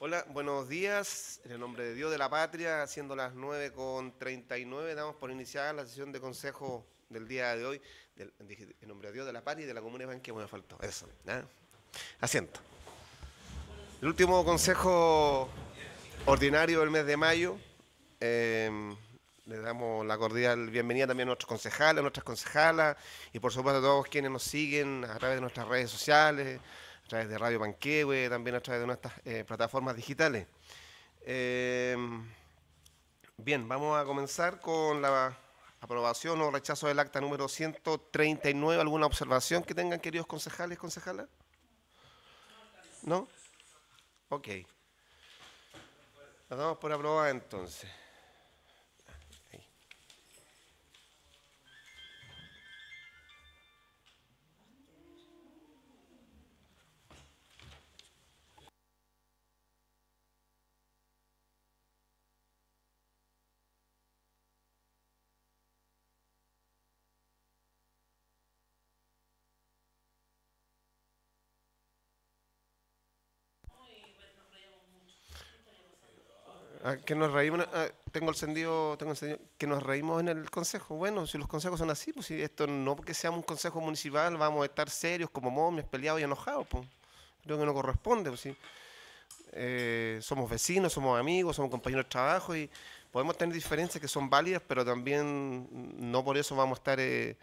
Hola, buenos días. En el nombre de Dios de la Patria, haciendo las 9 con 39, damos por iniciada la sesión de consejo del día de hoy. Del, en nombre de Dios de la Patria y de la Comuna de Banque, me faltó eso. Asiento. El último consejo ordinario del mes de mayo. Em, le damos la cordial bienvenida también a nuestros concejales, a nuestras concejalas y por supuesto a todos quienes nos siguen a través de nuestras redes sociales, a través de Radio Panquehue, también a través de nuestras eh, plataformas digitales. Em, bien, vamos a comenzar con la aprobación o rechazo del acta número 139. ¿Alguna observación que tengan, queridos concejales, concejala? ¿No? Ok. La damos por aprobada entonces. Ah, que nos reímos, ah, tengo el sentido, que nos reímos en el consejo. Bueno, si los consejos son así, pues si esto no porque seamos un consejo municipal, vamos a estar serios como momias, peleados y enojados, pues. Creo que no corresponde, pues, eh, somos vecinos, somos amigos, somos compañeros de trabajo y podemos tener diferencias que son válidas, pero también no por eso vamos a estar eh,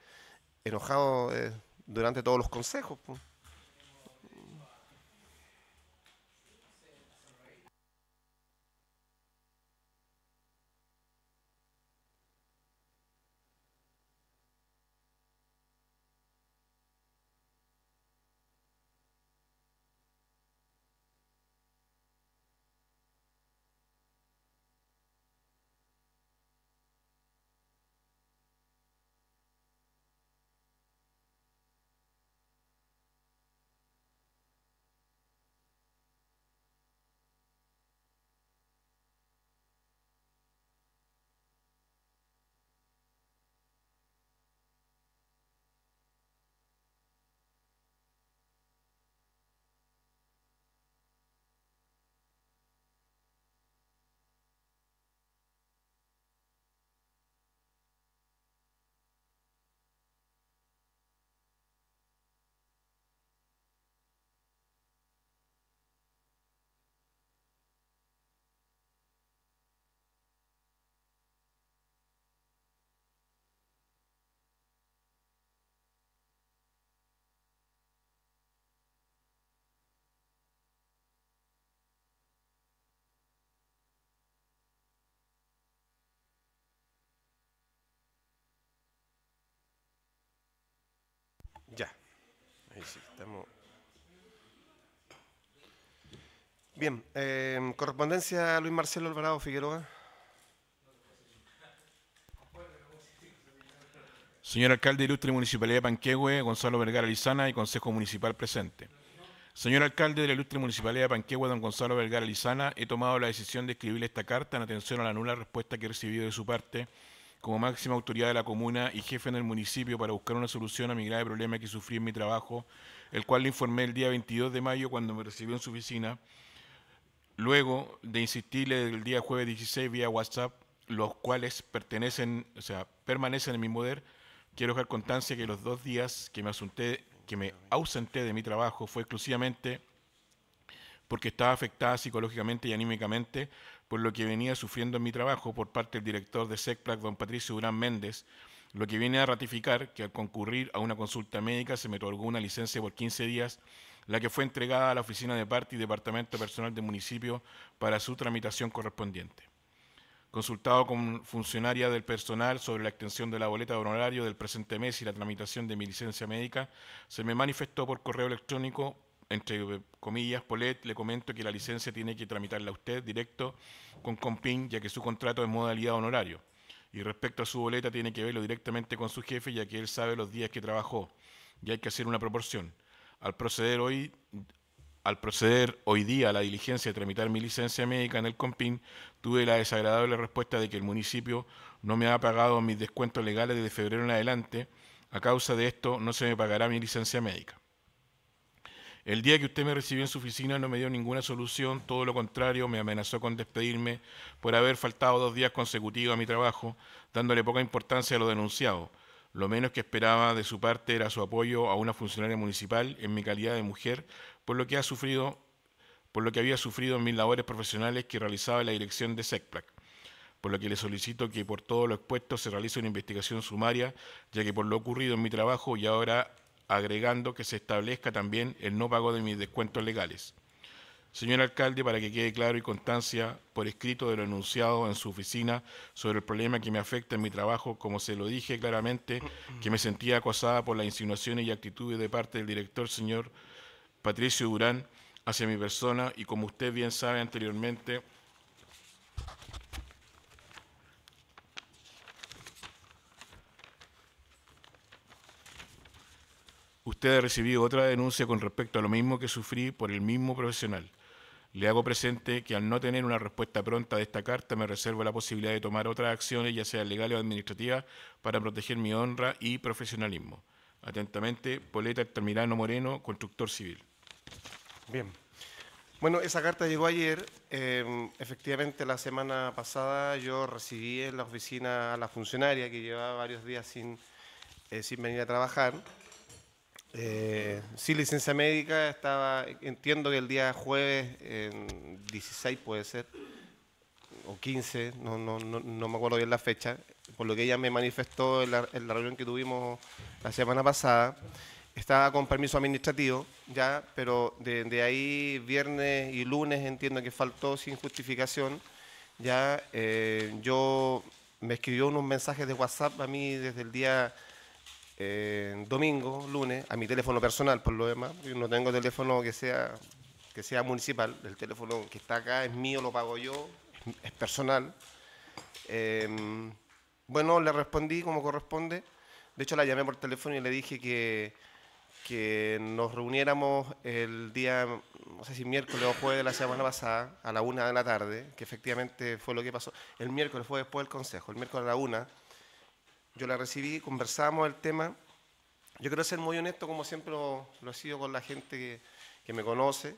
enojados eh, durante todos los consejos. Pues. Bien, em, correspondencia a Luis Marcelo Alvarado Figueroa. Señor alcalde de ilustre Municipalidad de Panquehue, Gonzalo Vergara Lizana y Consejo Municipal presente. Señor alcalde de la ilustre Municipalidad de Panquehue, don Gonzalo Vergara Lizana, he tomado la decisión de escribirle esta carta en atención a la nula respuesta que he recibido de su parte como máxima autoridad de la comuna y jefe en el municipio para buscar una solución a mi grave problema que sufrí en mi trabajo, el cual le informé el día 22 de mayo cuando me recibió en su oficina. Luego de insistirle el día jueves 16 vía WhatsApp, los cuales pertenecen, o sea, permanecen en mi poder, quiero dejar constancia que los dos días que me, asunté, que me ausenté de mi trabajo fue exclusivamente porque estaba afectada psicológicamente y anímicamente por lo que venía sufriendo en mi trabajo por parte del director de SECPLAC, don Patricio Durán Méndez, lo que viene a ratificar que al concurrir a una consulta médica se me otorgó una licencia por 15 días, la que fue entregada a la oficina de parte y departamento personal del municipio para su tramitación correspondiente. Consultado con funcionaria del personal sobre la extensión de la boleta de honorario del presente mes y la tramitación de mi licencia médica, se me manifestó por correo electrónico entre eh, comillas, Polet, le comento que la licencia tiene que tramitarla usted directo con Compin, ya que su contrato es modalidad honorario. Y respecto a su boleta, tiene que verlo directamente con su jefe, ya que él sabe los días que trabajó y hay que hacer una proporción. Al proceder hoy, al proceder hoy día a la diligencia de tramitar mi licencia médica en el Compin, tuve la desagradable respuesta de que el municipio no me ha pagado mis descuentos legales desde febrero en adelante. A causa de esto, no se me pagará mi licencia médica. El día que usted me recibió en su oficina no me dio ninguna solución, todo lo contrario, me amenazó con despedirme por haber faltado dos días consecutivos a mi trabajo, dándole poca importancia a lo denunciado. Lo menos que esperaba de su parte era su apoyo a una funcionaria municipal en mi calidad de mujer, por lo que ha sufrido, por lo que había sufrido en mis labores profesionales que realizaba en la dirección de SECPLAC por lo que le solicito que por todo lo expuesto se realice una investigación sumaria, ya que por lo ocurrido en mi trabajo y ahora agregando que se establezca también el no pago de mis descuentos legales. Señor alcalde, para que quede claro y constancia por escrito de lo enunciado en su oficina sobre el problema que me afecta en mi trabajo, como se lo dije claramente, que me sentía acosada por las insinuaciones y actitudes de parte del director, señor Patricio Durán, hacia mi persona y como usted bien sabe anteriormente, usted ha recibido otra denuncia con respecto a lo mismo que sufrí por el mismo profesional. Le hago presente que al no tener una respuesta pronta de esta carta me reservo la posibilidad de tomar otras acciones, ya sea legales o administrativas, para proteger mi honra y profesionalismo. Atentamente, Poleta Terminano Moreno, constructor civil. Bien. Bueno, esa carta llegó ayer. Em, efectivamente, la semana pasada yo recibí en la oficina a la funcionaria que llevaba varios días sin, eh, sin venir a trabajar. Eh, sí, licencia médica estaba, entiendo que el día jueves 16 puede ser, o 15, no, me acuerdo bien la fecha, por lo que ella me manifestó en la, reunión que tuvimos la semana pasada, estaba con permiso administrativo, ya, pero de, ahí viernes y lunes entiendo que faltó sin justificación, ya, eh, yo me escribió unos mensajes de WhatsApp a mí desde el día eh, domingo, lunes, a mi teléfono personal, por lo demás, yo no tengo teléfono que sea, que sea municipal, el teléfono que está acá es mío, lo pago yo, es, personal. Em, bueno, le respondí como corresponde, de hecho la llamé por teléfono y le dije que, que nos reuniéramos el día, no sé si miércoles o jueves de la semana pasada, a la una de la tarde, que efectivamente fue lo que pasó. El miércoles fue después del consejo, el miércoles a la una yo la recibí, conversamos el tema. Yo quiero ser muy honesto, como siempre lo, he sido con la gente que, me conoce.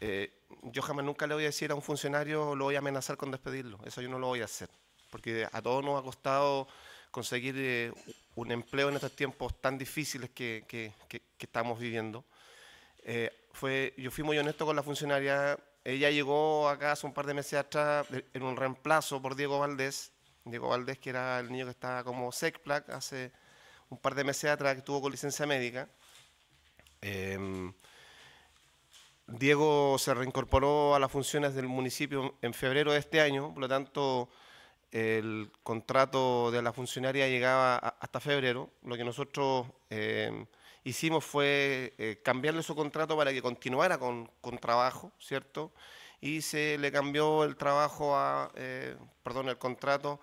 Eh, yo jamás nunca le voy a decir a un funcionario, lo voy a amenazar con despedirlo. Eso yo no lo voy a hacer. Porque a todos nos ha costado conseguir eh, un empleo en estos tiempos tan difíciles que, estamos viviendo. Eh, fue, yo fui muy honesto con la funcionaria. Ella llegó acá hace un par de meses atrás en un reemplazo por Diego Valdés. Diego Valdés, que era el niño que estaba como SECPLAC hace un par de meses atrás, que estuvo con licencia médica. Em, Diego se reincorporó a las funciones del municipio en febrero de este año, por lo tanto el contrato de la funcionaria llegaba hasta febrero. Lo que nosotros em, hicimos fue eh, cambiarle su contrato para que continuara con, trabajo, ¿cierto? Y se le cambió el trabajo a, eh, perdón, el contrato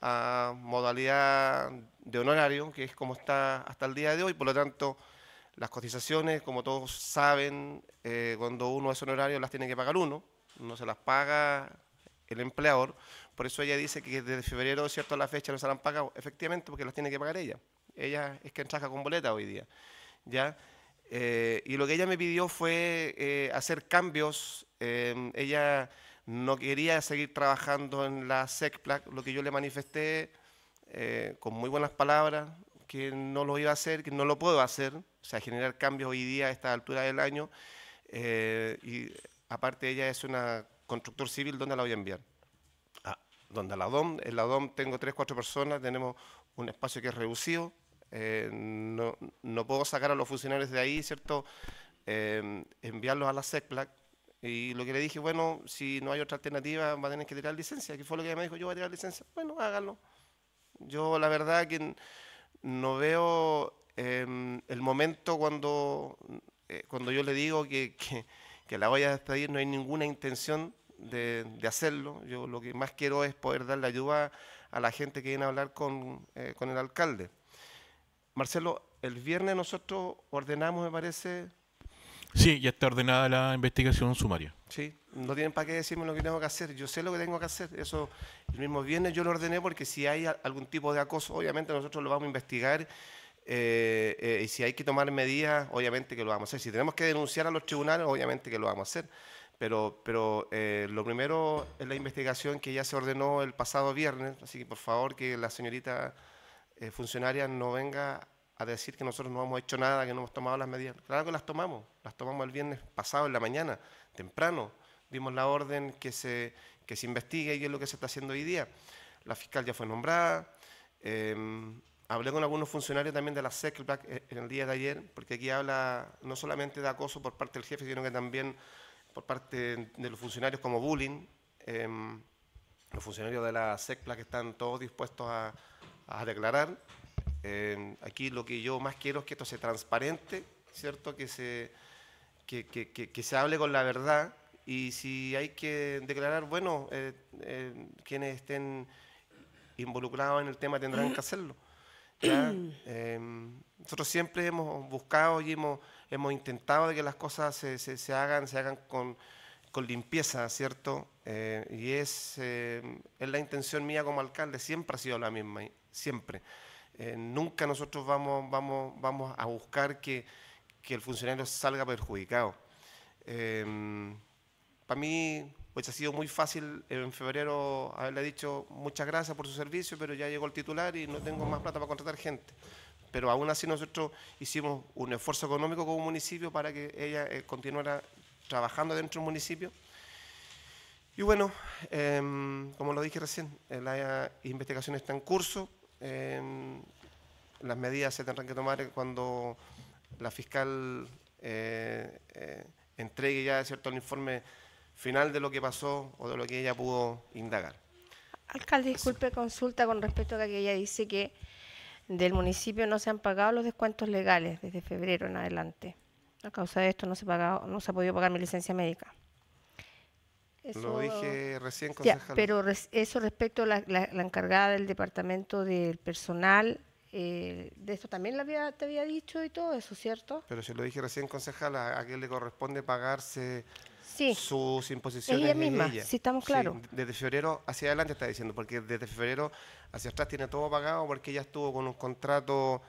a modalidad de honorario, que es como está hasta el día de hoy. Por lo tanto, las cotizaciones, como todos saben, eh, cuando uno es honorario las tiene que pagar uno, no se las paga el empleador. Por eso ella dice que desde febrero, cierto, la fecha no se han pagado. Efectivamente, porque las tiene que pagar ella. Ella es que trabaja con boleta hoy día. ¿ya? Eh, y lo que ella me pidió fue eh, hacer cambios. ella no quería seguir trabajando en la SECPLAC, lo que yo le manifesté eh, con muy buenas palabras, que no lo iba a hacer, que no lo puedo hacer, o sea, generar cambios hoy día a esta altura del año, eh, y aparte ella es una constructor civil, ¿dónde la voy a enviar? Ah, donde la DOM, en la DOM tengo tres, cuatro personas, tenemos un espacio que es reducido, eh, no, no, puedo sacar a los funcionarios de ahí, ¿cierto? enviarlos a la SECPLAC, y lo que le dije, bueno, si no hay otra alternativa, va a tener que tirar licencia. Que fue lo que ella me dijo, yo voy a tirar licencia. Bueno, hágalo. Yo la verdad que no veo em, el momento cuando, eh, cuando yo le digo que, la voy a despedir, no hay ninguna intención de, hacerlo. Yo lo que más quiero es poder darle ayuda a la gente que viene a hablar con, eh, con el alcalde. Marcelo, el viernes nosotros ordenamos, me parece, Sí, ya está ordenada la investigación sumaria. Sí, no tienen para qué decirme lo que tengo que hacer. Yo sé lo que tengo que hacer. Eso, el mismo viernes yo lo ordené porque si hay algún tipo de acoso, obviamente nosotros lo vamos a investigar. Eh, eh, y si hay que tomar medidas, obviamente que lo vamos a hacer. Si tenemos que denunciar a los tribunales, obviamente que lo vamos a hacer. Pero, pero eh, lo primero es la investigación que ya se ordenó el pasado viernes. Así que por favor que la señorita funcionaria no venga a decir que nosotros no hemos hecho nada, que no hemos tomado las medidas. Claro que las tomamos, las tomamos el viernes pasado en la mañana, temprano. Vimos la orden que se, se investigue y es lo que se está haciendo hoy día. La fiscal ya fue nombrada. Em, hablé con algunos funcionarios también de la SECPLAC eh, en el día de ayer, porque aquí habla no solamente de acoso por parte del jefe, sino que también por parte de los funcionarios como bullying. Em, los funcionarios de la que están todos dispuestos a, a declarar aquí lo que yo más quiero es que esto sea transparente, ¿cierto? Que se, que, se hable con la verdad y si hay que declarar, bueno, eh, eh, quienes estén involucrados en el tema tendrán que hacerlo. Em, nosotros siempre hemos buscado y hemos, hemos intentado de que las cosas se, se, hagan, se hagan con, con limpieza, ¿cierto? Eh, y es, es la intención mía como alcalde, siempre ha sido la misma, siempre. Eh, nunca nosotros vamos, vamos, vamos a buscar que, el funcionario salga perjudicado. Em, para mí, pues ha sido muy fácil en febrero haberle dicho muchas gracias por su servicio, pero ya llegó el titular y no tengo más plata para contratar gente. Pero aún así nosotros hicimos un esfuerzo económico como municipio para que ella eh, continuara trabajando dentro del municipio. Y bueno, em, como lo dije recién, eh, la investigación está en curso, las medidas se tendrán que tomar cuando la fiscal eh, eh, entregue ya cierto el informe final de lo que pasó o de lo que ella pudo indagar. Alcalde, disculpe, consulta con respecto a que ella dice que del municipio no se han pagado los descuentos legales desde febrero en adelante. A causa de esto no se, pagado, no se ha podido pagar mi licencia médica. Lo dije recién, concejal. pero eso respecto a la, encargada del departamento del personal, eh, de eso también la había, te había dicho y todo eso, ¿cierto? Pero si lo dije recién, concejal, ¿a, que le corresponde pagarse sus imposiciones? Ella misma, estamos claros. desde febrero hacia adelante está diciendo, porque desde febrero hacia atrás tiene todo pagado porque ella estuvo con un contrato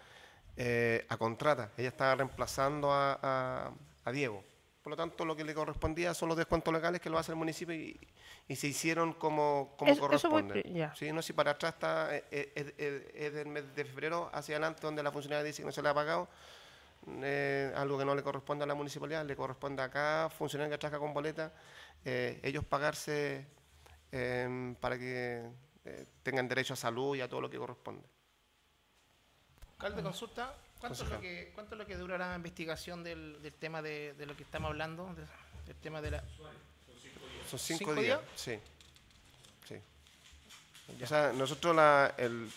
eh, a contrata. Ella estaba reemplazando a Diego. Por lo tanto, lo que le correspondía son los descuentos legales que lo hace el municipio y, se hicieron como, como corresponde. sí, no, si para atrás está, eh, eh, es, del mes de febrero hacia adelante donde la funcionaria dice que no se le ha pagado. Eh, algo que no le corresponde a la municipalidad, le corresponde a cada funcionario que trabaja con boleta, ellos pagarse em, para que tengan derecho a salud y a todo lo que corresponde. Alcalde, consulta. ¿Cuánto es, lo que, ¿Cuánto dura la investigación del, tema de, lo que estamos hablando? tema de la... Son cinco días. sí. nosotros el,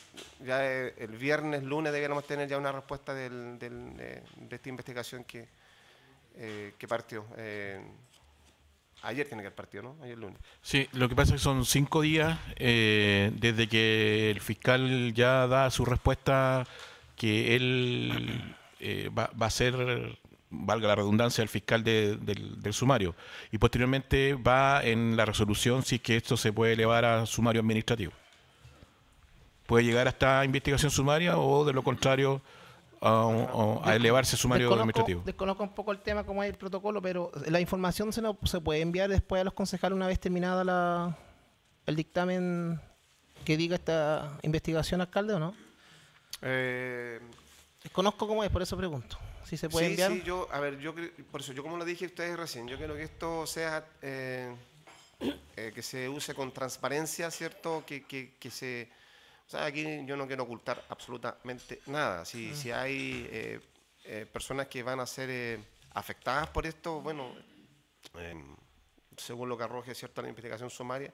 ya eh, el viernes, lunes deberíamos tener ya una respuesta eh, de, esta investigación que, eh, que partió. ayer tiene que haber partido, ¿no? Ayer lunes. Sí, lo que pasa es que son cinco días desde que el fiscal ya da su respuesta que él eh, va, a ser, valga la redundancia, el fiscal del, sumario. Y posteriormente va en la resolución si es que esto se puede elevar a sumario administrativo. Puede llegar hasta investigación sumaria o de lo contrario a, elevarse sumario administrativo. Desconozco un poco el tema, cómo es el protocolo, pero la información se, se puede enviar después a los concejales una vez terminada la, el dictamen que diga esta investigación, alcalde, ¿o no? Eh, Conozco cómo es, por eso pregunto. Si se puede enviar. Sí, yo, a ver, yo, por eso, yo como lo dije a ustedes recién, yo quiero que esto sea, eh, eh, que se use con transparencia, ¿cierto? Que, se... O sea, aquí yo no quiero ocultar absolutamente nada. Si, mm. si hay eh, personas que van a ser afectadas por esto, bueno, según lo que arroje, ¿cierto? La investigación sumaria,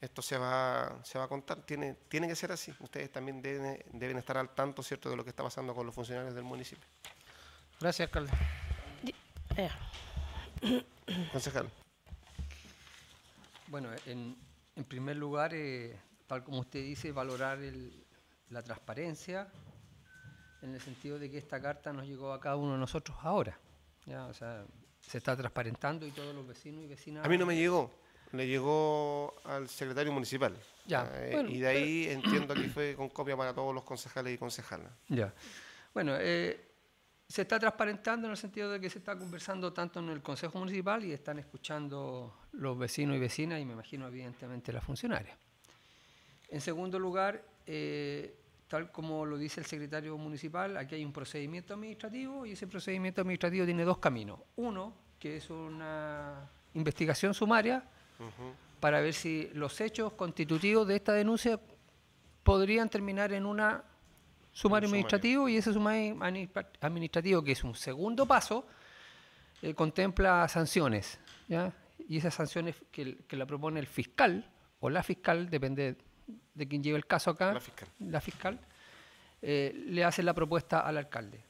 esto se va, se va a contar. Tiene, tiene que ser así. Ustedes también deben, estar al tanto, ¿cierto?, de lo que está pasando con los funcionarios del municipio. Gracias, alcalde. Eh. Concejal. Bueno, en, primer lugar, eh, tal como usted dice, valorar la transparencia en el sentido de que esta carta nos llegó a cada uno de nosotros ahora. O sea, se está transparentando y todos los vecinos y vecinas... A mí no me llegó le llegó al secretario municipal. Ya. Ah, eh, y de ahí entiendo que fue con copia para todos los concejales y concejalas. Ya. Bueno, eh, se está transparentando en el sentido de que se está conversando tanto en el Consejo Municipal y están escuchando los vecinos y vecinas y me imagino evidentemente las funcionarias. En segundo lugar, eh, tal como lo dice el secretario municipal, aquí hay un procedimiento administrativo y ese procedimiento administrativo tiene dos caminos. Uno, que es una investigación sumaria para ver si los hechos constitutivos de esta denuncia podrían terminar en una sumario administrativo y ese sumario administrativo, que es un segundo paso, eh, contempla sanciones. Y esas sanciones que, la propone el fiscal o la fiscal, depende de quién lleve el caso acá, la fiscal, eh, le hace la propuesta al alcalde.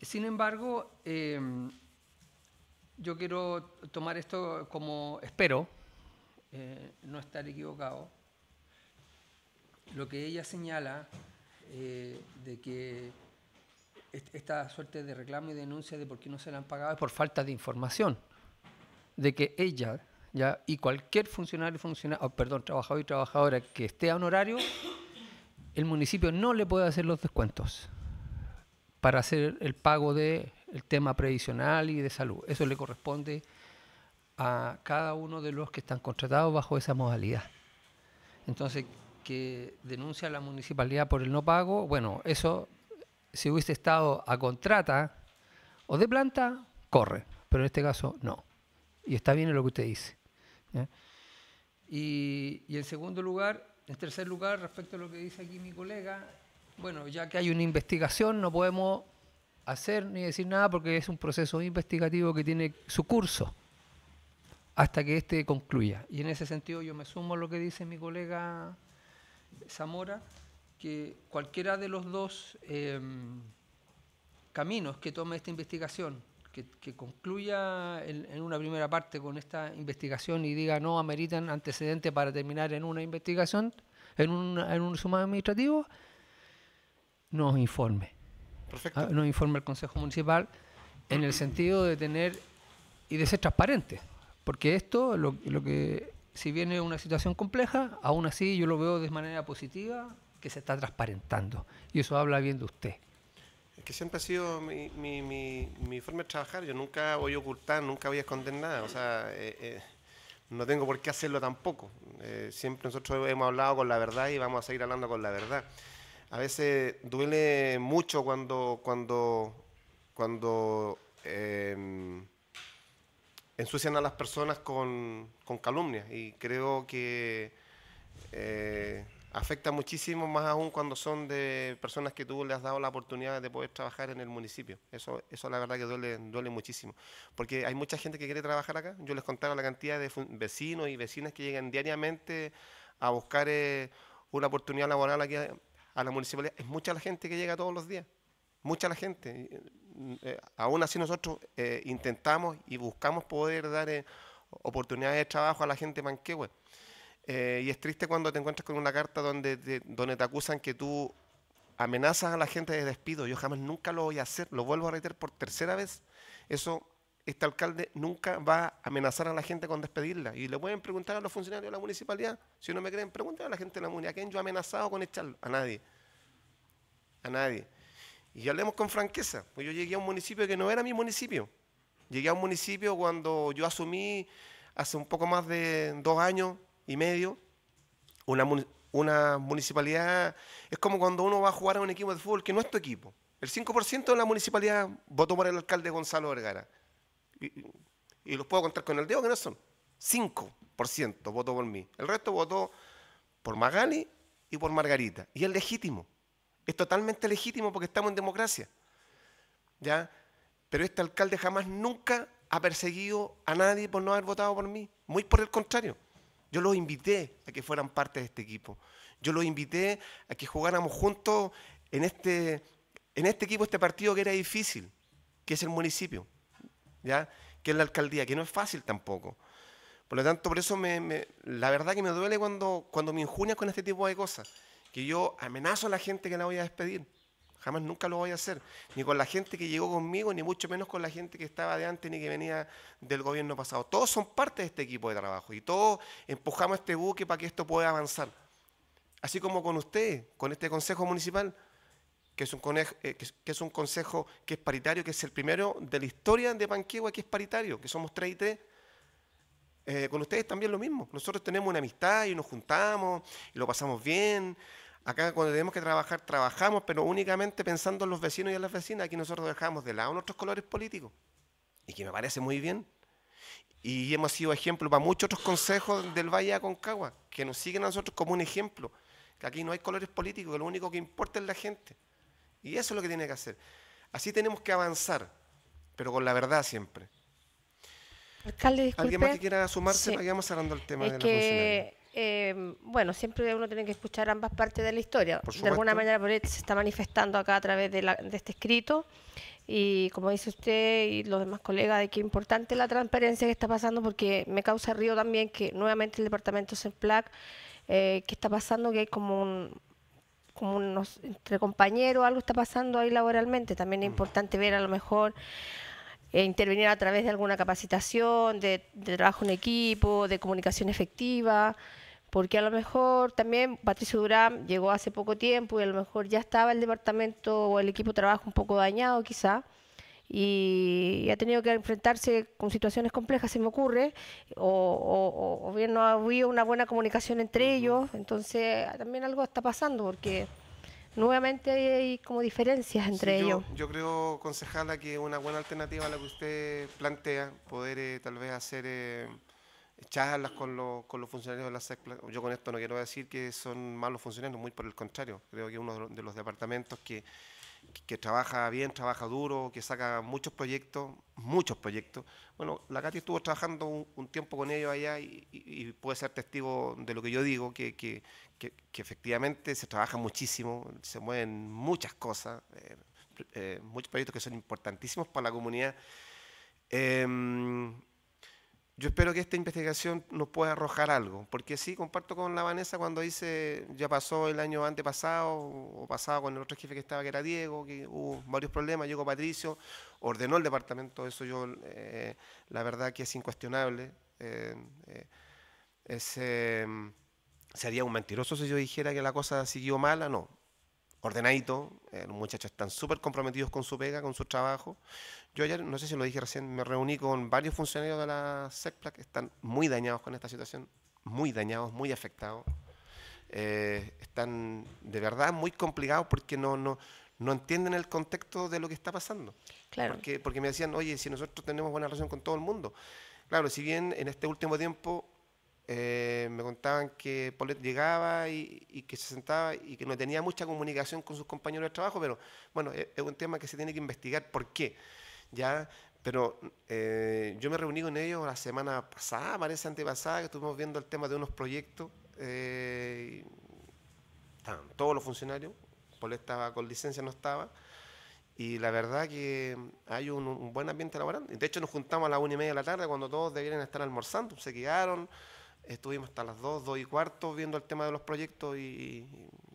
Sin embargo, eh, yo quiero tomar esto como, espero, eh, no estar equivocado, lo que ella señala eh, de que esta suerte de reclamo y denuncia de por qué no se la han pagado es por falta de información, de que ella ya, y cualquier funcionario, funcionario oh, perdón, trabajador y trabajadora que esté a honorario, el municipio no le puede hacer los descuentos para hacer el pago del el tema previsional y de salud. Eso le corresponde a cada uno de los que están contratados bajo esa modalidad. Entonces, que denuncia a la municipalidad por el no pago, bueno, eso, si hubiese estado a contrata o de planta, corre, pero en este caso no. Y está bien lo que usted dice. Y, y, en segundo lugar, en tercer lugar, respecto a lo que dice aquí mi colega, bueno, ya que hay una investigación, no podemos hacer ni decir nada porque es un proceso investigativo que tiene su curso hasta que este concluya. Y en ese sentido yo me sumo a lo que dice mi colega Zamora, que cualquiera de los dos em, caminos que tome esta investigación, que, concluya en, una primera parte con esta investigación y diga no ameritan antecedentes para terminar en una investigación, en un, en sumado administrativo, nos informe. Ah, nos informe el Consejo Municipal en el sentido de tener y de ser transparente. Porque esto, lo, que, si viene una situación compleja, aún así yo lo veo de manera positiva, que se está transparentando. Y eso habla bien de usted. Es que siempre ha sido mi, forma de trabajar. Yo nunca voy a ocultar, nunca voy a esconder nada. O sea, eh, eh, no tengo por qué hacerlo tampoco. Eh, siempre nosotros hemos hablado con la verdad y vamos a seguir hablando con la verdad. A veces duele mucho cuando, cuando, cuando em, ensucian a las personas con, con calumnias y creo que eh, afecta muchísimo más aún cuando son de personas que tú le has dado la oportunidad de poder trabajar en el municipio. Eso, eso la verdad que duele, duele muchísimo, porque hay mucha gente que quiere trabajar acá. Yo les contaba la cantidad de vecinos y vecinas que llegan diariamente a buscar eh, una oportunidad laboral aquí a, a la municipalidad. Es mucha la gente que llega todos los días, mucha la gente. Eh, aún así nosotros eh, intentamos y buscamos poder dar eh, oportunidades de trabajo a la gente manquehue. y es triste cuando te encuentras con una carta donde te, donde te acusan que tú amenazas a la gente de despido. Yo jamás nunca lo voy a hacer, lo vuelvo a reiterar por tercera vez. Eso, este alcalde nunca va a amenazar a la gente con despedirla. Y le pueden preguntar a los funcionarios de la municipalidad. Si no me creen, pregúntenle a la gente de la municipalidad. ¿A quién yo he amenazado con echarlo? A nadie. A nadie. Y hablemos con franqueza, pues yo llegué a un municipio que no era mi municipio. Llegué a un municipio cuando yo asumí hace un poco más de dos años y medio una, municipalidad. Es como cuando uno va a jugar a un equipo de fútbol que no es tu equipo. El 5% de la municipalidad votó por el alcalde Gonzalo Vergara. Y, los puedo contar con el dedo que no son. 5% votó por mí. El resto votó por Magani y por Margarita. Y es legítimo. Es totalmente legítimo porque estamos en democracia. ¿Ya? Pero este alcalde jamás nunca ha perseguido a nadie por no haber votado por mí. Muy por el contrario. Yo los invité a que fueran parte de este equipo. Yo los invité a que jugáramos juntos en este, en este equipo, este partido que era difícil, que es el municipio, ¿ya? que es la alcaldía, que no es fácil tampoco. Por lo tanto, por eso me, la verdad que me duele cuando, cuando me injunias con este tipo de cosas que yo amenazo a la gente que la voy a despedir. Jamás nunca lo voy a hacer. Ni con la gente que llegó conmigo, ni mucho menos con la gente que estaba de antes, ni que venía del gobierno pasado. Todos son parte de este equipo de trabajo y todos empujamos este buque para que esto pueda avanzar. Así como con usted, con este Consejo Municipal, que es un, eh, que, es un consejo que es paritario, que es el primero de la historia de Panquegua que es paritario, que somos 3 y eh, con ustedes también lo mismo. Nosotros tenemos una amistad y nos juntamos y lo pasamos bien. Acá cuando tenemos que trabajar, trabajamos, pero únicamente pensando en los vecinos y en las vecinas. Aquí nosotros dejamos de lado nuestros colores políticos. Y que me parece muy bien. Y hemos sido ejemplo para muchos otros consejos del Valle de Aconcagua, que nos siguen a nosotros como un ejemplo. Que aquí no hay colores políticos, lo único que importa es la gente. Y eso es lo que tiene que hacer. Así tenemos que avanzar, pero con la verdad siempre. Alcalde, ¿Alguien más que quiera sumarse? Sí. hablando cerrando el tema de la que Em, bueno, siempre uno tiene que escuchar ambas partes de la historia. De alguna manera por se está manifestando acá a través de, este escrito y como dice usted y los demás colegas, de qué importante la transparencia que está pasando porque me causa río también que nuevamente el departamento CEMPLAC, eh, que está pasando que hay como como unos entre compañeros, algo está pasando ahí laboralmente. También es mm. importante ver a lo mejor eh, intervenir a través de alguna capacitación, de, de, trabajo en equipo, de comunicación efectiva porque a lo mejor también Patricio Durán llegó hace poco tiempo y a lo mejor ya estaba el departamento o el equipo de trabajo un poco dañado quizá y ha tenido que enfrentarse con situaciones complejas, se me ocurre, o, o, bien no ha habido una buena comunicación entre ellos, entonces también algo está pasando porque nuevamente hay, como diferencias entre ellos. Yo creo, concejala, que una buena alternativa a la que usted plantea, poder eh, tal vez hacer... Eh, charlas con, con los funcionarios de la Yo con esto no quiero decir que son malos funcionarios, muy por el contrario. Creo que uno de los departamentos que, trabaja bien, trabaja duro, que saca muchos proyectos, muchos proyectos. Bueno, la Katy estuvo trabajando un, tiempo con ellos allá y, puede ser testigo de lo que yo digo, que, que, efectivamente se trabaja muchísimo, se mueven muchas cosas, eh, eh, muchos proyectos que son importantísimos para la comunidad. Em, yo espero que esta investigación nos pueda arrojar algo, porque sí, comparto con la Vanessa cuando dice, ya pasó el año antepasado, o pasado con el otro jefe que estaba, que era Diego, que hubo varios problemas, llegó Patricio, ordenó el departamento, eso yo, eh, la verdad que es incuestionable. Eh, eh, em, sería un mentiroso si yo dijera que la cosa siguió mala, no, ordenadito, eh, los muchachos están súper comprometidos con su pega, con su trabajo. Yo ayer, no sé si lo dije recién, me reuní con varios funcionarios de la SECPLA que están muy dañados con esta situación, muy dañados, muy afectados. Eh, están de verdad muy complicados porque no, no, no entienden el contexto de lo que está pasando. Claro. Porque, porque me decían, oye, si nosotros tenemos buena relación con todo el mundo. Claro, si bien en este último tiempo eh, me contaban que Polet llegaba y, que se sentaba y que no tenía mucha comunicación con sus compañeros de trabajo, pero bueno, e, es, un tema que se tiene que investigar por qué. ¿ya? Pero eh, yo me reuní con ellos la semana pasada, parece antepasada, que estuvimos viendo el tema de unos proyectos. Eh, estaban todos los funcionarios, Polet estaba con licencia, no estaba. Y la verdad que hay un, buen ambiente laboral. De hecho, nos juntamos a las una y media de la tarde cuando todos debieran estar almorzando. Se quedaron, Estuvimos hasta las 2, 2 y cuarto viendo el tema de los proyectos y,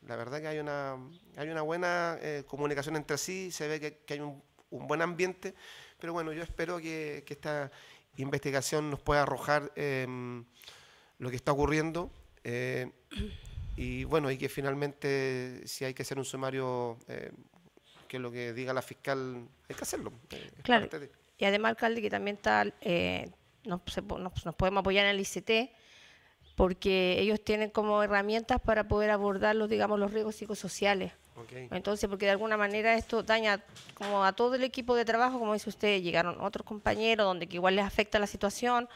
la verdad que hay una, hay una buena eh, comunicación entre sí, se ve que, hay un, buen ambiente, pero bueno, yo espero que, esta investigación nos pueda arrojar em, lo que está ocurriendo eh, y bueno, y que finalmente si hay que hacer un sumario eh, que lo que diga la fiscal hay que hacerlo. claro. Y además, alcalde, que también está, nos, nos podemos apoyar en el ICT porque ellos tienen como herramientas para poder abordar los, digamos, los riesgos psicosociales. Entonces, porque de alguna manera esto daña como a todo el equipo de trabajo, como dice usted, llegaron otros compañeros donde que igual les afecta la situación.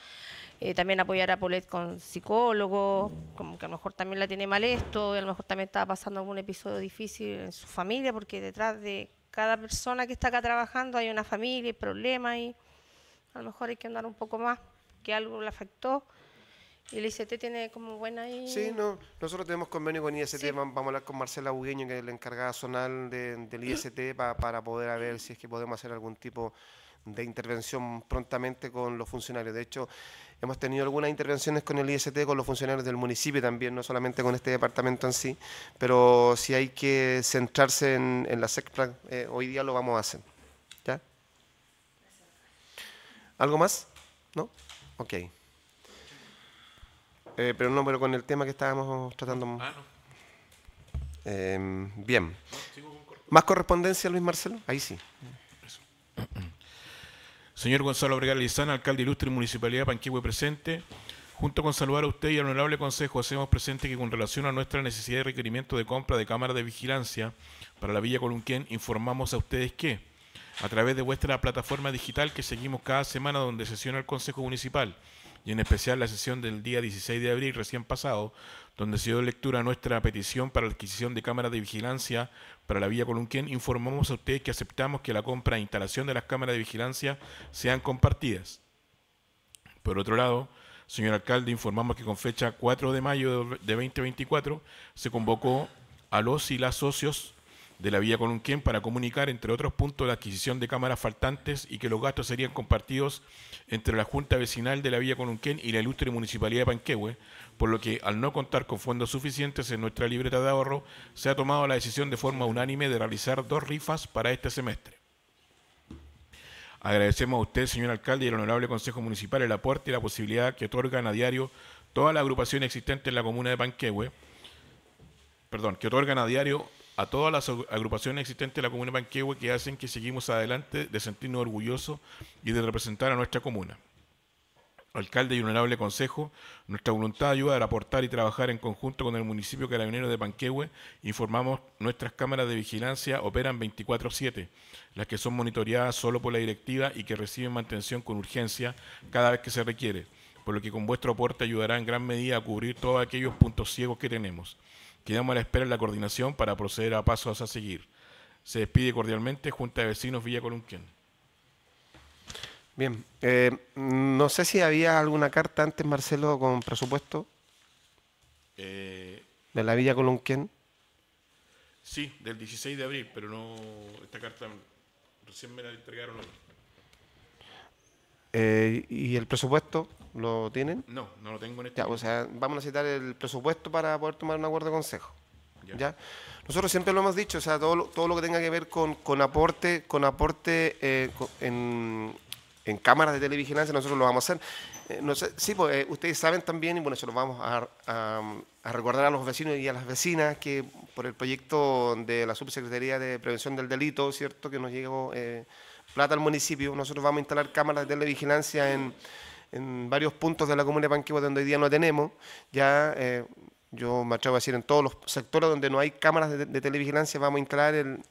Eh, también apoyar a Polet con psicólogo, como que a lo mejor también la tiene mal esto, a lo mejor también estaba pasando algún episodio difícil en su familia, porque detrás de cada persona que está acá trabajando hay una familia, y problemas y a lo mejor hay que andar un poco más, que algo le afectó. ¿Y el ICT tiene como buena ahí? Sí, no, nosotros tenemos convenio con IST, vamos a hablar con Marcela Bugueño, que es la encargada zonal del IST, para poder ver si es que podemos hacer algún tipo de intervención prontamente con los funcionarios. De hecho, hemos tenido algunas intervenciones con el IST, con los funcionarios del municipio también, no solamente con este departamento en sí, pero si hay que centrarse en, en la eh, hoy día lo vamos a hacer. ¿Ya? ¿Algo más? ¿No? Ok. Eh, pero no, pero con el tema que estábamos tratando. Ah, em, bien. ¿Más correspondencia, Luis Marcelo? Ahí sí. Señor Gonzalo Vergara Lizana, alcalde ilustre de Municipalidad Panquihue presente, junto con saludar a usted y al honorable consejo, hacemos presente que con relación a nuestra necesidad y requerimiento de compra de cámaras de vigilancia para la Villa Colunquén, informamos a ustedes que, a través de vuestra plataforma digital que seguimos cada semana donde sesiona el Consejo Municipal, y en especial la sesión del día 16 de abril recién pasado, donde se dio lectura a nuestra petición para la adquisición de cámaras de vigilancia para la vía Colunquén, informamos a ustedes que aceptamos que la compra e instalación de las cámaras de vigilancia sean compartidas. Por otro lado, señor alcalde, informamos que con fecha 4 de mayo de 2024 se convocó a los y las socios de la Villa Colunquén para comunicar, entre otros puntos, la adquisición de cámaras faltantes y que los gastos serían compartidos entre la Junta Vecinal de la Villa Colunquén y la ilustre Municipalidad de Panquehue, por lo que al no contar con fondos suficientes en nuestra libreta de ahorro, se ha tomado la decisión de forma unánime de realizar dos rifas para este semestre. Agradecemos a usted, señor alcalde, y al honorable Consejo Municipal el aporte y la posibilidad que otorgan a diario toda la agrupación existente en la comuna de Panquehue, perdón, que otorgan a diario a todas las agrupaciones existentes de la comuna de Panquehue que hacen que seguimos adelante de sentirnos orgullosos y de representar a nuestra comuna. Alcalde y honorable consejo, nuestra voluntad ayuda ayudar a aportar y trabajar en conjunto con el municipio carabinero de Panquehue, informamos nuestras cámaras de vigilancia operan 24/7, las que son monitoreadas solo por la directiva y que reciben mantención con urgencia cada vez que se requiere, por lo que con vuestro aporte ayudará en gran medida a cubrir todos aquellos puntos ciegos que tenemos. Quedamos a la espera de la coordinación para proceder a pasos a seguir. Se despide cordialmente Junta de Vecinos Villa Colunquén. Bien, eh, no sé si había alguna carta antes, Marcelo, con presupuesto eh, de la Villa Colunquén. Sí, del 16 de abril, pero no, esta carta recién me la entregaron eh, ¿Y el presupuesto? ¿Lo tienen? No, no lo tengo en este O sea, vamos a necesitar el presupuesto para poder tomar un acuerdo de consejo. Ya. Nosotros siempre lo hemos dicho, o sea, todo lo, todo lo que tenga que ver con, con aporte, con aporte eh, en, cámaras de televigilancia, nosotros lo vamos a hacer. Eh, no sé, sí, pues, eh, ustedes saben también, y bueno, se lo vamos a, recordar a los vecinos y a las vecinas que por el proyecto de la Subsecretaría de Prevención del Delito, ¿cierto?, que nos llegó plata al municipio, nosotros vamos a instalar cámaras de televigilancia en en varios puntos de la comuna de Panquivo donde hoy día no tenemos, ya eh, yo me atrevo a decir en todos los sectores donde no hay cámaras de, televigilancia vamos a instalar en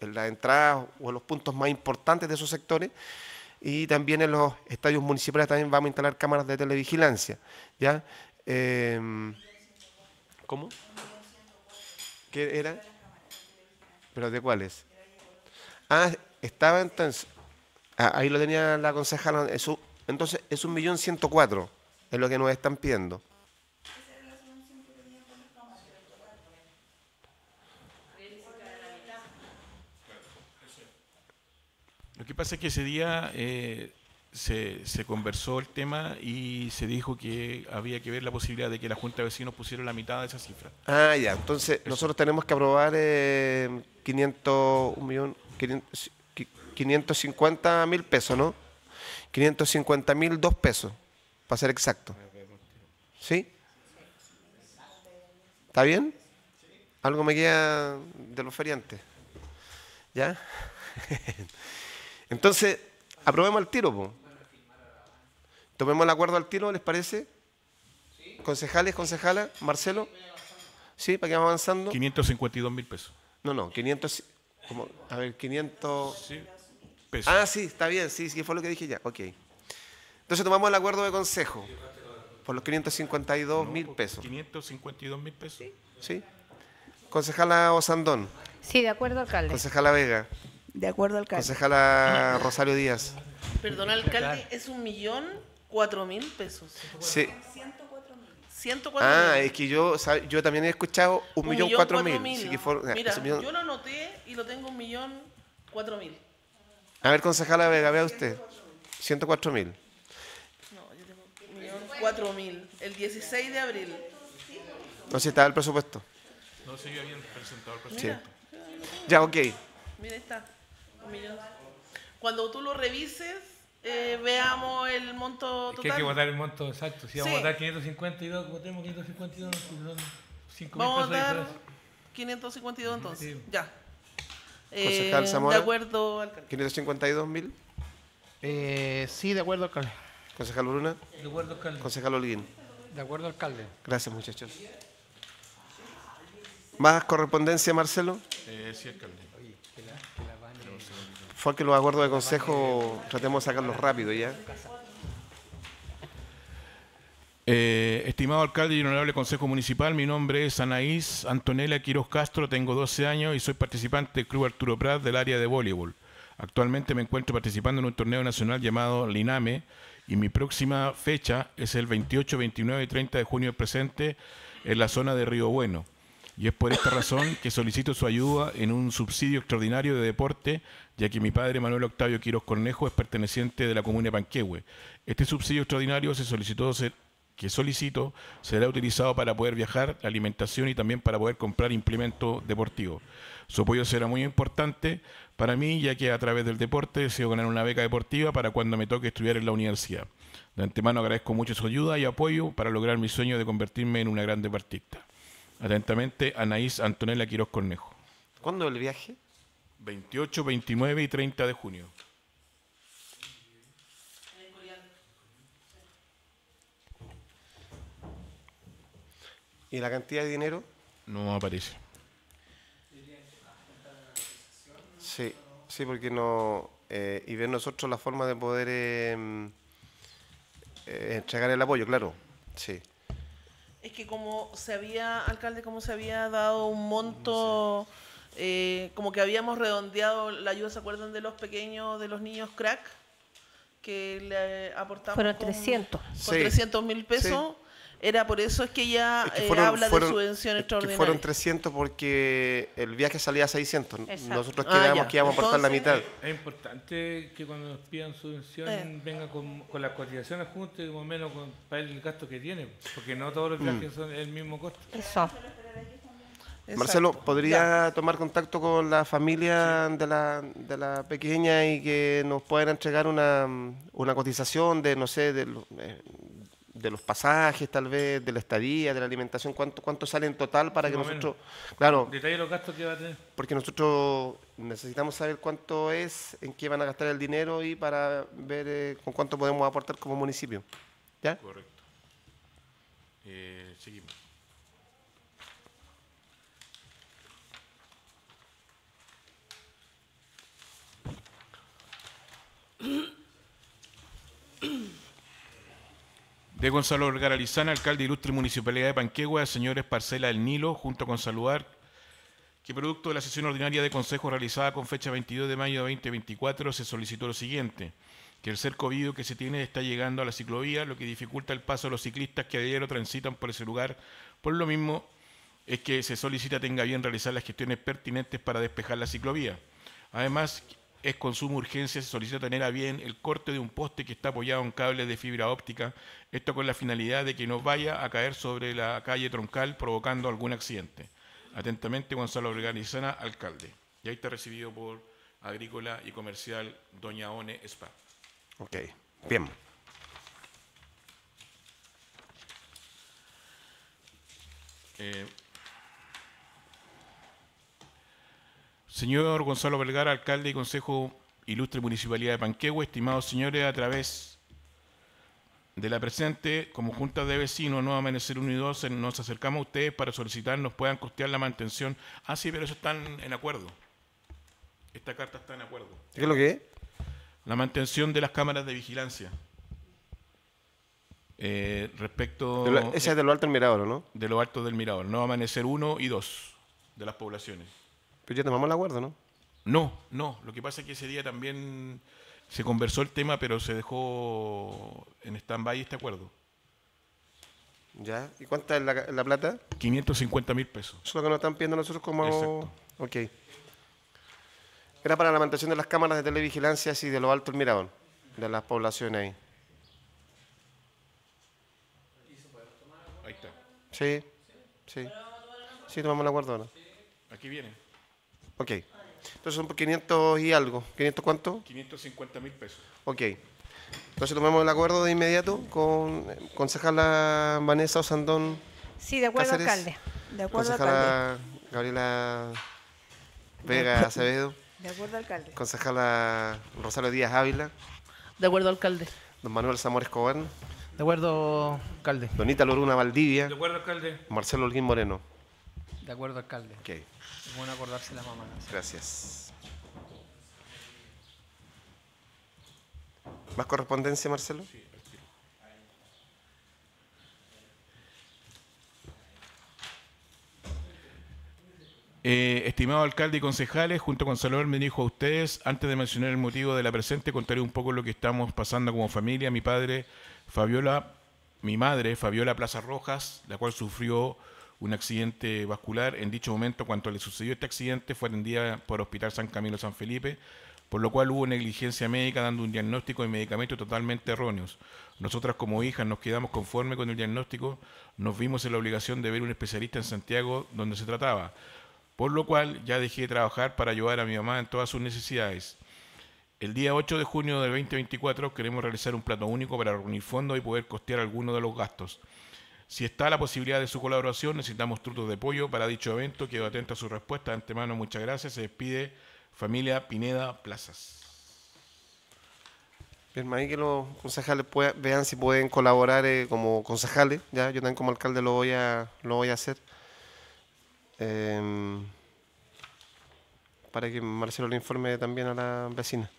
las entradas o en los puntos más importantes de esos sectores y también en los estadios municipales también vamos a instalar cámaras de televigilancia. ¿ya? Em, ¿Cómo? ¿Qué era? ¿Pero de cuáles? Ah, estaba entonces... Ah, ahí lo tenía la concejala, entonces es un millón ciento cuatro, es lo que nos están pidiendo. Lo que pasa es que ese día eh, se, se, conversó el tema y se dijo que había que ver la posibilidad de que la Junta de Vecinos pusiera la mitad de esa cifra. Ah, ya. Entonces, nosotros tenemos que aprobar eh, 500, millón, 550 mil pesos, ¿no? 550.002 mil dos pesos, para ser exacto. ¿Sí? ¿Está bien? Algo me queda de los feriantes. ¿Ya? Entonces, aprobemos el tiro. Tomemos el acuerdo al tiro, ¿les parece? Concejales, concejala, Marcelo. Sí, para que vamos avanzando. 552 mil pesos. No, no, 500. a ver, 500. Ah, sí, está bien, sí, sí, fue lo que dije ya. Ok. Entonces tomamos el acuerdo de consejo por los 552 mil pesos. 552 mil pesos. Sí. Concejala Osandón. Sí, de acuerdo, alcalde. Concejala Vega. De acuerdo, alcalde. Concejala Rosario Díaz. Perdón, alcalde, es un millón cuatro mil pesos. Sí. ah, es que yo, yo también he escuchado un, millón, cuatro, mil. Sí Mira, yo lo anoté y lo tengo un millón cuatro mil. A ver, concejala Vega, vea usted. 104 mil. No, yo tengo 4 mil. El 16 de abril. No, si estaba el presupuesto. No, si yo había presentado el presupuesto. Sí. Ya, ok. Mira, está. Cuando tú lo revises, eh, veamos el monto total. Es que hay que votar el monto exacto. Si sí. vamos a votar 552, votemos 552, 5.000. 5 Vamos a votar 552 entonces. Ya. Concejal eh, Zamora. De acuerdo, alcalde. 552 mil. Eh, sí, de acuerdo, alcalde. Concejal Bruna. De acuerdo, alcalde. Concejal Olguín. De acuerdo, alcalde. Gracias, muchachos. ¿Más correspondencia, Marcelo? Eh, sí, alcalde. Fue que los acuerdos de consejo tratemos de sacarlos rápido ya. Eh, estimado alcalde y honorable Consejo Municipal, mi nombre es Anaís Antonella Quiroz Castro, tengo 12 años y soy participante del Club Arturo Prat del área de voleibol. Actualmente me encuentro participando en un torneo nacional llamado Liname y mi próxima fecha es el 28, 29 y 30 de junio presente en la zona de Río Bueno. Y es por esta razón que solicito su ayuda en un subsidio extraordinario de deporte, ya que mi padre Manuel Octavio Quiroz Cornejo es perteneciente de la comuna de Panquehue. Este subsidio extraordinario se solicitó que solicito será utilizado para poder viajar, alimentación y también para poder comprar implementos deportivos. Su apoyo será muy importante para mí, ya que a través del deporte deseo ganar una beca deportiva para cuando me toque estudiar en la universidad. De antemano agradezco mucho su ayuda y apoyo para lograr mi sueño de convertirme en una gran deportista. Atentamente, Anaís Antonella Quiroz Cornejo. ¿Cuándo el viaje? 28, 29 y 30 de junio. ¿Y la cantidad de dinero? No aparece. Sí, sí, porque no. Eh, y ver nosotros la forma de poder em, eh, entregar el apoyo, claro. Sí. Es que como se había, alcalde, como se había dado un monto, eh, como que habíamos redondeado la ayuda, ¿se acuerdan de los pequeños, de los niños crack? Que le aportamos. Fueron 300. Con, 300 mil pesos. Era por eso es que ya eh, habla de subvención es Que fueron 300 porque el viaje salía a 600. Nosotros creíamos ah, que íbamos a aportar la mitad. Eh, es importante que cuando nos pidan subvención vengan eh. venga con, las cotizaciones juntas y menos con, para el gasto que tiene, porque no todos los viajes mm. son el mismo costo. Exacto. Marcelo, ¿podría tomar contacto con la familia de, la, de la pequeña y que nos puedan entregar una, una cotización de, no sé, de, de los pasajes tal vez, de la estadía, de la alimentación, cuánto, cuánto sale en total para que nosotros... Claro. Detalle los gastos que va Porque nosotros necesitamos saber cuánto es, en qué van a gastar el dinero y para ver eh, con cuánto podemos aportar como municipio. ¿Ya? Correcto. Eh, seguimos de Gonzalo Vergara Lizana, alcalde de Ilustre Municipalidad de Panquegua, señores Parcela del Nilo, junto con saludar que producto de la sesión ordinaria de consejo realizada con fecha 22 de mayo de 2024 se solicitó lo siguiente, que el cerco vivo que se tiene está llegando a la ciclovía, lo que dificulta el paso de los ciclistas que a diario transitan por ese lugar. Por lo mismo es que se solicita tenga bien realizar las gestiones pertinentes para despejar la ciclovía. Además, es con suma urgencia, se solicita tener a bien el corte de un poste que está apoyado en cables de fibra óptica, esto con la finalidad de que no vaya a caer sobre la calle troncal provocando algún accidente. Atentamente, Gonzalo Organizana, alcalde. Y ahí está recibido por Agrícola y Comercial Doña One Spa. Ok, bien. Eh, Señor Gonzalo Vergara, alcalde y consejo ilustre Municipalidad de Panquehue, estimados señores, a través de la presente, como Junta de Vecinos, no Amanecer 1 y 2, eh, nos acercamos a ustedes para solicitar nos puedan costear la mantención. Ah, sí, pero eso están en acuerdo. Esta carta está en acuerdo. ¿Qué es lo que es? La mantención de las cámaras de vigilancia. Eh, respecto... esa es de lo alto del mirador, ¿no? De lo alto del mirador. Nuevo Amanecer 1 y 2 de las poblaciones. Pero ya tomamos el acuerdo, ¿no? No, no. Lo que pasa es que ese día también se conversó el tema, pero se dejó en stand-by este acuerdo. ¿Ya? ¿Y cuánta es la, plata? 550 mil pesos. Eso es lo que nos están pidiendo nosotros como... Exacto. Ok. Era para la mantención de las cámaras de televigilancia y de lo alto el mirador, de las poblaciones ahí. Ahí está. Sí, sí. Sí, tomamos la guardona. Aquí viene. Ok. Entonces son por 500 y algo. ¿500 cuánto? 550 mil pesos. Ok. Entonces tomemos el acuerdo de inmediato con concejala Vanessa Osandón. Sí, de acuerdo, alcalde. De acuerdo, concejala alcalde. Gabriela Vega Acevedo. De acuerdo, alcalde. Concejala Rosario Díaz Ávila. De acuerdo, alcalde. Don Manuel Zamora Escobar. De acuerdo, alcalde. Donita Loruna Valdivia. De acuerdo, alcalde. Marcelo Holguín Moreno. De acuerdo, alcalde. Ok bueno acordarse las mamadas. Gracias. ¿Más correspondencia, Marcelo? Eh, estimado alcalde y concejales, junto con Salvador me dijo a ustedes, antes de mencionar el motivo de la presente, contaré un poco lo que estamos pasando como familia. Mi padre, Fabiola, mi madre, Fabiola Plaza Rojas, la cual sufrió un accidente vascular. En dicho momento, cuando le sucedió este accidente, fue atendida por Hospital San Camilo San Felipe, por lo cual hubo negligencia médica dando un diagnóstico y medicamentos totalmente erróneos. Nosotras como hijas nos quedamos conformes con el diagnóstico, nos vimos en la obligación de ver un especialista en Santiago donde se trataba, por lo cual ya dejé de trabajar para ayudar a mi mamá en todas sus necesidades. El día 8 de junio del 2024 queremos realizar un plato único para reunir fondos y poder costear algunos de los gastos. Si está la posibilidad de su colaboración, necesitamos trutos de pollo para dicho evento. Quedo atento a su respuesta. De antemano, muchas gracias. Se despide familia Pineda Plazas. Bien, ahí que los concejales vean si pueden colaborar eh, como concejales. Ya, yo también como alcalde lo voy a, lo voy a hacer. Em, para que Marcelo le informe también a la vecina.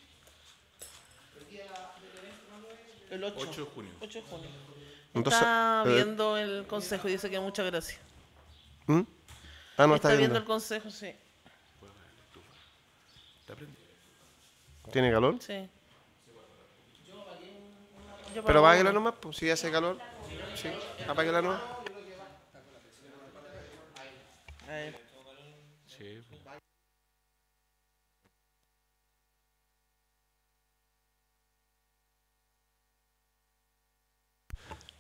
El 8, 8 de junio. 8 de junio. Entonces, está eh, viendo el consejo y dice que muchas gracias. ¿Mm? Ah, no está, viendo. el consejo, sí. ¿Tiene calor? Sí. Pero va apáguela nomás, pues, si hace calor. Sí, apáguela nomás. Ahí.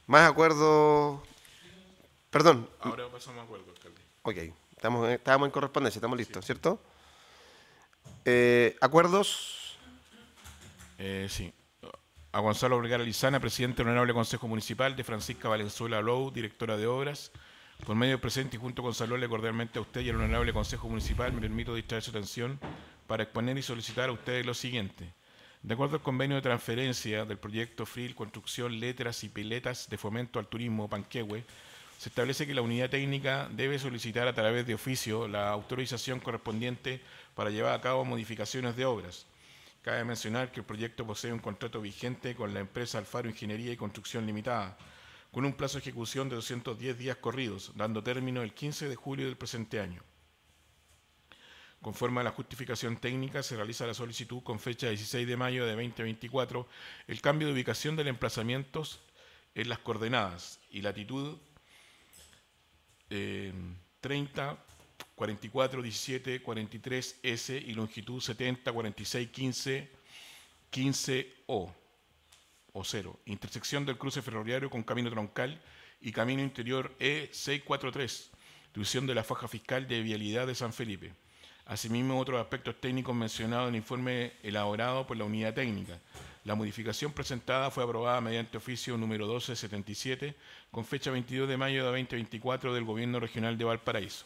Más acuerdos. Perdón. Ahora pasamos a acuerdos, alcalde. Ok, estamos, estábamos en correspondencia, estamos listos, ¿cierto? Eh, acuerdos. Eh, sí. A Gonzalo Vergara Lizana, presidente del Honorable Consejo Municipal, de Francisca Valenzuela Lou, directora de Obras. Por medio del presente y junto con saludarle cordialmente a usted y al Honorable Consejo Municipal, me permito distraer su atención para exponer y solicitar a ustedes lo siguiente. De acuerdo al convenio de transferencia del proyecto FRIL Construcción, Letras y Piletas de Fomento al Turismo Panquehue, se establece que la unidad técnica debe solicitar a través de oficio la autorización correspondiente para llevar a cabo modificaciones de obras. Cabe mencionar que el proyecto posee un contrato vigente con la empresa Alfaro Ingeniería y Construcción Limitada, con un plazo de ejecución de 210 días corridos, dando término el 15 de julio del presente año. Conforme a la justificación técnica, se realiza la solicitud con fecha 16 de mayo de 2024 el cambio de ubicación del emplazamiento en las coordenadas y latitud 30, 44, 17, 43 S y longitud 70, 46, 15, 15 O o 0. Intersección del cruce ferroviario con camino troncal y camino interior E643, división de la faja fiscal de vialidad de San Felipe. Asimismo, otros aspectos técnicos mencionados en el informe elaborado por la unidad técnica. La modificación presentada fue aprobada mediante oficio número 1277 con fecha 22 de mayo de 2024 del Gobierno Regional de Valparaíso.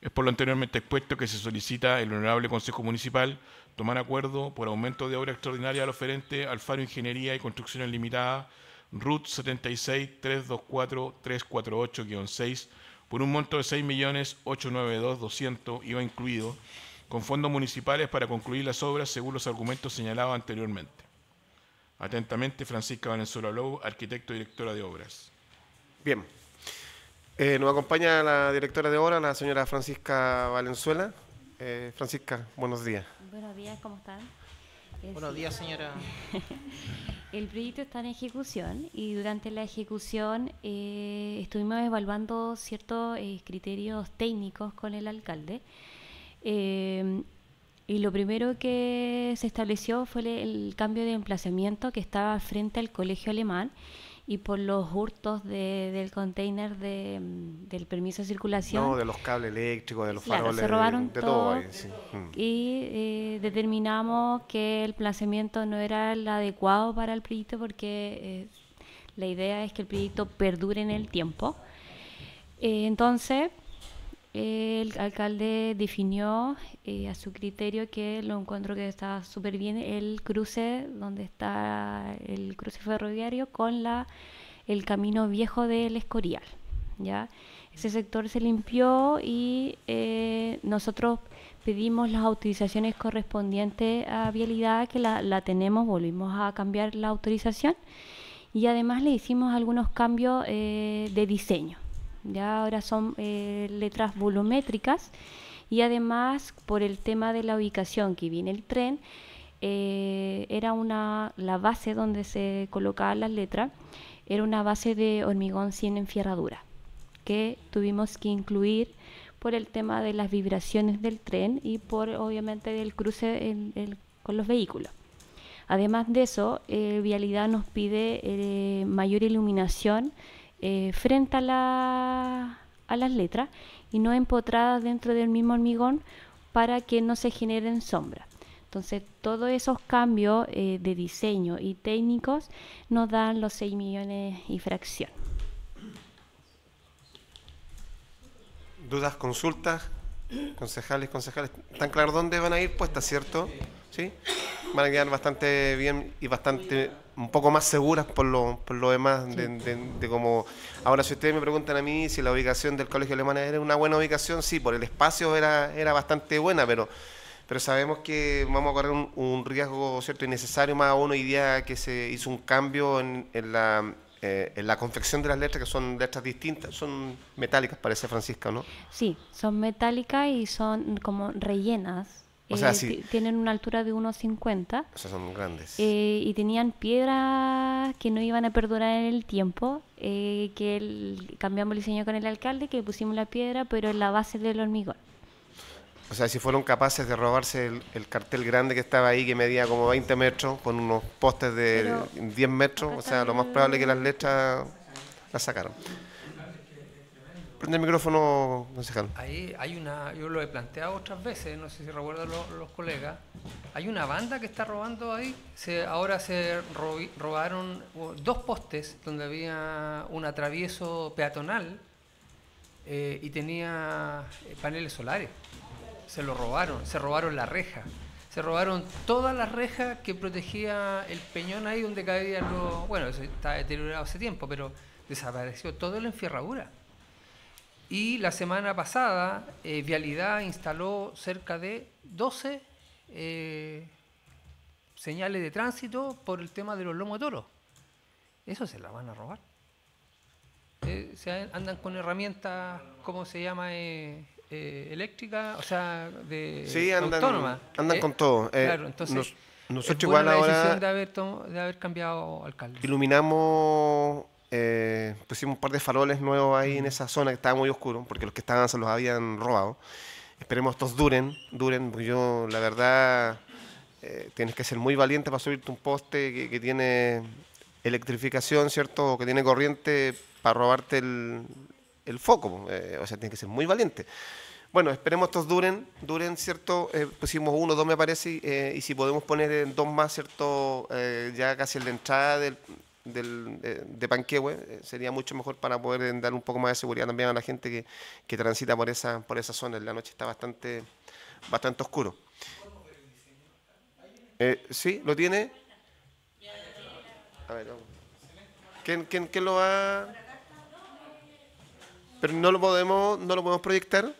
Es por lo anteriormente expuesto que se solicita el Honorable Consejo Municipal tomar acuerdo por aumento de obra extraordinaria al oferente Alfaro Ingeniería y Construcciones Limitadas, RUT 76 324 348 6 por un monto de 6.892.200 iba incluido, con fondos municipales para concluir las obras según los argumentos señalados anteriormente. Atentamente, Francisca Valenzuela Lobo, arquitecto y directora de obras. Bien. Eh, nos acompaña la directora de obras, la señora Francisca Valenzuela. Eh, Francisca, buenos días. Buenos días, ¿cómo están? Buenos días, señora. el proyecto está en ejecución y durante la ejecución eh, estuvimos evaluando ciertos eh, criterios técnicos con el alcalde. Eh, y lo primero que se estableció fue el, cambio de emplazamiento que estaba frente al colegio alemán y por los hurtos de, del container de, mm, del permiso de circulación. No, de los cables eléctricos, de los faroles, se robaron de, todo. Mm. Y eh, determinamos que el planteamiento no era el adecuado para el proyecto porque eh, la idea es que el proyecto perdure en el tiempo. Eh, entonces, el alcalde definió eh, a su criterio que lo encuentro que está súper bien el cruce donde está el cruce ferroviario con la el camino viejo del Escorial ya ese sector se limpió y eh, nosotros pedimos las autorizaciones correspondientes a vialidad que la, tenemos volvimos a cambiar la autorización y además le hicimos algunos cambios eh, de diseño ya ahora son eh, letras volumétricas y además por el tema de la ubicación que viene el tren, eh, era una, la base donde se colocaba las letras, era una base de hormigón sin enferradura que tuvimos que incluir por el tema de las vibraciones del tren y por obviamente del cruce con los vehículos. Además de eso, eh, Vialidad nos pide mayor iluminación eh, frente a, la, las letras y no empotradas dentro del mismo hormigón para que no se generen sombras. Entonces, todos esos cambios eh, de diseño y técnicos nos dan los 6 millones y fracción. ¿Dudas, consultas? Concejales, concejales, están claro dónde van a ir Pues está cierto? ¿sí? Van a quedar bastante bien y bastante un poco más seguras por lo, por lo demás de, como... Ahora, si ustedes me preguntan a mí si la ubicación del Colegio Alemán era una buena ubicación, sí, por el espacio era, era bastante buena, pero pero sabemos que vamos a correr un, riesgo cierto innecesario más aún hoy día que se hizo un cambio en, en la eh, en la confección de las letras que son letras distintas son metálicas parece Francisca no sí son metálicas y son como rellenas o eh, sea, Tienen una altura de 1,50. O sea, son grandes. Eh, y tenían piedras que no iban a perdurar en el tiempo. Eh, que cambiamos el diseño con el alcalde, que pusimos la piedra, pero en la base del hormigón. O sea, si fueron capaces de robarse el, cartel grande que estaba ahí, que medía como 20 metros, con unos postes de 10 metros, o sea, lo más probable es que las letras las sacaron. Prende micrófono, concejal. Ahí hay una, yo lo he planteado otras veces, no sé si recuerdan los, colegas. Hay una banda que está robando ahí. ahora se robaron oh, dos postes donde había un atravieso peatonal eh, y tenía eh, paneles solares. Se lo robaron, se robaron la reja. Se robaron todas las rejas que protegía el peñón ahí donde caía lo... Bueno, eso está deteriorado hace tiempo, pero desapareció toda la enferradura. Y la semana pasada, eh, Vialidad instaló cerca de 12 eh, señales de tránsito por el tema de los lomos de toro. Eso se la van a robar. Eh, andan con herramientas, ¿cómo se llama? eléctrica, o sea, de sí, andan, andan con todo. claro, entonces... nosotros igual ahora... decisión de haber cambiado alcalde. Iluminamos eh, pusimos un par de faroles nuevos ahí en esa zona que estaba muy oscuro, porque los que estaban se los habían robado. Esperemos estos duren, duren, porque yo, la verdad, eh, tienes que ser muy valiente para subirte un poste que, tiene electrificación, ¿cierto? O que tiene corriente para robarte el, foco. Eh, o sea, tienes que ser muy valiente. Bueno, esperemos estos duren, duren, ¿cierto? pusimos uno, dos me parece, y si podemos poner dos más, ¿cierto? ya casi en la entrada del, del, de, Panquehue, eh, sería mucho mejor para poder dar un poco más de seguridad también a la gente que, transita por esa, por esa zona. la noche está bastante, bastante oscuro. Eh, sí, lo tiene. ¿Quién, lo va? Pero no lo podemos, no lo podemos proyectar.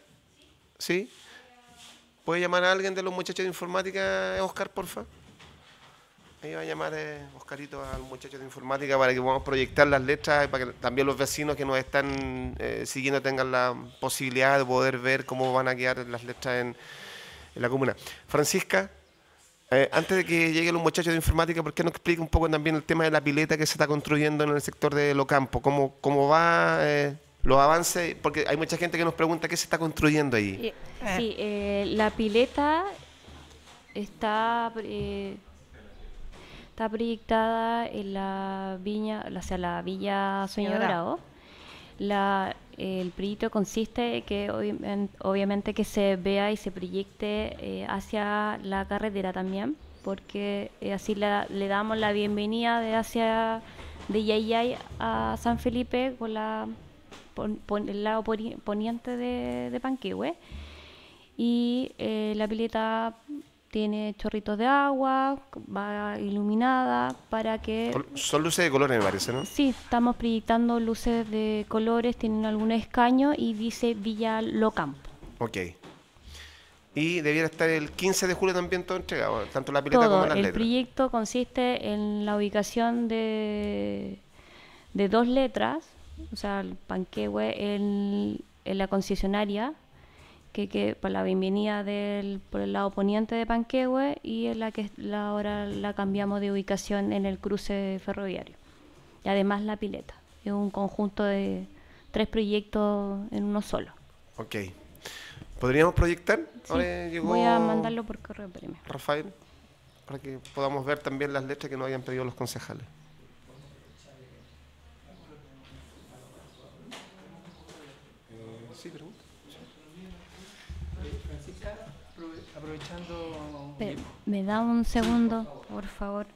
¿Sí? ¿Puede llamar a alguien de los muchachos de informática, Oscar, porfa? Me iba a llamar eh, Oscarito al muchacho de informática para que podamos proyectar las letras y para que también los vecinos que nos están eh, siguiendo tengan la posibilidad de poder ver cómo van a quedar las letras en, la comuna. Francisca, eh, antes de que llegue los muchacho de informática, ¿por qué no explica un poco también el tema de la pileta que se está construyendo en el sector de los ¿Cómo, cómo va los avances? Porque hay mucha gente que nos pregunta qué se está construyendo ahí. Sí, la pileta está está proyectada en la viña, hacia la villa Sueño Dorado. el proyecto consiste que obviamente, que se vea y se proyecte eh, hacia la carretera también, porque eh, así le damos la bienvenida de hacia de Yayay a San Felipe con el lado poniente de, Panquehue y eh, la pileta tiene chorritos de agua, va iluminada para que... Son luces de colores, me parece, ¿no? Sí, estamos proyectando luces de colores, tienen algún escaño y dice Villa Locampo. Ok. Y debiera estar el 15 de julio también todo entregado, tanto la pileta como las el El proyecto consiste en la ubicación de, de dos letras, o sea, el Panquehue en, en la concesionaria que, que por pues, la bienvenida del, por el lado poniente de Panquehue y en la que la, ahora la cambiamos de ubicación en el cruce ferroviario. Y además la pileta. Es un conjunto de tres proyectos en uno solo. Ok. ¿Podríamos proyectar? Sí. Voy a mandarlo por correo primero. Rafael, para que podamos ver también las letras que nos hayan pedido los concejales. ¿Me da un segundo, por favor?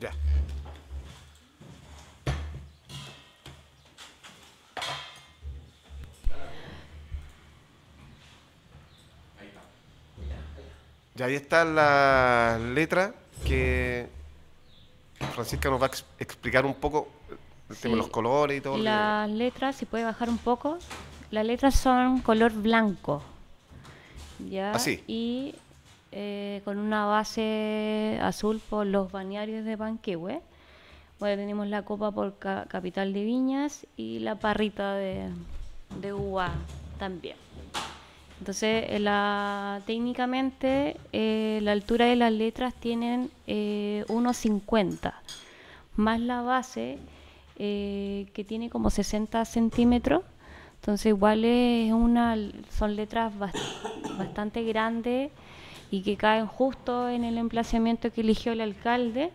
Ya. Y ahí están las letras que Francisca nos va a explicar un poco el tema de los colores y todo. Las letras, si puede bajar un poco, las letras son color blanco. ¿ya? Y eh, con una base azul por los bañarios de Panquehue. Bueno, tenemos la copa por Capital de Viñas y la parrita de, de también. Entonces, eh, técnicamente, eh, la altura de las letras tienen eh, 1,50, más la base que tiene como 60 centímetros. Entonces, igual es una, son letras bastante grandes y que caen justo en el emplazamiento que eligió el alcalde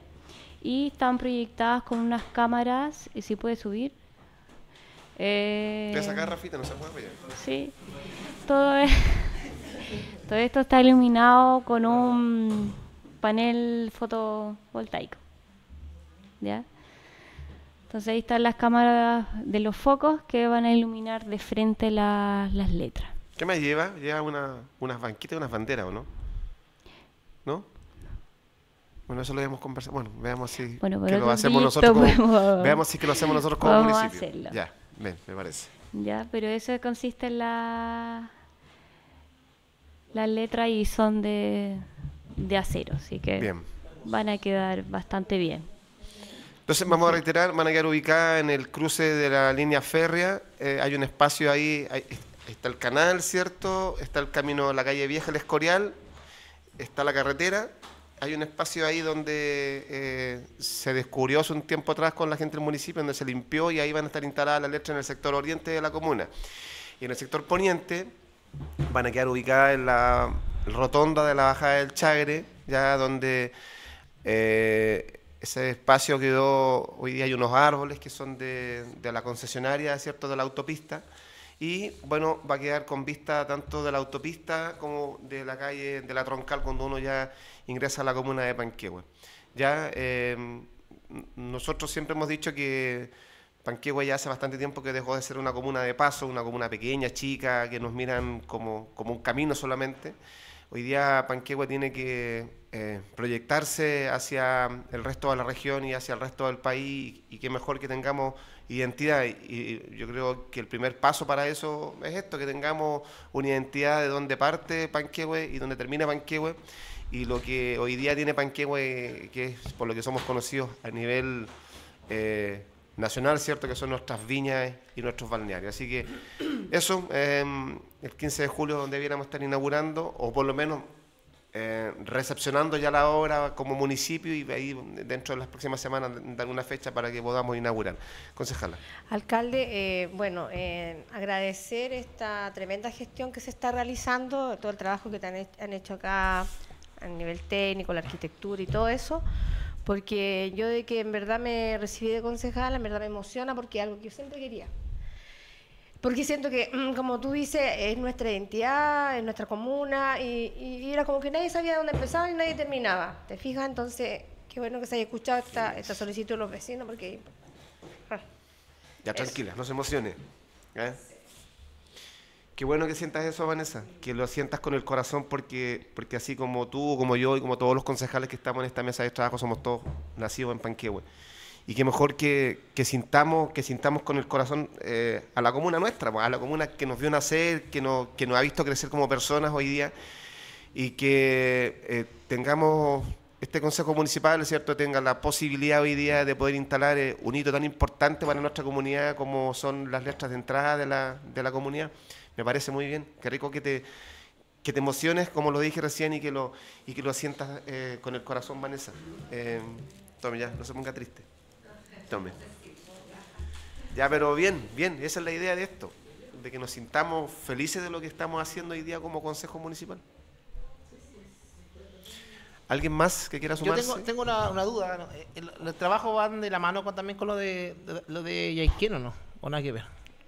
y están proyectadas con unas cámaras, y si puede subir. Eh, sacar Rafita, no se puede Sí, todo, todo esto está iluminado con un panel fotovoltaico. ¿Ya? Entonces ahí están las cámaras de los focos que van a iluminar de frente las letras. ¿Qué más lleva? Lleva una, unas banquitas unas banderas, ¿o no? ¿no? Bueno, eso lo habíamos conversado. Bueno, veamos si que lo hacemos nosotros veamos si que lo hacemos nosotros como municipio. Ya, bien, me parece. Ya, pero eso consiste en la La letra y son de, de acero, así que bien. van a quedar bastante bien. Entonces vamos a reiterar, van a quedar ubicadas en el cruce de la línea férrea, eh, hay un espacio ahí, está el canal, ¿cierto? Está el camino, la calle Vieja, el Escorial, está la carretera, hay un espacio ahí donde eh, se descubrió hace un tiempo atrás con la gente del municipio, donde se limpió y ahí van a estar instaladas las letras en el sector oriente de la comuna. Y en el sector poniente van a quedar ubicadas en la rotonda de la baja del Chagre, ya donde eh, ese espacio quedó, hoy día hay unos árboles que son de, de la concesionaria, ¿cierto?, de la autopista y bueno, va a quedar con vista tanto de la autopista como de la calle, de la troncal cuando uno ya ingresa a la comuna de Panquehue. Ya em, nosotros siempre hemos dicho que Panquehue ya hace bastante tiempo que dejó de ser una comuna de paso, una comuna pequeña, chica, que nos miran como, como un camino solamente. Hoy día Panquehue tiene que eh, proyectarse hacia el resto de la región y hacia el resto del país y, que qué mejor que tengamos identidad. Y, yo creo que el primer paso para eso es esto, que tengamos una identidad de dónde parte Panquehue y dónde termina Panquehue. Y lo que hoy día tiene Panquehue, que es por lo que somos conocidos a nivel eh, nacional, ¿cierto? Que son nuestras viñas y nuestros balnearios. Así que eso... Eh, el 15 de julio donde viéramos estar inaugurando, o por lo menos eh, recepcionando ya la obra como municipio y ahí dentro de las próximas semanas dar una fecha para que podamos inaugurar. Concejala. Alcalde, eh, bueno, eh, agradecer esta tremenda gestión que se está realizando, todo el trabajo que han, han hecho acá a nivel técnico, la arquitectura y todo eso, porque yo de que en verdad me recibí de concejala, en verdad me emociona porque algo que yo siempre quería porque siento que, mm, como tú dices, es nuestra identidad, es nuestra comuna, y, era como que nadie sabía dónde empezaba y nadie terminaba. ¿Te fijas? Entonces, qué bueno que se haya escuchado esta, esta solicitud de los vecinos, porque... Ya tranquila, no se emocione. ¿eh? Qué bueno que sientas eso, Vanessa, que lo sientas con el corazón, porque, porque así como tú, como yo y como todos los concejales que estamos en esta mesa de trabajo, somos todos nacidos en Panquehue y que mejor que, sintamos, que sintamos con el corazón eh, a la comuna nuestra, pues, a la comuna que nos vio nacer, que, nos que nos ha visto crecer como personas hoy día y que eh, tengamos este Consejo Municipal, ¿cierto?, tenga la posibilidad hoy día de poder instalar eh, un hito tan importante para nuestra comunidad como son las letras de entrada de la, de la comunidad. Me parece muy bien, qué rico que te, que te emociones, como lo dije recién, y que lo, y que lo sientas con el corazón, Vanessa. Tome ya, no se ponga triste. Ya, pero bien, bien, esa es la idea de esto, de que nos sintamos felices de lo que estamos haciendo hoy día como Consejo Municipal. ¿Alguien más que quiera sumarse? Yo tengo, una, duda. Eh, ¿Los trabajos van de la mano también con lo de, de, lo de Yaiquén o no? ¿O nada que ver?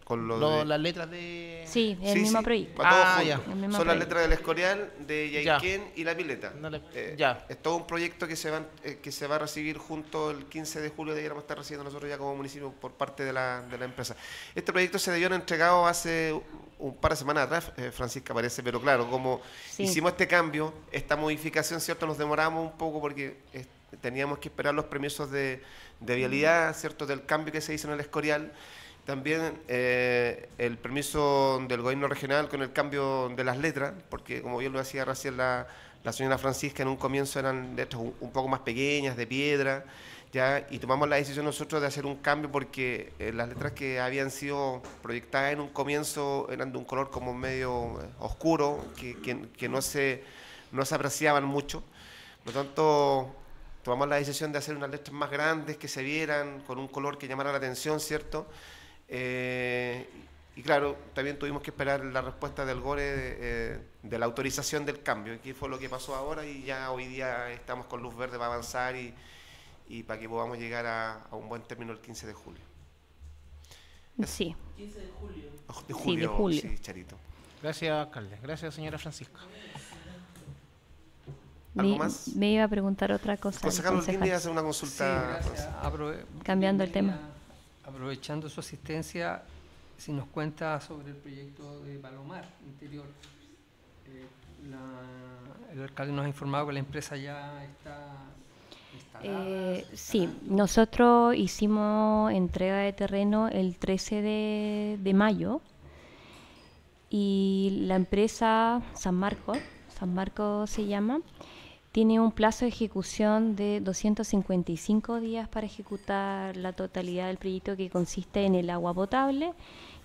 Con las letras de. Sí, el mismo proyecto. ah, Son las letras del Escorial, de Yaiken y La Pileta. Eh, es todo un proyecto que se, van, eh, que se va a recibir junto el 15 de julio, de a estar recibiendo nosotros ya como municipio por parte de la, de la empresa. Este proyecto se debió haber entregado hace un par de semanas atrás, eh, Francisca parece, pero claro, como hicimos este cambio, esta modificación, ¿cierto? Nos demoramos un poco porque teníamos que esperar los permisos de, de vialidad, ¿cierto? Del cambio que se hizo en el Escorial también eh, el permiso del gobierno regional con el cambio de las letras, porque como yo lo hacía recién la, señora Francisca, en un comienzo eran letras un, poco más pequeñas, de piedra, ya, y tomamos la decisión nosotros de hacer un cambio porque eh, las letras que habían sido proyectadas en un comienzo eran de un color como medio eh, oscuro, que, no, se, no se apreciaban mucho. Por lo tanto, tomamos la decisión de hacer unas letras más grandes que se vieran, con un color que llamara la atención, ¿cierto? Eh, y claro, también tuvimos que esperar la respuesta del GORE eh, de, la autorización del cambio, que fue lo que pasó ahora y ya hoy día estamos con luz verde para avanzar y, para que podamos llegar a, un buen término el 15 de julio. Sí. 15 de julio. De julio, sí, Charito. Gracias, alcalde. Gracias, señora Francisca. ¿Algo me, más? me iba a preguntar otra cosa. hace una consulta. Pues. Cambiando el tema aprovechando su asistencia, si nos cuenta sobre el proyecto de Palomar Interior. Eh, el alcalde nos ha informado que la empresa ya está... instalada. Eh, sí, nosotros hicimos entrega de terreno el 13 de mayo y la empresa San Marcos, San Marcos se llama, tiene un plazo de ejecución de 255 días para ejecutar la totalidad del proyecto que consiste en el agua potable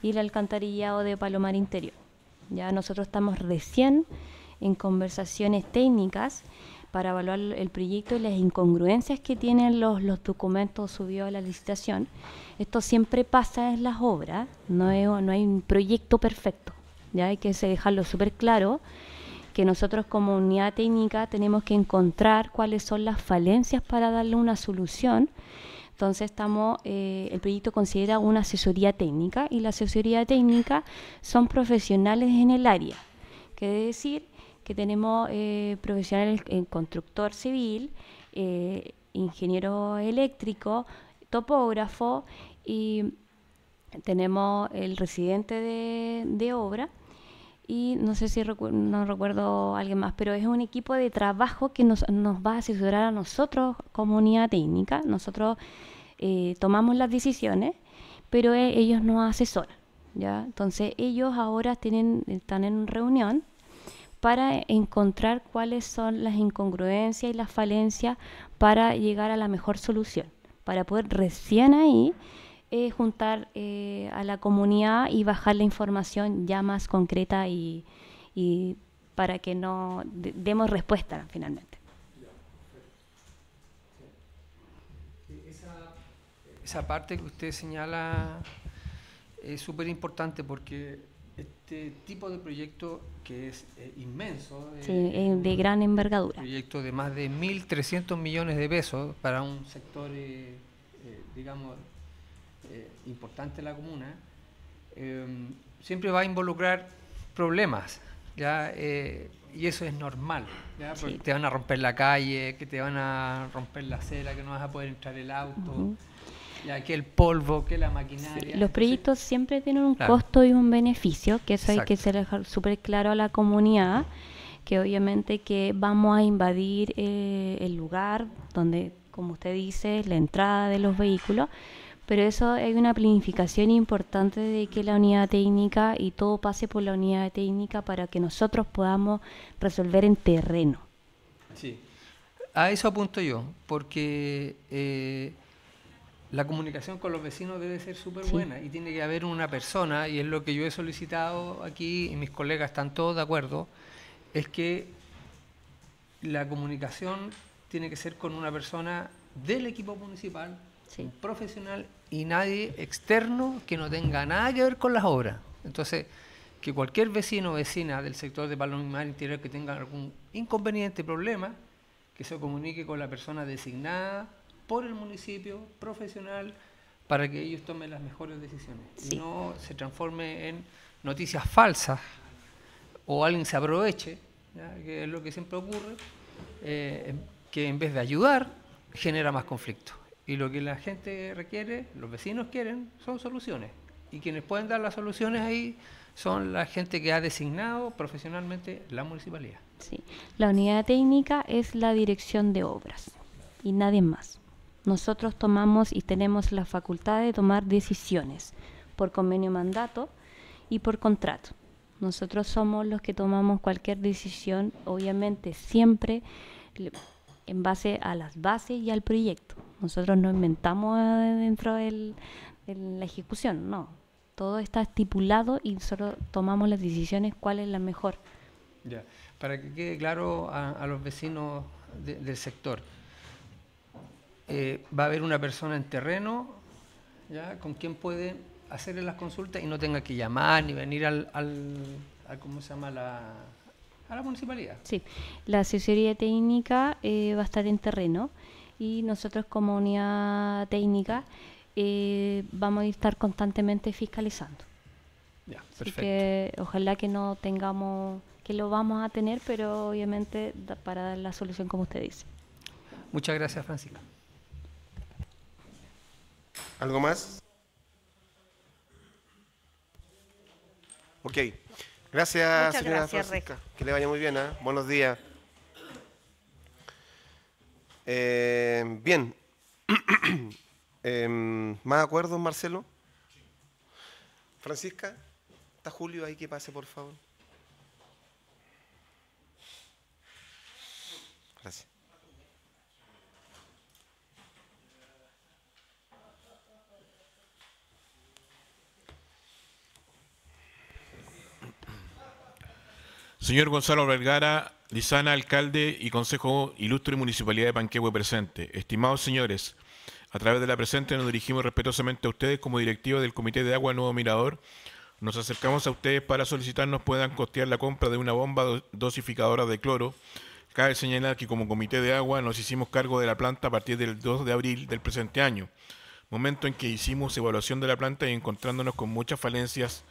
y el alcantarillado de Palomar Interior. Ya nosotros estamos recién en conversaciones técnicas para evaluar el proyecto y las incongruencias que tienen los, los documentos subidos a la licitación. Esto siempre pasa en las obras, no, no hay un proyecto perfecto, ya hay que dejarlo súper claro que nosotros como unidad técnica tenemos que encontrar cuáles son las falencias para darle una solución. Entonces estamos, eh, el proyecto considera una asesoría técnica y la asesoría técnica son profesionales en el área. Quiere decir que tenemos eh, profesionales en constructor civil, eh, ingeniero eléctrico, topógrafo y tenemos el residente de obra y no sé si no recuerdo alguien más, pero es un equipo de trabajo que nos, va a asesorar a nosotros comunidad técnica. Nosotros eh, tomamos las decisiones, pero e, ellos nos asesoran. ¿ya? Entonces ellos ahora tienen, están en reunión para encontrar cuáles son las incongruencias y las falencias para llegar a la mejor solución, para poder recién ahí es juntar eh, a la comunidad y bajar la información ya más concreta y, y para que no demos respuesta finalmente. Esa, parte que usted señala es súper importante porque este tipo de proyecto que es eh, inmenso. Eh, de gran envergadura. proyecto de más de 1.300 millones de pesos para un sector, eh, digamos, eh, importante la comuna, em, siempre va a involucrar problemas, ¿ya? Eh, y eso es normal, Porque te van a romper la calle, que te van a romper la acera, que no vas a poder entrar el auto. que el polvo, que la maquinaria. los proyectos siempre tienen un costo y un beneficio, que eso hay que ser súper claro a la comunidad, que obviamente que vamos a invadir eh, el lugar donde, como usted dice, la entrada de los vehículos, pero eso hay una planificación importante de que la unidad técnica y todo pase por la unidad técnica para que nosotros podamos resolver en terreno. Sí, a eso apunto yo, porque eh, la comunicación con los vecinos debe ser súper buena y tiene que haber una persona, y es lo que yo he solicitado aquí y mis colegas están todos de acuerdo, es que la comunicación tiene que ser con una persona del equipo municipal, profesional y nadie externo que no tenga nada que ver con las obras. Entonces, que cualquier vecino o vecina del sector de Palomar Interior que tenga algún inconveniente, problema, que se comunique con la persona designada por el municipio, profesional, para que ellos tomen las mejores decisiones y no se transforme en noticias falsas o alguien se aproveche, que es lo que siempre ocurre, eh, que en vez de ayudar genera más conflicto. Y lo que la gente requiere, los vecinos quieren, son soluciones. Y quienes pueden dar las soluciones ahí son la gente que ha designado profesionalmente la municipalidad. Sí, la unidad técnica es la dirección de obras y nadie más. Nosotros tomamos y tenemos la facultad de tomar decisiones por convenio mandato y por contrato. Nosotros somos los que tomamos cualquier decisión, obviamente siempre en base a las bases y al proyecto. Nosotros no inventamos eh, dentro de la ejecución, no. Todo está estipulado y solo tomamos las decisiones cuál es la mejor. Ya. Para que quede claro a, los vecinos del sector, eh, va a haber una persona en terreno ¿ya? con quien puede hacerle las consultas y no tenga que llamar ni venir al, a, ¿cómo se llama? La, a la municipalidad. Sí, la asesoría técnica eh, va a estar en terreno y nosotros como unidad técnica eh, vamos a estar constantemente fiscalizando. Ya, Así que ojalá que no tengamos, que lo vamos a tener, pero obviamente para dar la solución como usted dice. Muchas gracias, Francisca. ¿Algo más? Ok. Gracias, señora Francisca. Que le vaya muy bien, ¿ah? buenos días. Eh, bien. Em, ¿Más acuerdos, Marcelo? Francisca, ¿está Julio ahí que pase, por favor? Señor Gonzalo Vergara, Lizana, alcalde y consejo ilustre municipalidad de Panquehue presente. Estimados señores, a través de la presente nos dirigimos respetuosamente a ustedes como directivo del Comité de Agua Nuevo Mirador. Nos acercamos a ustedes para solicitarnos puedan costear la compra de una bomba dosificadora de cloro. Cabe señalar que como Comité de Agua nos hicimos cargo de la planta a partir del 2 de abril del presente año, momento en que hicimos evaluación de la planta y encontrándonos con muchas falencias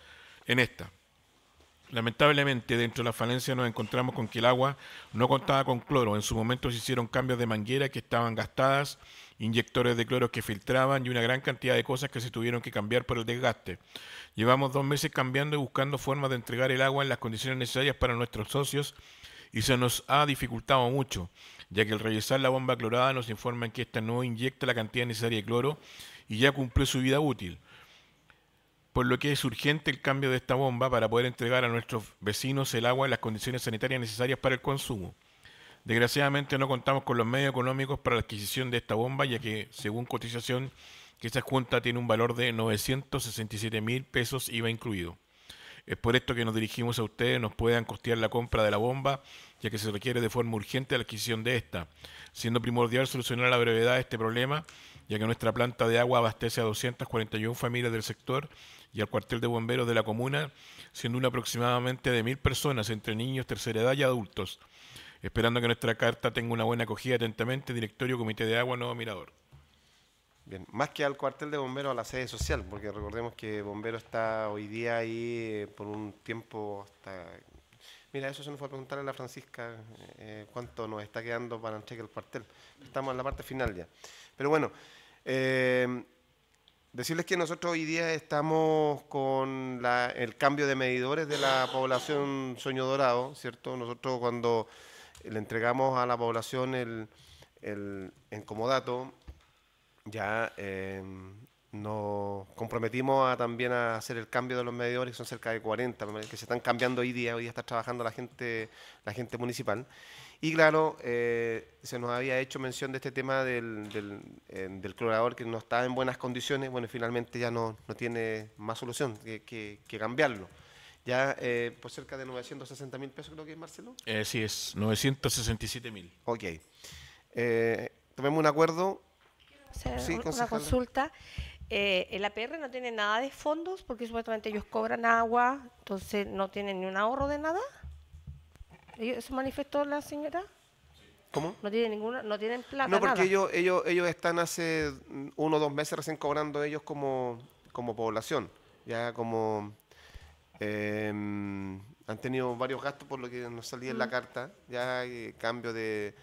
en esta. Lamentablemente, dentro de la falencia nos encontramos con que el agua no contaba con cloro. En su momento se hicieron cambios de manguera que estaban gastadas, inyectores de cloro que filtraban y una gran cantidad de cosas que se tuvieron que cambiar por el desgaste. Llevamos dos meses cambiando y buscando formas de entregar el agua en las condiciones necesarias para nuestros socios y se nos ha dificultado mucho, ya que al revisar la bomba clorada nos informan que esta no inyecta la cantidad necesaria de cloro y ya cumplió su vida útil por lo que es urgente el cambio de esta bomba para poder entregar a nuestros vecinos el agua en las condiciones sanitarias necesarias para el consumo. Desgraciadamente no contamos con los medios económicos para la adquisición de esta bomba, ya que según cotización que esta junta tiene un valor de 967 mil pesos IVA incluido. Es por esto que nos dirigimos a ustedes, nos puedan costear la compra de la bomba, ya que se requiere de forma urgente la adquisición de esta, siendo primordial solucionar a la brevedad este problema, ya que nuestra planta de agua abastece a 241 familias del sector y al cuartel de bomberos de la comuna, siendo una aproximadamente de mil personas entre niños, tercera edad y adultos. Esperando que nuestra carta tenga una buena acogida atentamente, Directorio Comité de Agua Nuevo Mirador. Bien, más que al cuartel de bomberos, a la sede social, porque recordemos que bombero está hoy día ahí eh, por un tiempo hasta Mira, eso se nos fue a preguntar a la Francisca eh, cuánto nos está quedando para el cuartel. Estamos en la parte final ya. Pero bueno, eh, Decirles que nosotros hoy día estamos con el cambio de medidores de la población Sueño Dorado, ¿cierto? Nosotros cuando le entregamos a la población el, el encomodato, ya eh, nos comprometimos a, también a hacer el cambio de los medidores, que son cerca de 40, que se están cambiando hoy día, hoy día está trabajando la gente, la gente municipal. Y claro, eh, se nos había hecho mención de este tema del, del, eh, clorador que no estaba en buenas condiciones, bueno, finalmente ya no, no tiene más solución que, cambiarlo. Ya eh, por cerca de 960 mil pesos creo que es, Marcelo. sí, es 967 mil. Ok. tomemos un acuerdo. Hacer una consulta. el APR no tiene nada de fondos porque supuestamente ellos cobran agua, entonces no tienen ni un ahorro de nada. ¿Eso manifestó la señora? ¿Cómo? No tiene ninguna, no tienen plata. No, porque Ellos, ellos, ellos están hace uno o dos meses recién cobrando ellos como, como población. Ya como em, han tenido varios gastos por lo que nos salía en la mm. carta, ya hay eh, cambio eh,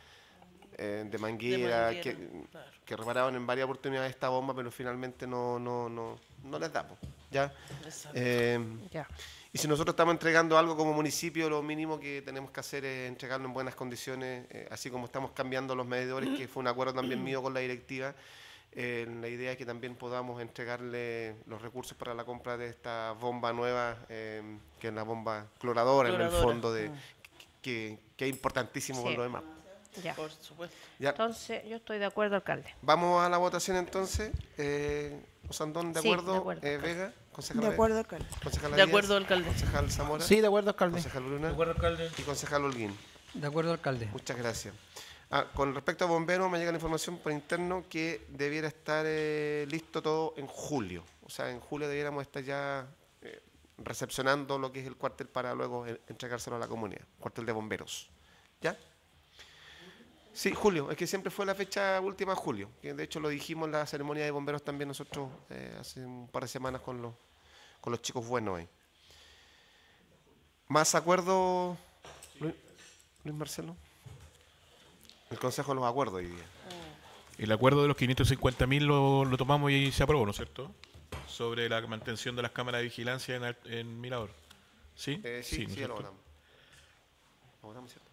de, manguera, que, reparaban en varias oportunidades esta bomba, pero finalmente no, no, no, no les damos. Ya. Em, ya. Y si nosotros estamos entregando algo como municipio, lo mínimo que tenemos que hacer es entregarlo en buenas condiciones, eh, así como estamos cambiando los medidores, que fue un acuerdo también mío con la directiva. Eh, la idea es que también podamos entregarle los recursos para la compra de esta bomba nueva, em, que es la bomba cloradora, en el fondo, de, ah. que, es importantísimo con lo demás. Por supuesto. Entonces, yo estoy de acuerdo, alcalde. Vamos a la votación entonces. Eh, Osandón, ¿de acuerdo? de acuerdo eh, Vega. De acuerdo, alcalde. De acuerdo, alcalde. Concejal Zamora. Sí, de acuerdo, alcalde. Concejal Luna. De acuerdo, alcalde. Y concejal Holguín. De acuerdo, alcalde. Muchas gracias. Ah, con respecto a bomberos, me llega la información por interno que debiera estar eh, listo todo en julio. O sea, en julio debiéramos estar ya eh, recepcionando lo que es el cuartel para luego eh, entregárselo a la comunidad. Cuartel de bomberos. ¿Ya? Sí, julio. Es que siempre fue la fecha última, julio. de hecho lo dijimos en la ceremonia de bomberos también nosotros hace un par de semanas con los con los chicos buenos ahí. ¿Más acuerdos, Luis, Marcelo? El Consejo de los Acuerdos hoy día. El acuerdo de los 550.000 lo, lo tomamos y se aprobó, ¿no es cierto? Sobre la mantención de las cámaras de vigilancia en, en Mirador. ¿Sí? Eh, sí, sí, sí lo votamos. ¿Lo votamos, cierto?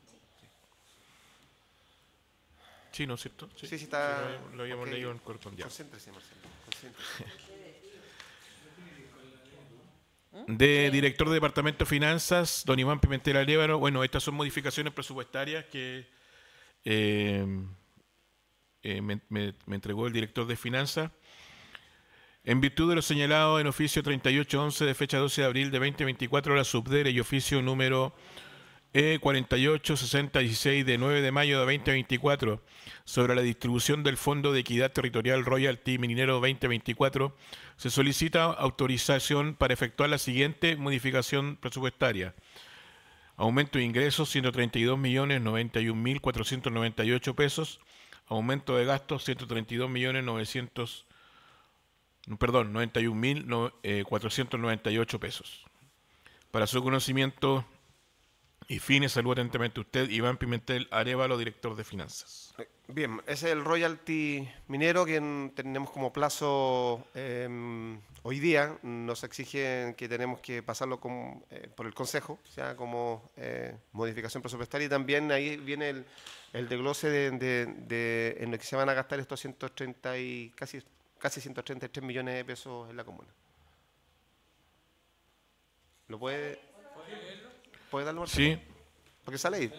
Sí, ¿no es cierto? Sí, sí, sí está. Sí, lo habíamos, lo habíamos okay. leído en correspondiente. Concéntrese, Marcelo. Concéntrese. ¿Mm? de director de Departamento de Finanzas, don Iván Pimentel Alévaro. Bueno, estas son modificaciones presupuestarias que eh, eh, me, entregó el director de Finanzas. En virtud de lo señalado en oficio 3811 de fecha 12 de abril de 2024, la subdere y oficio número e 4866 de 9 de mayo de 2024 sobre la distribución del Fondo de Equidad Territorial Royalty Minero 2024 se solicita autorización para efectuar la siguiente modificación presupuestaria. Aumento de ingresos 132.091.498 pesos. Aumento de gastos 132.900 perdón, 91.498 pesos. Para su conocimiento y fines, saludo atentamente usted, Iván Pimentel Arevalo, director de Finanzas. Eh, Bien, es el royalty minero que tenemos como plazo em, hoy día. Nos exigen que tenemos que pasarlo eh, por el Consejo, o sea, como eh, modificación presupuestaria. Y también ahí viene el, el desglose de, en lo que se van a gastar estos 130 y casi, casi 133 millones de pesos en la comuna. ¿Lo puede, puede darlo? Sí. Porque sale ahí.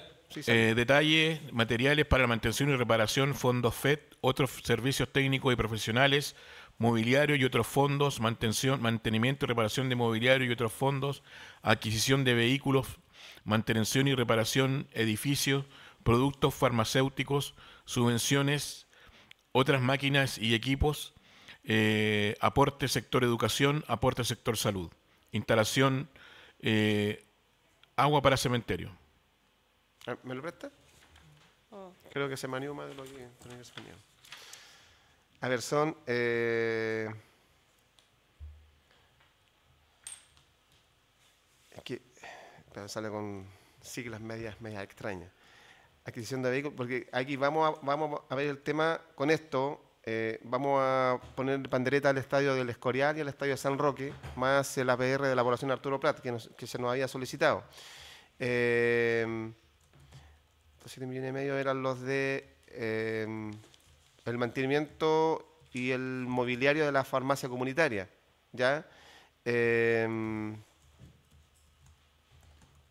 Eh, detalles, materiales para la mantención y reparación, fondos FED, otros servicios técnicos y profesionales, mobiliario y otros fondos, mantención, mantenimiento y reparación de mobiliario y otros fondos, adquisición de vehículos, mantención y reparación, edificios, productos farmacéuticos, subvenciones, otras máquinas y equipos, eh, aporte sector educación, aporte sector salud, instalación, eh, agua para cementerio. Ah, ¿Me lo presta? Oh. Creo que se manió de lo que tenía A ver, son... Eh, es sale con siglas medias, medias extrañas. Adquisición de vehículos, porque aquí vamos a, vamos a ver el tema con esto. Eh, vamos a poner pandereta al estadio del Escorial y al estadio de San Roque, más el APR de la población Arturo Prat, que, que se nos había solicitado. Eh, los 7 millones y medio eran los de eh, el mantenimiento y el mobiliario de la farmacia comunitaria. ¿ya? Eh,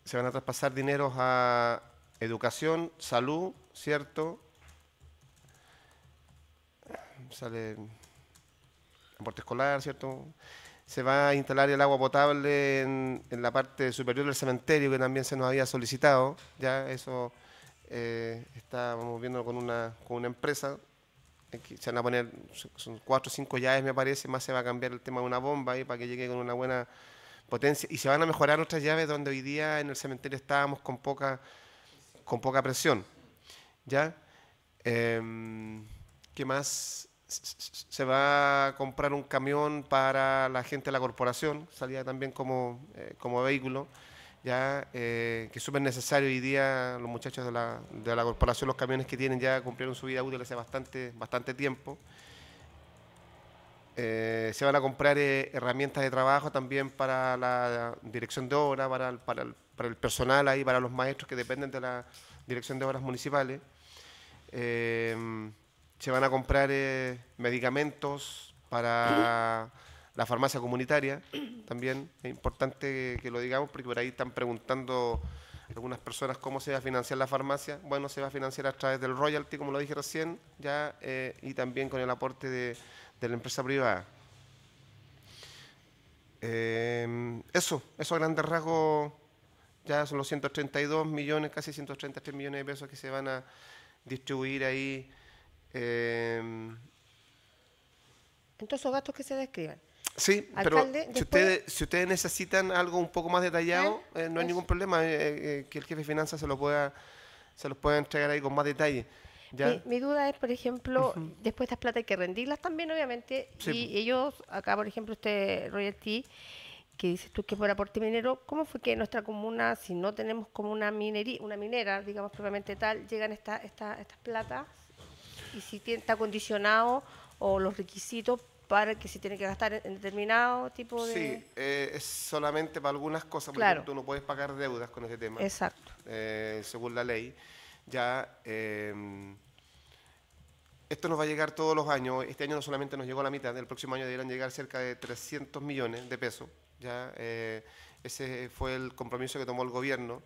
se van a traspasar dineros a educación, salud, ¿cierto? Sale aporte escolar, ¿cierto? Se va a instalar el agua potable en, en, la parte superior del cementerio que también se nos había solicitado, ya eso eh, estábamos viendo con una, empresa, eh, que se van a poner, cuatro o cinco llaves me parece, más se va a cambiar el tema de una bomba ahí para que llegue con una buena potencia y se van a mejorar nuestras llaves donde hoy día en el cementerio estábamos con poca, con poca presión. ¿Ya? Em, ¿Qué más? Se va a comprar un camión para la gente de la corporación, salía también como, eh, como vehículo ya eh, que es súper necesario hoy día los muchachos de la, de la corporación, los camiones que tienen ya cumplieron su vida útil hace bastante, bastante tiempo. Eh, se van a comprar eh, herramientas de trabajo también para la dirección de obra, para el, para, personal ahí, para los maestros que dependen de la dirección de obras municipales. se van a comprar medicamentos para... La farmacia comunitaria también es importante que lo digamos porque por ahí están preguntando algunas personas cómo se va a financiar la farmacia. Bueno, se va a financiar a través del royalty, como lo dije recién, ya eh, y también con el aporte de, la empresa privada. Eh, eso eso, esos grandes rasgos ya son los 132 millones, casi 133 millones de pesos que se van a distribuir ahí. Eh, Entonces, Entonces, gastos que se describan. Sí, pero si, ustedes, si ustedes necesitan algo un poco más detallado, ¿Eh? Eh, no hay ningún problema eh, que el jefe de finanzas se lo pueda se los pueda entregar ahí con más detalle. Mi, duda es, por ejemplo, después de estas plata hay que rendirlas también, obviamente, y ellos, acá por ejemplo usted, Roger T, que dices tú que por aporte minero, ¿cómo fue que nuestra comuna, si no tenemos como una minería, una minera, digamos propiamente tal, llegan esta, estas platas? Y si está condicionado o los requisitos para que se tiene que gastar en determinado tipo de... Sí, eh, es solamente para algunas cosas, porque tú no puedes pagar deudas con ese tema. Exacto. Eh, según la ley, ya... Em, esto nos va a llegar todos los años. Este año no solamente nos llegó a la mitad, el próximo año deberán llegar cerca de 300 millones de pesos. Ya eh, ese fue el compromiso que tomó el gobierno.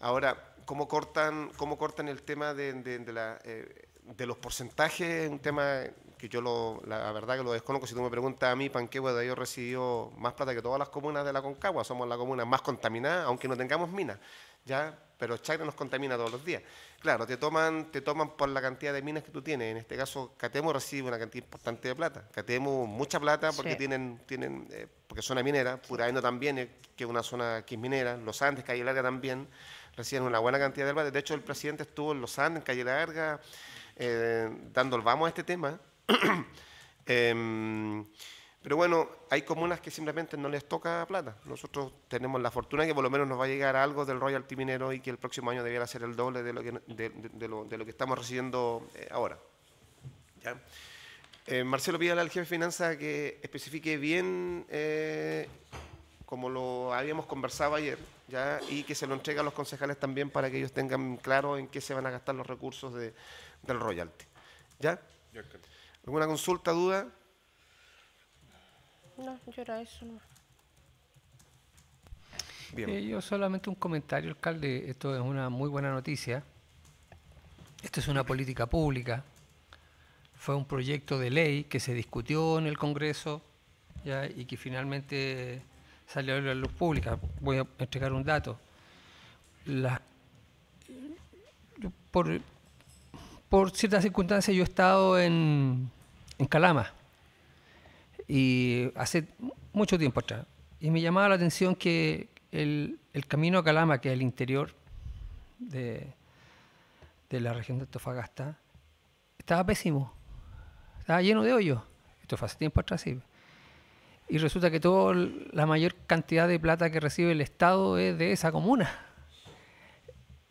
Ahora, ¿cómo cortan, cómo cortan el tema de, la, de los porcentajes? Un tema que yo lo, la verdad que lo desconozco, si tú me preguntas a mí, Panquehue de yo recibió más plata que todas las comunas de la Concagua, somos la comuna más contaminada, aunque no tengamos minas, ¿ya? pero Chacra nos contamina todos los días. Claro, te toman, te toman por la cantidad de minas que tú tienes. En este caso, Catemo recibe una cantidad importante de plata. Catemo mucha plata porque tienen, tienen eh, porque zona minera, Puraendo también, eh, que es una zona que es minera, Los Andes, Calle Larga también, reciben una buena cantidad de plata. De hecho, el presidente estuvo en Los Andes, en Calle Larga, eh, dando el vamos a este tema. Em, pero bueno, hay comunas que simplemente no les toca plata. Nosotros tenemos la fortuna que por lo menos nos va a llegar algo del royalty minero y que el próximo año debiera ser el doble de lo que, de, lo, que estamos recibiendo eh, ahora. Eh, Marcelo pídale al jefe de finanzas que especifique bien, eh, como lo habíamos conversado ayer, ¿ya? y que se lo entregue a los concejales también para que ellos tengan claro en qué se van a gastar los recursos del royalty. ¿Ya? Yo ¿Alguna consulta, duda? No, yo era eso. Eh, yo solamente un comentario, alcalde. Esto es una muy buena noticia. Esto es una política pública. Fue un proyecto de ley que se discutió en el Congreso y que finalmente salió a la luz pública. Voy a entregar un dato. por, por ciertas circunstancias yo he estado en, en Calama, y hace mucho tiempo atrás. Y me llamaba la atención que el, camino a Calama, que es el interior de, la región de Antofagasta, estaba pésimo, estaba lleno de hoyos. Esto fue hace tiempo atrás, sí. Y resulta que toda la mayor cantidad de plata que recibe el Estado es de esa comuna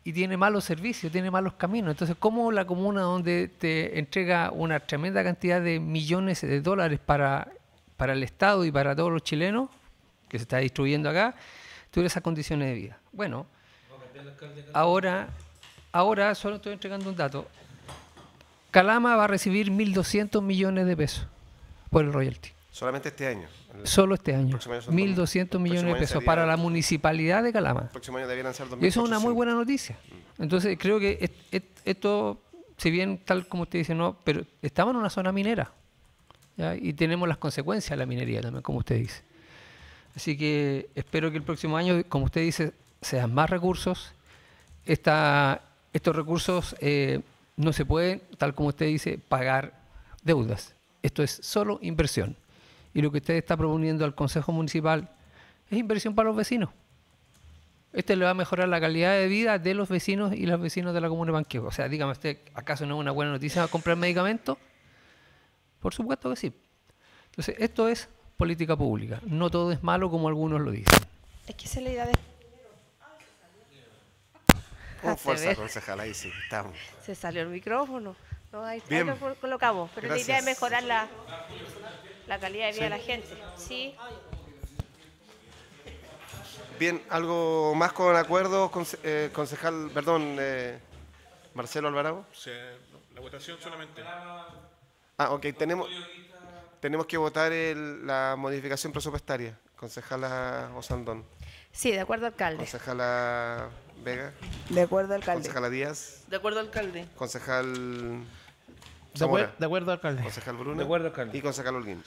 y tiene malos servicios, tiene malos caminos. Entonces, ¿cómo la comuna donde te entrega una tremenda cantidad de millones de dólares para, para el Estado y para todos los chilenos, que se está distribuyendo acá, tuviera esas condiciones de vida? Bueno, ahora, ahora solo estoy entregando un dato. Calama va a recibir 1.200 millones de pesos por el royalty. Solamente este año. Solo este año. 1.200 millones de pesos para la municipalidad de Calama. Y eso es una muy buena noticia. Mm. Entonces, creo que esto, si bien tal como usted dice, no, pero estamos en una zona minera. Y tenemos las consecuencias de la minería también, como usted dice. Así que espero que el próximo año, como usted dice, sean más recursos. estos recursos eh, no se pueden, tal como usted dice, pagar deudas. Esto es solo inversión y lo que usted está proponiendo al Consejo Municipal es inversión para los vecinos. Este le va a mejorar la calidad de vida de los vecinos y los vecinos de la comuna de Banqueo. O sea, dígame usted, ¿acaso no es una buena noticia comprar medicamentos? Por supuesto que sí. Entonces, esto es política pública. No todo es malo como algunos lo dicen. Es que le la de... Con ah, fuerza, concejal, ahí sí, Se salió el micrófono. No, ahí, está, lo colocamos, pero la idea es mejorar la la calidad de vida de la gente. ¿sí? Bien, ¿algo más con acuerdo, conce eh, concejal, perdón, eh, Marcelo Alvarado? Sí, la votación solamente. Ah, ok, tenemos, tenemos que votar el, la modificación presupuestaria, concejala Osandón. Sí, de acuerdo, alcalde. Concejala Vega. De acuerdo, alcalde. Concejala Díaz. De acuerdo, alcalde. Concejal... De, acuerdo, alcalde. Concejal Bruno. De acuerdo, alcalde. Y concejal Holguín.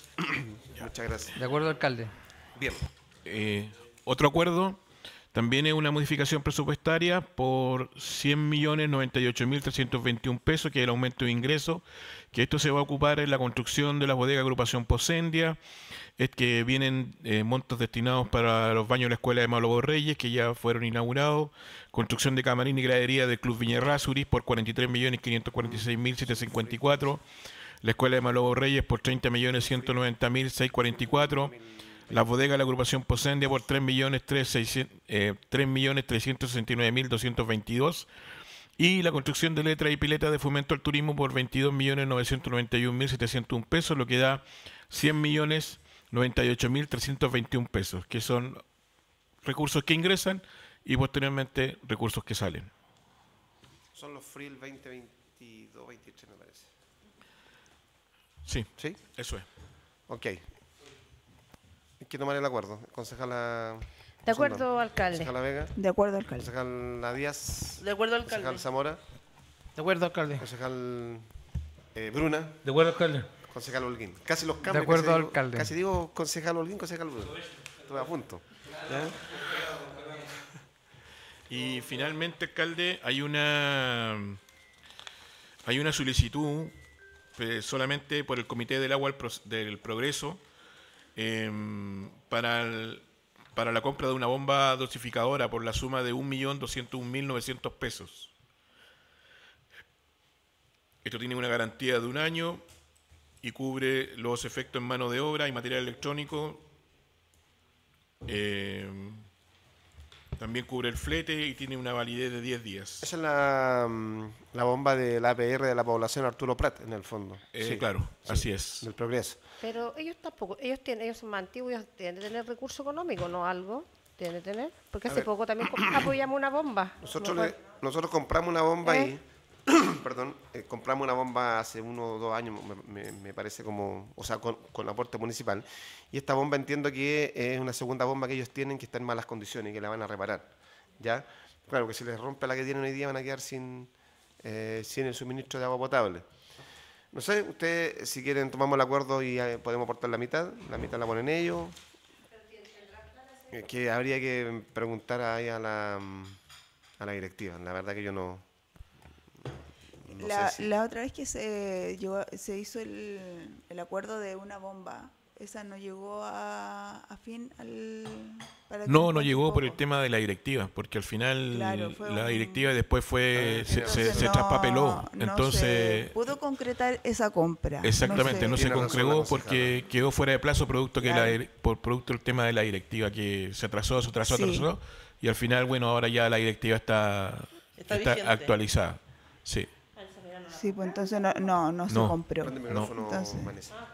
Muchas gracias. De acuerdo, alcalde. Bien. Eh, otro acuerdo también es una modificación presupuestaria por 100 millones 98 mil 321 pesos, que es el aumento de ingresos, que esto se va a ocupar en la construcción de la bodega agrupación Posendia, es que vienen eh, montos destinados para los baños de la escuela de Malobo Reyes, que ya fueron inaugurados, construcción de camarín y gradería del Club Viñerrázuriz por 43.546.754, la escuela de Malobo Reyes por 30 millones 190 la bodega de la agrupación Posendia por 3.369.222 eh, y la construcción de letras y piletas de fomento al turismo por 22.991.701 pesos, lo que da 100.098.321 pesos, que son recursos que ingresan y posteriormente recursos que salen. Son los FRIL 2022-23, me parece. Sí, sí, eso es. Ok que tomar el acuerdo. Concejala. De acuerdo, alcalde. concejal Vega. De acuerdo, alcalde. Concejala Díaz. De acuerdo, alcalde. Concejal Zamora. De acuerdo, alcalde. Concejal eh, Bruna. De acuerdo, alcalde. Concejal Holguín. Casi los cambios. De acuerdo, alcalde. casi digo concejal Holguín, concejal Bruna. Todo a punto. Y finalmente, alcalde, hay una hay una solicitud eh, solamente por el Comité del Agua del Progreso Em, para, para la compra de una bomba dosificadora por la suma de 1.201.900 pesos. Esto tiene una garantía de un año y cubre los efectos en mano de obra y material electrónico. Em, también cubre el flete y tiene una validez de 10 días. Esa es la, mm, bomba del APR de la población Arturo Prat, en el fondo. Eh, sí, claro, así es. Del progreso. Pero ellos tampoco, ellos, tienen, ellos son más antiguos, tienen que tener recurso económico, ¿no? Algo tienen que tener. Porque hace poco también apoyamos una bomba. Nosotros, nosotros compramos una bomba ¿Eh? y perdón, eh, compramos una bomba hace uno o dos años, me, parece como, o sea, con, aporte municipal. Y esta bomba entiendo que es una segunda bomba que ellos tienen que está en malas condiciones y que la van a reparar. ¿Ya? Claro que si les rompe la que tienen hoy día van a quedar sin, eh, sin el suministro de agua potable. No sé, ustedes si quieren tomamos el acuerdo y eh, podemos aportar la mitad, la mitad la ponen ellos. Que habría que preguntar ahí a la directiva, la verdad que yo no, la, otra vez que se, se hizo el, acuerdo de una bomba, esa no llegó a, fin al... no, no llegó por el tema de la directiva, porque al final la directiva después fue se, se, no, traspapeló. No entonces se pudo concretar esa compra. Exactamente, no se, concretó porque quedó fuera de plazo producto que por producto del tema de la directiva que se atrasó, se atrasó, se atrasó y al final bueno ahora ya la directiva está, está actualizada. Sí. Sí, pues entonces no, no, no se compró. No. Entonces, ah,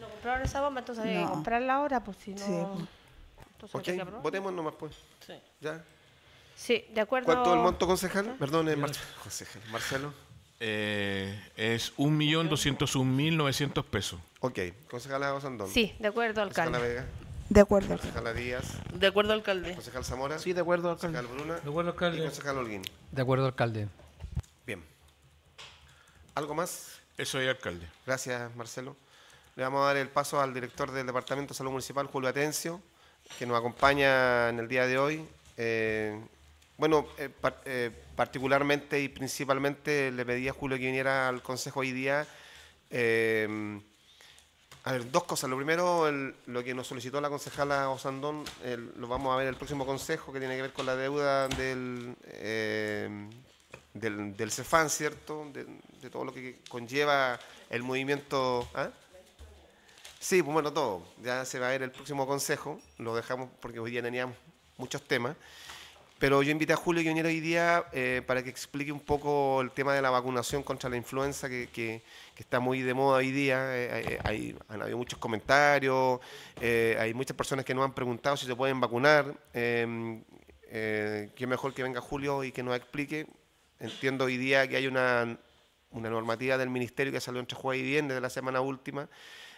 No compraron esa bomba, entonces hay que comprarla ahora, pues si no. Sí, pues. entonces Ok, votemos nomás pues. Sí. ¿Ya? Sí, de acuerdo. ¿Cuánto el monto, concejal? Perdón, eh, Marcelo. Concejal, Marcelo. Eh, es 1.201.900 pesos. Ok, concejala Osandón. Sí, de acuerdo, Concejala alcalde. Vega, de acuerdo. concejala Díaz, De acuerdo, alcalde. concejal Zamora, Sí, de acuerdo, concejal Bruna De acuerdo, y alcalde. concejal Holguín. De acuerdo, alcalde. ¿Algo más? Eso es, alcalde. Gracias, Marcelo. Le vamos a dar el paso al director del Departamento de Salud Municipal, Julio Atencio, que nos acompaña en el día de hoy. Eh, bueno, eh, eh, particularmente y principalmente le pedí a Julio que viniera al Consejo hoy día. a ver, dos cosas. Lo primero, lo que nos solicitó la concejala Osandón, lo vamos a ver el próximo Consejo, que tiene que ver con la deuda del, del, CEFAN, ¿cierto? todo lo que conlleva el movimiento. ¿ah? Sí, pues, bueno, todo. Ya se va a ver el próximo consejo. Lo dejamos porque hoy día teníamos muchos temas. Pero yo invité a Julio que hoy día eh, para que explique un poco el tema de la vacunación contra la influenza, que, está muy de moda hoy día. Eh, eh, han habido muchos comentarios, hay muchas personas que nos han preguntado si se pueden vacunar. Em, qué mejor que venga Julio y que nos explique. Entiendo hoy día que hay una una normativa del Ministerio que salió entre jueves y viernes de la semana última,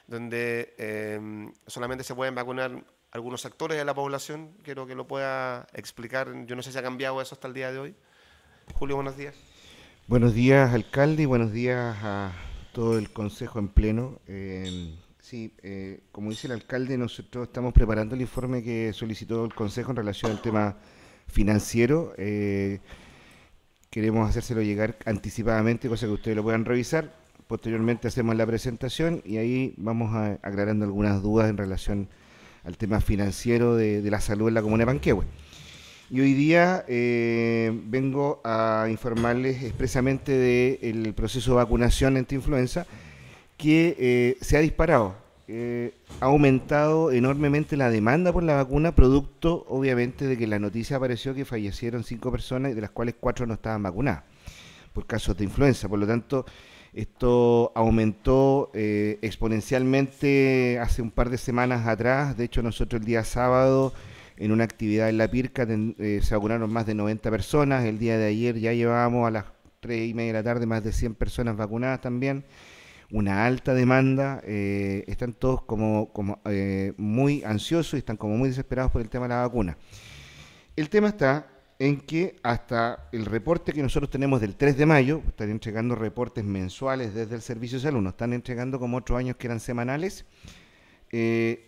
donde eh, solamente se pueden vacunar algunos sectores de la población. Quiero que lo pueda explicar. Yo no sé si ha cambiado eso hasta el día de hoy. Julio, buenos días. Buenos días, alcalde, y buenos días a todo el Consejo en pleno. Eh, sí, eh, como dice el alcalde, nosotros estamos preparando el informe que solicitó el Consejo en relación al tema financiero queremos hacérselo llegar anticipadamente, cosa que ustedes lo puedan revisar. Posteriormente hacemos la presentación y ahí vamos a, aclarando algunas dudas en relación al tema financiero de, la salud en la comuna de Panquehue. Y hoy día eh, vengo a informarles expresamente del proceso de vacunación anti influenza que eh, se ha disparado eh, ha aumentado enormemente la demanda por la vacuna, producto obviamente de que la noticia apareció que fallecieron cinco personas, de las cuales cuatro no estaban vacunadas por casos de influenza. Por lo tanto, esto aumentó eh, exponencialmente hace un par de semanas atrás. De hecho, nosotros el día sábado, en una actividad en La Pirca, eh, se vacunaron más de 90 personas. El día de ayer ya llevábamos a las tres y media de la tarde más de 100 personas vacunadas también una alta demanda, eh, están todos como, eh, muy ansiosos y están como muy desesperados por el tema de la vacuna. El tema está en que hasta el reporte que nosotros tenemos del 3 de mayo, están entregando reportes mensuales desde el Servicio de Salud, están entregando como otros años que eran semanales, eh,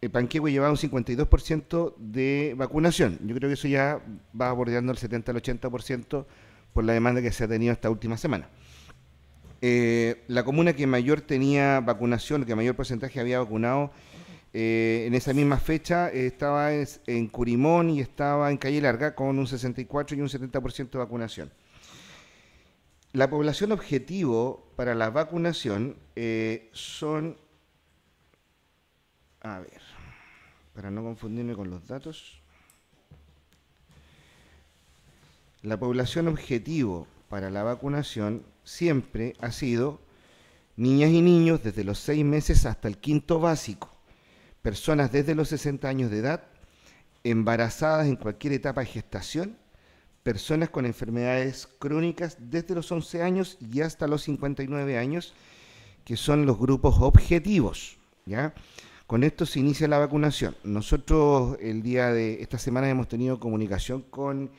el Panquehue llevaba un 52% de vacunación. Yo creo que eso ya va bordeando el 70 al 80% por la demanda que se ha tenido esta última semana. Eh, la comuna que mayor tenía vacunación, que mayor porcentaje había vacunado eh, en esa misma fecha eh, estaba en, Curimón y estaba en Calle Larga con un 64 y un 70% de vacunación. La población objetivo para la vacunación son, a ver, para no confundirme con los datos, la población objetivo para la vacunación siempre ha sido niñas y niños desde los seis meses hasta el quinto básico, personas desde los 60 años de edad, embarazadas en cualquier etapa de gestación, personas con enfermedades crónicas desde los 11 años y hasta los 59 años, que son los grupos objetivos, ¿ya? Con esto se inicia la vacunación. Nosotros el día de esta semana hemos tenido comunicación con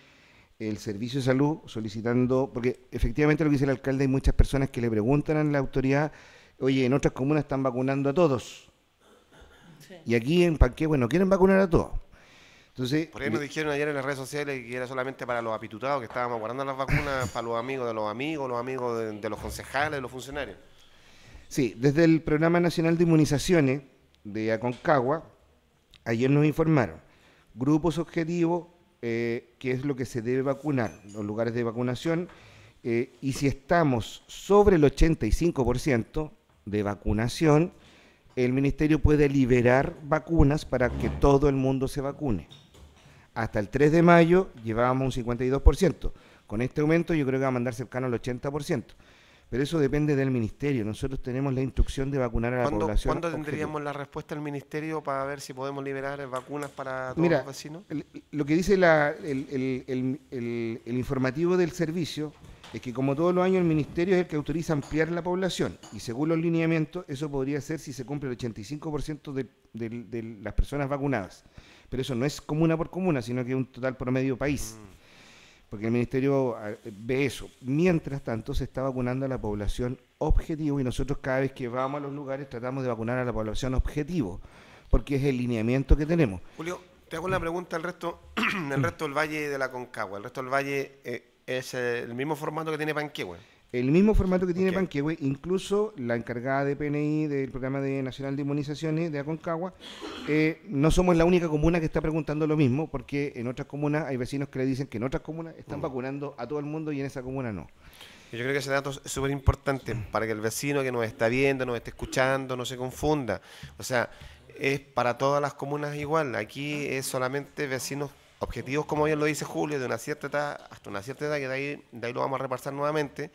el servicio de salud solicitando, porque efectivamente lo que dice el alcalde, hay muchas personas que le preguntan a la autoridad, oye, en otras comunas están vacunando a todos. Y aquí en parque bueno, quieren vacunar a todos. Entonces, Por ahí nos eh, dijeron ayer en las redes sociales que era solamente para los apitutados, que estábamos guardando las vacunas para los amigos de los amigos, los amigos de, de los concejales, de los funcionarios. Sí, desde el Programa Nacional de Inmunizaciones de Aconcagua, ayer nos informaron, grupos objetivos eh, qué es lo que se debe vacunar, los lugares de vacunación, eh, y si estamos sobre el 85% de vacunación, el Ministerio puede liberar vacunas para que todo el mundo se vacune. Hasta el 3 de mayo llevábamos un 52%. Con este aumento yo creo que va a mandar cercano al 80%. Pero eso depende del ministerio. Nosotros tenemos la instrucción de vacunar a la población. ¿Cuándo tendríamos la respuesta del ministerio para ver si podemos liberar vacunas para todos Mira, los vecinos? lo que dice la, el, informativo del servicio es que como todos los años el ministerio es el que autoriza ampliar la población y según los lineamientos eso podría ser si se cumple el 85% de, las personas vacunadas. Pero eso no es comuna por comuna, sino que es un total promedio país. Mm porque el Ministerio ah, ve eso. Mientras tanto, se está vacunando a la población objetivo y nosotros cada vez que vamos a los lugares tratamos de vacunar a la población objetivo, porque es el lineamiento que tenemos. Julio, te hago una pregunta al resto, el resto del Valle de la Concagua. El resto del Valle eh, es el mismo formato que tiene Panquehue. El mismo formato que tiene Panquehue, incluso la encargada de PNI del Programa de Nacional de Inmunizaciones de Aconcagua, eh, no somos la única comuna que está preguntando lo mismo, porque en otras comunas hay vecinos que le dicen que en otras comunas están mm. vacunando a todo el mundo y en esa comuna no. Yo creo que ese dato es súper importante para que el vecino que nos está viendo, nos esté escuchando, no se confunda. O sea, es para todas las comunas igual. Aquí es solamente vecinos objetivos, como bien lo dice Julio, de una cierta edad hasta una cierta edad, que de ahí, de ahí lo vamos a repasar nuevamente,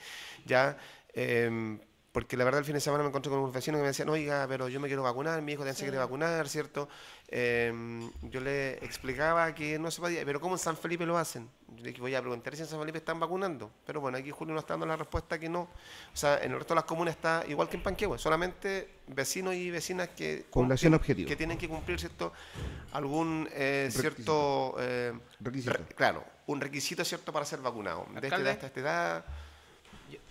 ya. Em, porque la verdad el fin de semana me encontré con un vecino que me decía, no, oiga, pero yo me quiero vacunar, mi hijo también se quiere vacunar, ¿cierto? Em, yo le explicaba que no se podía, pero ¿cómo en San Felipe lo hacen? Yo le dije, voy a preguntar si en San Felipe están vacunando, pero bueno, aquí Julio no está dando la respuesta que no. O sea, en el resto de las comunas está igual que en Panquehue, solamente vecinos y vecinas que... objetivo. Que tienen que cumplir, ¿cierto? Algún eh, cierto... Eh, requisito. claro, un requisito, ¿cierto?, para ser vacunado. Desde esta edad...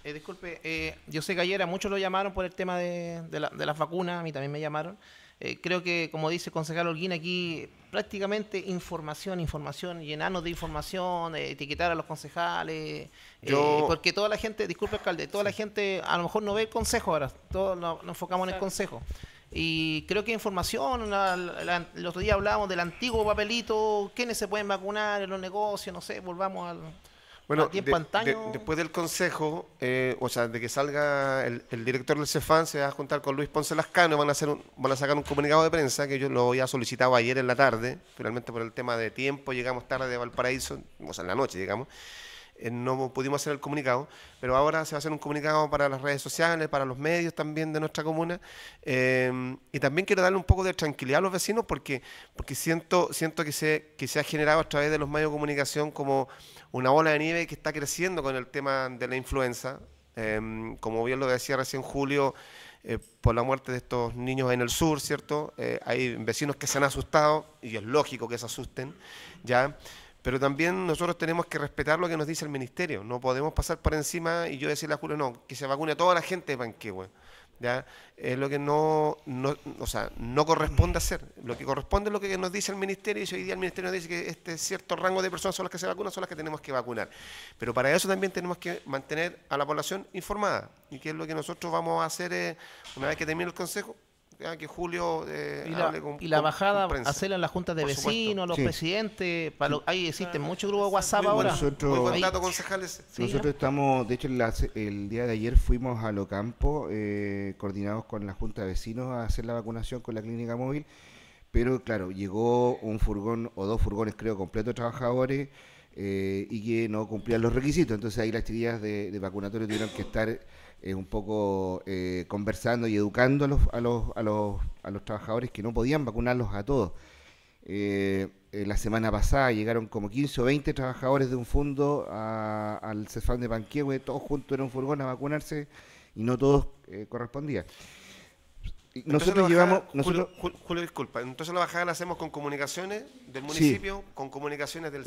Eh, disculpe, eh, yo sé que ayer a muchos lo llamaron por el tema de, las vacunas, a mí también me llamaron. Eh, creo que, como dice el concejal Holguín, aquí prácticamente información, información, llenarnos de información, eh, etiquetar a los concejales, porque toda la gente, disculpe alcalde, toda la gente a lo mejor no ve el consejo ahora, todos nos, enfocamos en el consejo. Y creo que información, el otro día hablábamos del antiguo papelito, quiénes se pueden vacunar en los negocios, no sé, volvamos al... Bueno, después del consejo, eh, o sea, de que salga el, director del CEFAN, se va a juntar con Luis Ponce Lascano, van a, hacer van a sacar un comunicado de prensa que yo lo había solicitado ayer en la tarde, finalmente por el tema de tiempo, llegamos tarde de Valparaíso, o sea, en la noche digamos. Eh, no pudimos hacer el comunicado, pero ahora se va a hacer un comunicado para las redes sociales, para los medios también de nuestra comuna. Eh, y también quiero darle un poco de tranquilidad a los vecinos porque, porque siento, siento que, se, que se ha generado a través de los medios de comunicación como una bola de nieve que está creciendo con el tema de la influenza. Eh, como bien lo decía recién Julio, por la muerte de estos niños en el sur, ¿cierto? hay vecinos que se han asustado, y es lógico que se asusten, ¿ya? Pero también nosotros tenemos que respetar lo que nos dice el ministerio. No podemos pasar por encima y yo decirle a Julio, no, que se vacune a toda la gente de Panquehue. ¿ya? Es lo que no, sea, no corresponde hacer. Lo que corresponde es lo que nos dice el ministerio, y hoy día el ministerio nos dice que este cierto rango de personas son las que se vacunan, son las que tenemos que vacunar. Pero para eso también tenemos que mantener a la población informada, y que es lo que nosotros vamos a hacer eh, una vez que termine el consejo, Ah, que Julio eh, y la, y la bajada hacerla en las juntas de vecinos, los presidentes, ahí existen muchos grupos de WhatsApp ahora. Nosotros, muy concejales. Nosotros estamos, de hecho, el día de ayer fuimos a Locampo, eh, coordinados con la junta de vecinos, a hacer la vacunación con la clínica móvil, pero claro, llegó un furgón o dos furgones, creo, completos de trabajadores. Eh, y que no cumplían los requisitos. Entonces ahí las tirillas de, de vacunatorio tuvieron que estar eh, un poco eh, conversando y educando a los, a, los, a, los, trabajadores que no podían vacunarlos a todos. Eh, la semana pasada llegaron como 15 o 20 trabajadores de un fondo al Cefán de Panquehue, todos juntos en un furgón a vacunarse y no todos correspondían nosotros llevamos. Julio, disculpa. Entonces la bajada la hacemos con comunicaciones del municipio, con comunicaciones del,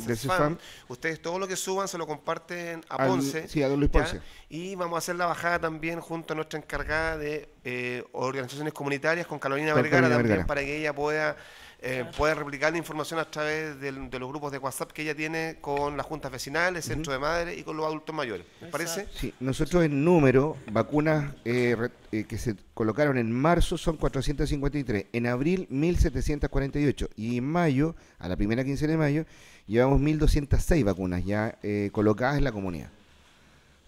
Ustedes todo lo que suban se lo comparten a Ponce. Ponce. Y vamos a hacer la bajada también junto a nuestra encargada de eh, organizaciones comunitarias, con Carolina Vergara también, para que ella pueda eh, replicar la información a través de, los grupos de WhatsApp que ella tiene con las juntas vecinales, el centro de madres y con los adultos mayores. ¿Les parece? Sí, nosotros en número, vacunas eh, eh, que se colocaron en marzo son 453, en abril 1748 y en mayo, a la primera quincena de mayo, llevamos 1206 vacunas ya eh, colocadas en la comunidad.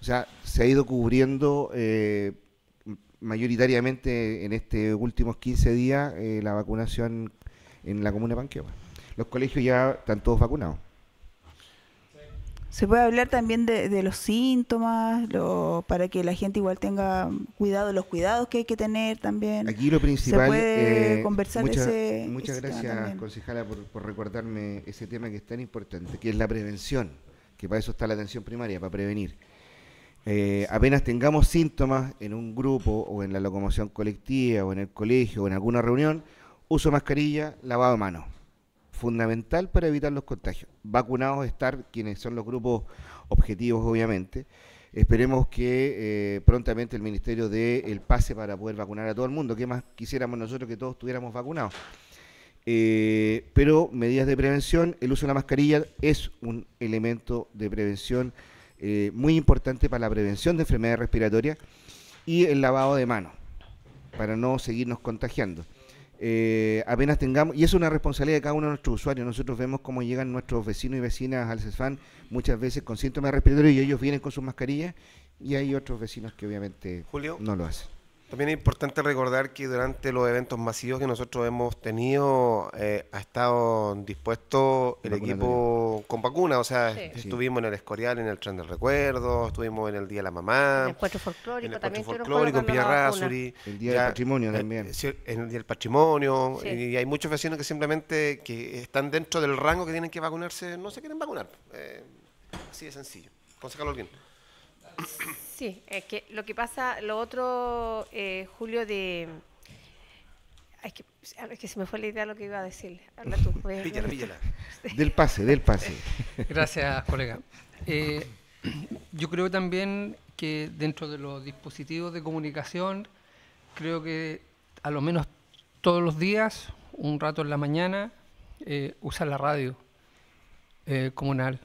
O sea, se ha ido cubriendo mayoritariamente en estos últimos 15 días la vacunación en la comuna de Los colegios ya están todos vacunados. Se puede hablar también de, los síntomas, para que la gente igual tenga cuidado, los cuidados que hay que tener también. Aquí lo principal. Se puede eh, conversar ese, Muchas gracias, concejala, por, recordarme ese tema que es tan importante, que es la prevención, que para eso está la atención primaria, para prevenir. Eh, apenas tengamos síntomas en un grupo o en la locomoción colectiva o en el colegio o en alguna reunión, Uso de mascarilla, lavado de manos. Fundamental para evitar los contagios. Vacunados estar quienes son los grupos objetivos, obviamente. Esperemos que eh, prontamente el Ministerio dé el pase para poder vacunar a todo el mundo. ¿Qué más quisiéramos nosotros que todos estuviéramos vacunados? Eh, pero medidas de prevención, el uso de la mascarilla es un elemento de prevención eh, muy importante para la prevención de enfermedades respiratorias y el lavado de manos, para no seguirnos contagiando. Eh, apenas tengamos, y es una responsabilidad de cada uno de nuestros usuarios, nosotros vemos cómo llegan nuestros vecinos y vecinas al CESFAN muchas veces con síntomas respiratorios y ellos vienen con sus mascarillas y hay otros vecinos que obviamente no lo hacen. También es importante recordar que durante los eventos masivos que nosotros hemos tenido, eh, ha estado dispuesto el equipo con vacuna. O sea, estuvimos en el Escorial, en el Tren del Recuerdo, estuvimos en el Día de la Mamá. El folclórico en el también. folclórico eh, en El Día del Patrimonio también. En, el Día del Patrimonio. Y, hay muchos vecinos que simplemente que están dentro del rango que tienen que vacunarse, no se quieren vacunar. Eh, así de sencillo. Concejal bien Sí, es que lo que pasa, lo otro, eh, Julio, de... Es que, se me fue la idea lo que iba a decir. Habla tú. píllala, Del pase, del pase. Gracias, colega. Eh, yo creo también que dentro de los dispositivos de comunicación, creo que a lo menos todos los días, un rato en la mañana, eh, usar la radio comunal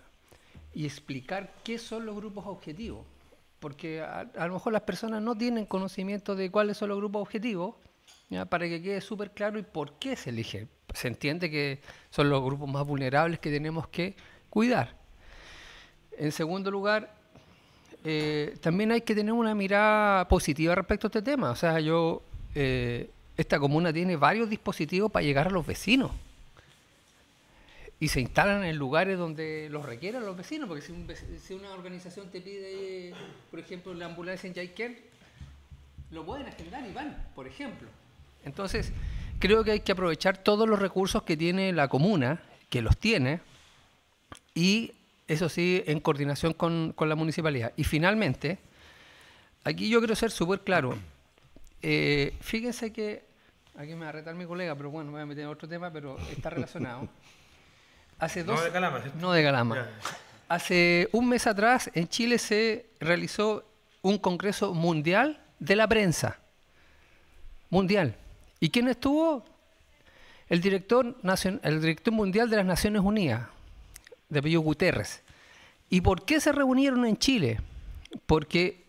y explicar qué son los grupos objetivos porque a, lo mejor las personas no tienen conocimiento de cuáles son los grupos objetivos, para que quede súper claro y por qué se elige. Se entiende que son los grupos más vulnerables que tenemos que cuidar. En segundo lugar, eh, también hay que tener una mirada positiva respecto a este tema. O sea, yo, eh, esta comuna tiene varios dispositivos para llegar a los vecinos y se instalan en lugares donde los requieran los vecinos, porque si, una organización te pide, por ejemplo, la ambulancia en Yaiken, lo pueden agendar y van, por ejemplo. Entonces, creo que hay que aprovechar todos los recursos que tiene la comuna, que los tiene, y eso sí, en coordinación con, la municipalidad. Y finalmente, aquí yo quiero ser súper claro. Eh, fíjense que, aquí me va a retar mi colega, pero bueno, me voy a meter en otro tema, pero está relacionado. Hace no de Calama, No de Calama. Hace un mes atrás en Chile se realizó un congreso mundial de la prensa. Mundial. ¿Y quién estuvo? El director, el director mundial de las Naciones Unidas, de apellido Guterres. ¿Y por qué se reunieron en Chile? Porque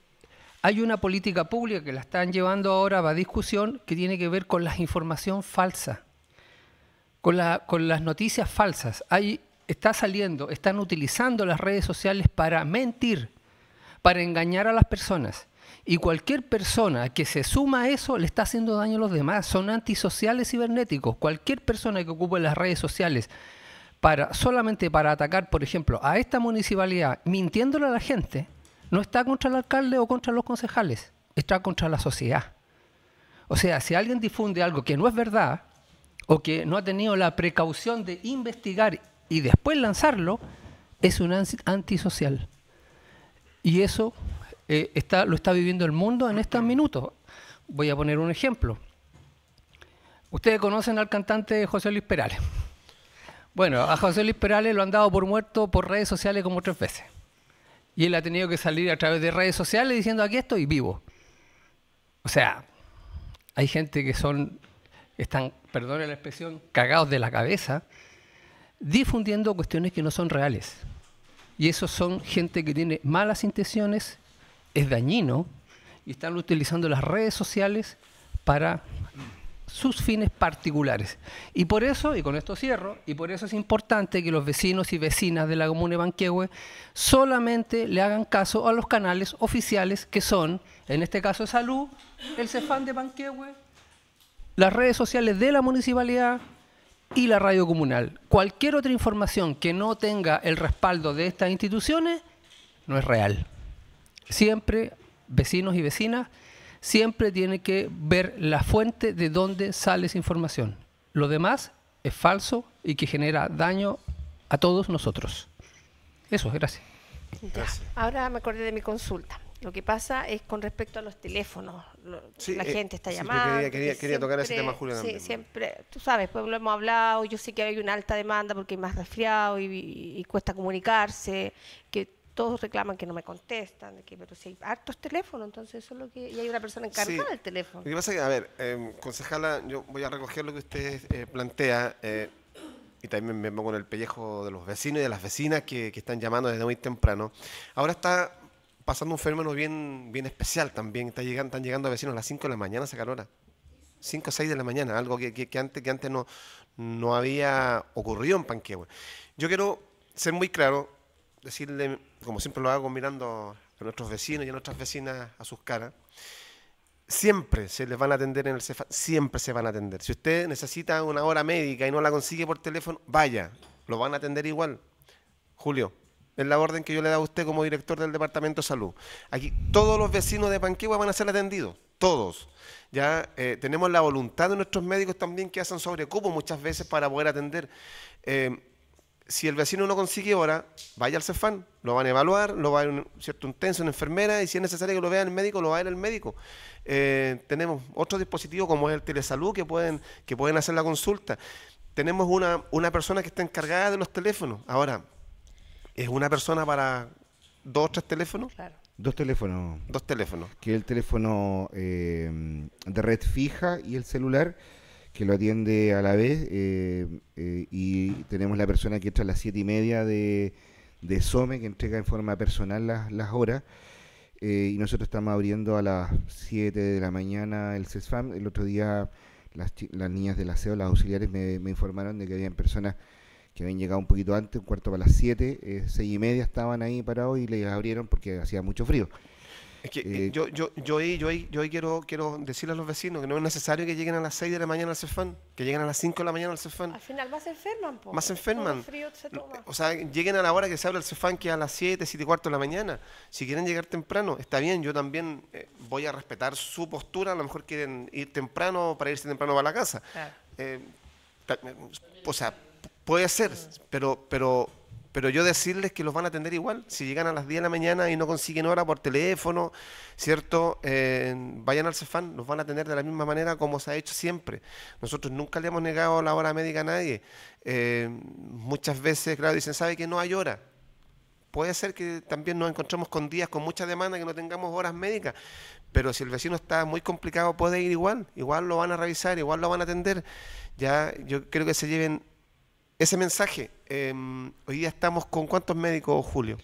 hay una política pública que la están llevando ahora a discusión que tiene que ver con la información falsa con, las noticias falsas. ahí está saliendo, están utilizando las redes sociales para mentir, para engañar a las personas. Y cualquier persona que se suma a eso le está haciendo daño a los demás. Son antisociales cibernéticos. Cualquier persona que ocupe las redes sociales para, solamente para atacar, por ejemplo, a esta municipalidad, mintiéndole a la gente, no está contra el alcalde o contra los concejales, está contra la sociedad. O sea, si alguien difunde algo que no es verdad, o que no ha tenido la precaución de investigar y después lanzarlo, es un antisocial. Y eso eh, está, lo está viviendo el mundo en estos minutos. Voy a poner un ejemplo. Ustedes conocen al cantante José Luis Perales. Bueno, a José Luis Perales lo han dado por muerto por redes sociales como tres veces. Y él ha tenido que salir a través de redes sociales diciendo aquí estoy vivo. O sea, hay gente que son están, perdone la expresión, cagados de la cabeza, difundiendo cuestiones que no son reales. Y eso son gente que tiene malas intenciones, es dañino, y están utilizando las redes sociales para sus fines particulares. Y por eso, y con esto cierro, y por eso es importante que los vecinos y vecinas de la comuna de Banquehue solamente le hagan caso a los canales oficiales que son, en este caso salud, el Cefán de Banquehue, las redes sociales de la municipalidad y la radio comunal. Cualquier otra información que no tenga el respaldo de estas instituciones no es real. Siempre, vecinos y vecinas, siempre tiene que ver la fuente de dónde sale esa información. Lo demás es falso y que genera daño a todos nosotros. Eso, es, gracias. Ahora me acordé de mi consulta. Lo que pasa es con respecto a los teléfonos, la eh, gente está llamando. Quería, tocar ese tema, Julia. Sí, siempre, tú sabes, pues lo hemos hablado, yo sé que hay una alta demanda porque hay más resfriado y, cuesta comunicarse, que todos reclaman que no me contestan, que, pero si hay hartos teléfonos, entonces eso es lo que... Y hay una persona encargada del teléfono. Lo que pasa es que, a ver, em, concejala, yo voy a recoger lo que usted eh, plantea eh, y también me pongo con el pellejo de los vecinos y de las vecinas que, que están llamando desde muy temprano. Ahora está pasando un fenómeno bien, bien especial también. están llegando a vecinos a las 5 de la mañana, sacar hora. 5 o 6 de la mañana, algo que, antes, que antes no, no había ocurrido en Panquehue. Yo quiero ser muy claro, decirle, como siempre lo hago mirando a nuestros vecinos y a nuestras vecinas a sus caras, siempre se les van a atender en el CEFA, siempre se van a atender. Si usted necesita una hora médica y no la consigue por teléfono, vaya, lo van a atender igual. Julio. Es la orden que yo le he dado a usted como director del Departamento de Salud. Aquí todos los vecinos de Panquegua van a ser atendidos, todos. Ya eh, tenemos la voluntad de nuestros médicos también que hacen sobrecupo muchas veces para poder atender. Eh, si el vecino no consigue hora, vaya al CEFAN, lo van a evaluar, lo va a ir un, cierto, un tenso, una enfermera, y si es necesario que lo vea el médico, lo va a ir el médico. Eh, tenemos otros dispositivos como es el telesalud que pueden, que pueden hacer la consulta. Tenemos una, una persona que está encargada de los teléfonos. Ahora, es una persona para dos o tres teléfonos. Claro. Dos teléfonos. Dos teléfonos. Que el teléfono eh, de red fija y el celular, que lo atiende a la vez. Eh, eh, y tenemos la persona que entra a las siete y media de, SOME, que entrega en forma personal las, horas. y nosotros estamos abriendo a las 7 de la mañana el CESFAM. El otro día las, las niñas de la aseo, las auxiliares, me, me informaron de que habían personas que habían llegado un poquito antes, un cuarto para las siete seis y media estaban ahí parados y les abrieron porque hacía mucho frío. Es que yo, yo, yo, yo, yo quiero, quiero decirle a los vecinos que no es necesario que lleguen a las 6 de la mañana al CEFAN, que lleguen a las 5 de la mañana al CEFAN. Al final más enferman, Más se enferman. Frío se toma. O sea, lleguen a la hora que se abre el Cefán que es a las 7, 7 y cuarto de la mañana. Si quieren llegar temprano, está bien, yo también voy a respetar su postura. A lo mejor quieren ir temprano para irse temprano para la casa. o sea, Puede ser, pero, pero, pero yo decirles que los van a atender igual. Si llegan a las 10 de la mañana y no consiguen hora por teléfono, ¿cierto? Eh, vayan al Cefán, los van a atender de la misma manera como se ha hecho siempre. Nosotros nunca le hemos negado la hora médica a nadie. Eh, muchas veces, claro, dicen, ¿sabe que no hay hora? Puede ser que también nos encontremos con días con mucha demanda, que no tengamos horas médicas, pero si el vecino está muy complicado puede ir igual, igual lo van a revisar, igual lo van a atender. Ya yo creo que se lleven ese mensaje. Em, hoy día estamos con cuántos médicos, Julio?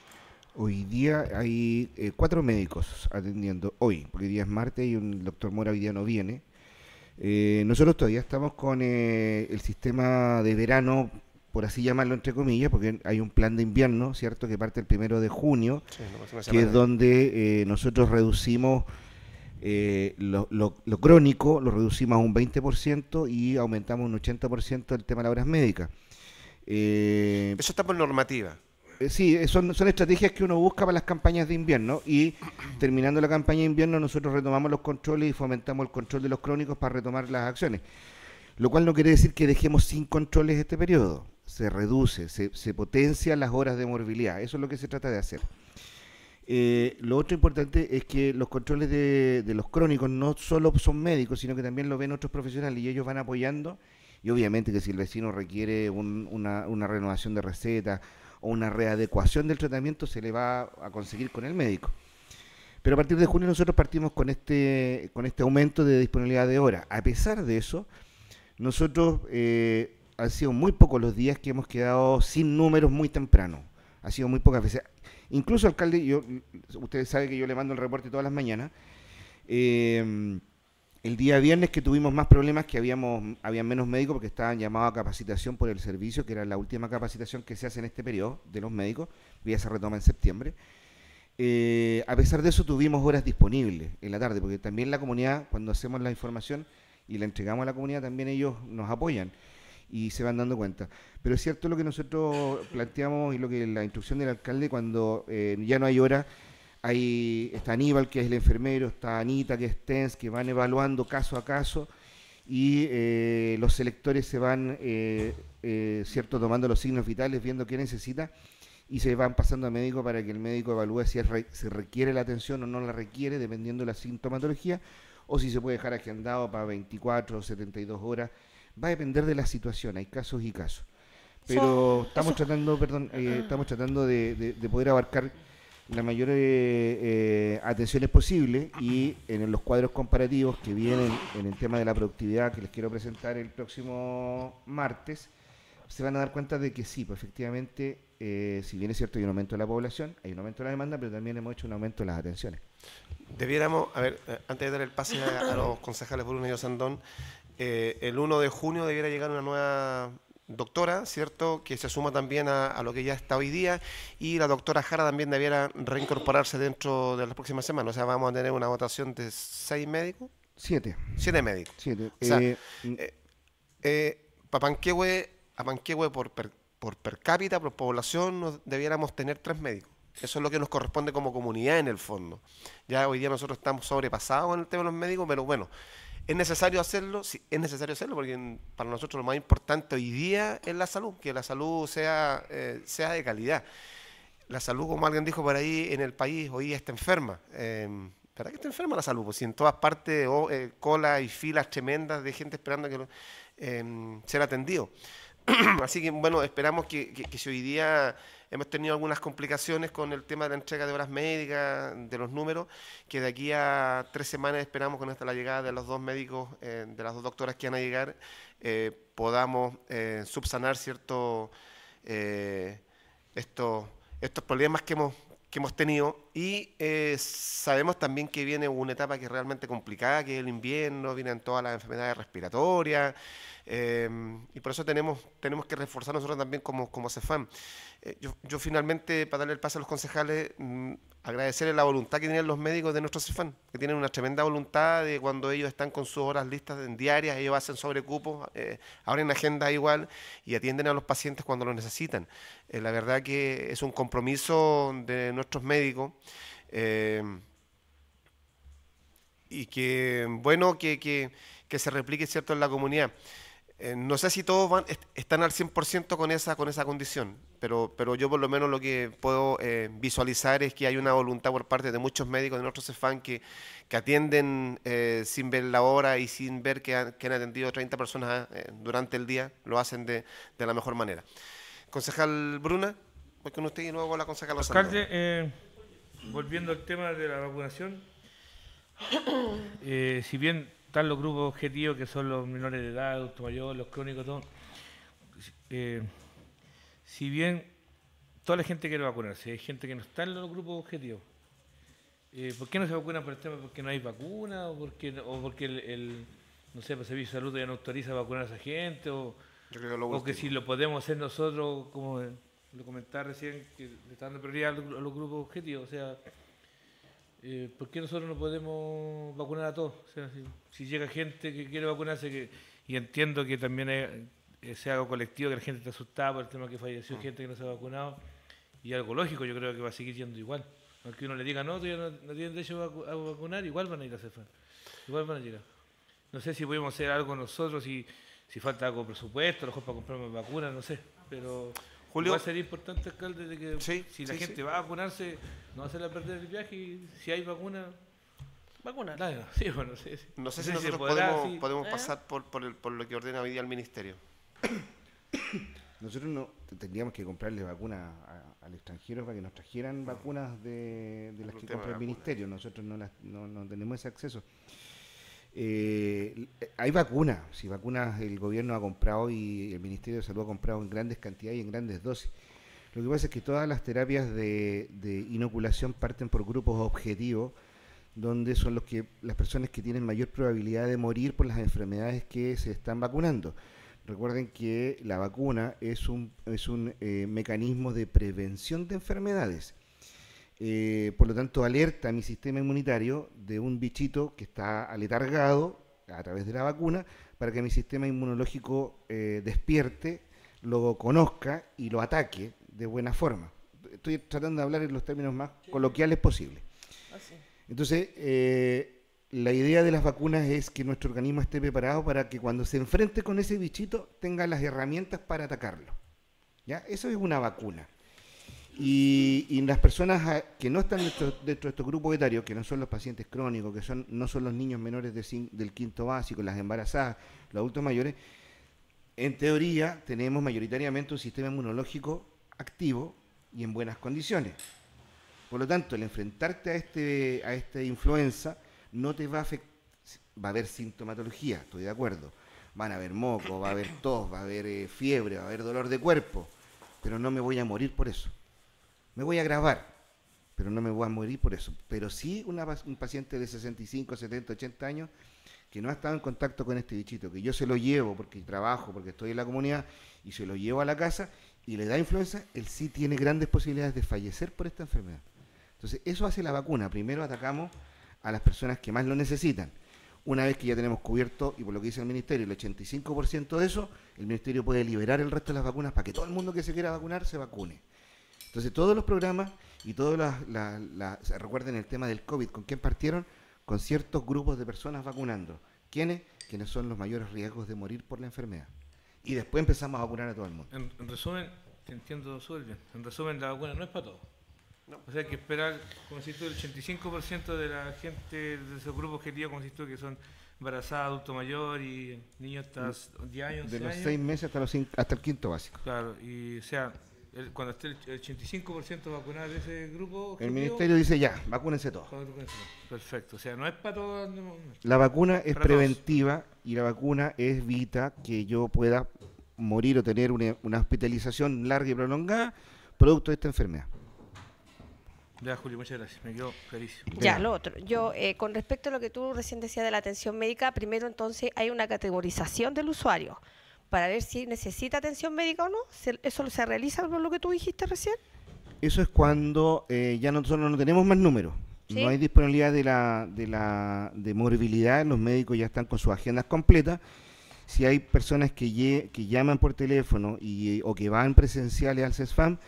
Hoy día hay eh, cuatro médicos atendiendo hoy, porque hoy día es martes y el doctor Mora hoy día no viene. Eh, nosotros todavía estamos con eh, el sistema de verano, por así llamarlo entre comillas, porque hay un plan de invierno, ¿cierto?, que parte el primero de junio, que es donde nosotros reducimos... Eh, lo, lo, crónico lo reducimos a un 20% y aumentamos un 80% el tema de las horas médicas. Eh, Eso está por normativa. Eh, sí, eh, son, estrategias que uno busca para las campañas de invierno y terminando la campaña de invierno nosotros retomamos los controles y fomentamos el control de los crónicos para retomar las acciones. Lo cual no quiere decir que dejemos sin controles este periodo. Se reduce, se, se potencian las horas de morbilidad. Eso es lo que se trata de hacer. lo otro importante es que los controles de, los crónicos no solo son médicos, sino que también lo ven otros profesionales y ellos van apoyando y obviamente que si el vecino requiere una, renovación de receta o una readecuación del tratamiento, se le va a conseguir con el médico. Pero a partir de junio nosotros partimos con este, con este aumento de disponibilidad de hora. A pesar de eso, nosotros eh, han sido muy pocos los días que hemos quedado sin números muy temprano. Ha sido muy pocas veces. Incluso, alcalde, yo, ustedes saben que yo le mando el reporte todas las mañanas. Eh, el día viernes que tuvimos más problemas, que habíamos, habían menos médicos porque estaban llamados a capacitación por el servicio, que era la última capacitación que se hace en este periodo de los médicos, y ya se retoma en septiembre. Eh, a pesar de eso, tuvimos horas disponibles en la tarde, porque también la comunidad, cuando hacemos la información y la entregamos a la comunidad, también ellos nos apoyan y se van dando cuenta. Pero es cierto lo que nosotros planteamos y lo que la instrucción del alcalde, cuando eh, ya no hay hora Ahí está Aníbal, que es el enfermero, está Anita, que es TENS, que van evaluando caso a caso y eh, los selectores se van, eh, eh, ¿cierto?, tomando los signos vitales, viendo qué necesita y se van pasando al médico para que el médico evalúe si, requiere la atención o no la requiere, dependiendo de la sintomatología, o si se puede dejar agendado para 24 o 72 horas. Va a depender de la situación, hay casos y casos. Pero estamos, Tratando, perdón, mm. estamos tratando de, de poder abarcar la mayor eh, eh es posible y en los cuadros comparativos que vienen en el tema de la productividad que les quiero presentar el próximo martes, se van a dar cuenta de que sí, pues, efectivamente, eh, si bien es cierto hay un aumento de la población, hay un aumento de la demanda, pero también hemos hecho un aumento de las atenciones. Debiéramos, a ver, eh, antes de dar el pase a, los concejales Bruno y Osandón, Sandón, el 1 de junio debiera llegar una nueva doctora, ¿cierto?, que se suma también a, lo que ya está hoy día, y la doctora Jara también debiera reincorporarse dentro de las próximas semanas. O sea, vamos a tener una votación de seis médicos. Siete. Siete médicos. Siete. O sea, eh, eh, eh, por, per, por cápita, por población, debiéramos tener tres médicos. Eso es lo que nos corresponde como comunidad en el fondo. Ya hoy día nosotros estamos sobrepasados en el tema de los médicos, pero bueno, ¿Es necesario hacerlo? Sí, es necesario hacerlo porque para nosotros lo más importante hoy día es la salud, que la salud sea, eh, sea de calidad. La salud, como alguien dijo por ahí, en el país hoy está enferma. Eh, ¿Verdad que está enferma la salud? Pues si en todas partes o oh, eh, colas y filas tremendas de gente esperando que sea em, ser atendido. Así que bueno, esperamos que, si hoy día hemos tenido algunas complicaciones con el tema de la entrega de horas médicas, de los números, que de aquí a tres semanas esperamos con esta la llegada de los dos médicos, eh, de las dos doctoras que van a llegar, eh, podamos eh, subsanar cierto, estos, estos problemas que hemos que hemos tenido y eh, sabemos también que viene una etapa que es realmente complicada, que es el invierno, vienen todas las enfermedades respiratorias eh, y por eso tenemos, tenemos que reforzar nosotros también como, como CEFAM. Eh, yo, finalmente, para darle el paso a los concejales, mm, agradecerles la voluntad que tienen los médicos de nuestro CIFAN, que tienen una tremenda voluntad de cuando ellos están con sus horas listas en diarias, ellos hacen sobrecupos, eh, abren agenda igual y atienden a los pacientes cuando lo necesitan. Eh, la verdad que es un compromiso de nuestros médicos. y que bueno que, que se replique cierto en la comunidad. Eh, no sé si todos van, están al 100% con esa, con esa condición, pero, pero yo por lo menos lo que puedo eh, visualizar es que hay una voluntad por parte de muchos médicos de nuestro CEFAN que, que atienden eh, sin ver la hora y sin ver que, han atendido 30 personas durante el día, lo hacen de, la mejor manera. Concejal Bruna, voy con usted y luego la concejal Alcalde, volviendo al tema de la vacunación, si bien están los grupos objetivos que son los menores de edad, adultos mayores, los crónicos, todo. Eh, si bien toda la gente quiere vacunarse, hay gente que no está en los grupos objetivos. Eh, ¿Por qué no se vacunan por el tema? ¿Porque no hay vacuna? ¿O porque, el, no sé, pues, el Servicio de Salud ya no autoriza vacunar a esa gente? ¿O, que, si lo podemos hacer nosotros, como lo comentaba recién, que le están dando prioridad a los, los grupos objetivos? O sea eh, ¿por qué nosotros no podemos vacunar a todos? sea, si, llega gente que quiere vacunarse, que, y entiendo que también eh, sea algo colectivo, que la gente está asustada por el tema que falleció mm. gente que no se ha vacunado, y algo lógico, yo creo que va a seguir siendo igual. Aunque uno le diga, no, todavía no, tienen derecho a, vacunar, igual van a ir a CEFAN, igual van a llegar. No sé si podemos hacer algo nosotros, si, si falta algo presupuesto, a lo mejor para comprar más vacunas, no sé, pero... Va a ser importante, alcalde, que si la gente va a vacunarse, no va a hacerla perder el viaje y si hay vacuna, vacuna. Claro, No sé si nosotros podemos, podemos ¿Eh? pasar por, por, lo que ordena hoy día el ministerio. Nosotros no tendríamos que comprarle vacunas al extranjero para que nos trajeran vacunas de, de las que compra el ministerio. Nosotros no, las, no, no tenemos ese acceso. Eh, hay vacunas, si vacunas el gobierno ha comprado y el Ministerio de Salud ha comprado en grandes cantidades y en grandes dosis. Lo que pasa es que todas las terapias de, inoculación parten por grupos objetivos, donde son los que, las personas que tienen mayor probabilidad de morir por las enfermedades que se están vacunando. Recuerden que la vacuna es un, es un eh, mecanismo de prevención de enfermedades. Eh, por lo tanto, alerta a mi sistema inmunitario de un bichito que está aletargado a través de la vacuna para que mi sistema inmunológico eh, despierte, lo conozca y lo ataque de buena forma. Estoy tratando de hablar en los términos más coloquiales posibles. Ah, Entonces, eh, la idea de las vacunas es que nuestro organismo esté preparado para que cuando se enfrente con ese bichito tenga las herramientas para atacarlo. ¿Ya? Eso es una vacuna. Y, y, las personas que no están dentro, de estos grupos etarios, que no son los pacientes crónicos, que son, no son los niños menores del quinto básico, las embarazadas, los adultos mayores, en teoría tenemos mayoritariamente un sistema inmunológico activo y en buenas condiciones. Por lo tanto, el enfrentarte a, este, a esta influenza no te va a afectar, va a haber sintomatología, estoy de acuerdo. Van a haber moco, va a haber tos, va a haber eh, fiebre, va a haber dolor de cuerpo, pero no me voy a morir por eso me voy a grabar, pero no me voy a morir por eso. Pero sí un paciente de 65, 70, 80 años que no ha estado en contacto con este bichito, que yo se lo llevo porque trabajo, porque estoy en la comunidad, y se lo llevo a la casa y le da influenza, él sí tiene grandes posibilidades de fallecer por esta enfermedad. Entonces, eso hace la vacuna. Primero atacamos a las personas que más lo necesitan. Una vez que ya tenemos cubierto, y por lo que dice el Ministerio, el 85% de eso, el Ministerio puede liberar el resto de las vacunas para que todo el mundo que se quiera vacunar se vacune. Entonces todos los programas y todas las, recuerden el tema del COVID, ¿con quién partieron? Con ciertos grupos de personas vacunando. ¿Quiénes? Quienes son los mayores riesgos de morir por la enfermedad. Y después empezamos a vacunar a todo el mundo. En, resumen, entiendo súper bien. En resumen, la vacuna no es para todos. O sea, hay que esperar, como si tú, el 85% de la gente de esos grupos objetivo, como si tú, que son embarazadas, adulto mayor y niños hasta 10 años. De los 6 meses hasta, los hasta el quinto básico. Claro, y o sea, cuando esté el, 85% vacunado de ese grupo. el ministerio dice ya, vacúnense todos. Perfecto, o sea, no es para todos. la vacuna es preventiva y la vacuna es evita que yo pueda morir o tener una, hospitalización larga y prolongada producto de esta enfermedad. Ya, Julio, muchas gracias. Me quedo feliz. Ya, lo otro. Yo, eh, con respecto a lo que tú recién decías de la atención médica, primero entonces hay una categorización del usuario para ver si necesita atención médica o no? ¿Eso se realiza por lo que tú dijiste recién? Eso es cuando eh, ya nosotros no tenemos más números. No hay disponibilidad de la, de morbilidad, los médicos ya están con sus agendas completas. Si hay personas que, que llaman por teléfono y, o que van presenciales al CESFAM,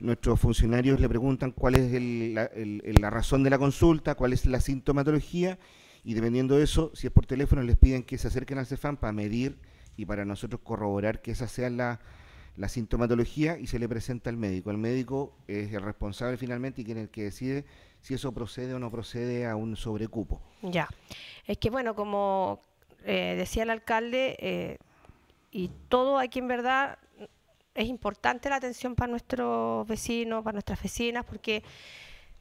nuestros funcionarios le preguntan cuál es la, razón de la consulta, cuál es la sintomatología, y dependiendo de eso, si es por teléfono, les piden que se acerquen al CESFAM para medir y para nosotros corroborar que esa sea la, la sintomatología y se le presenta al médico. El médico es el responsable finalmente y quien es el que decide si eso procede o no procede a un sobrecupo. Ya, es que bueno, como eh, decía el alcalde, eh, y todo aquí en verdad es importante la atención para nuestros vecinos, para nuestras vecinas, porque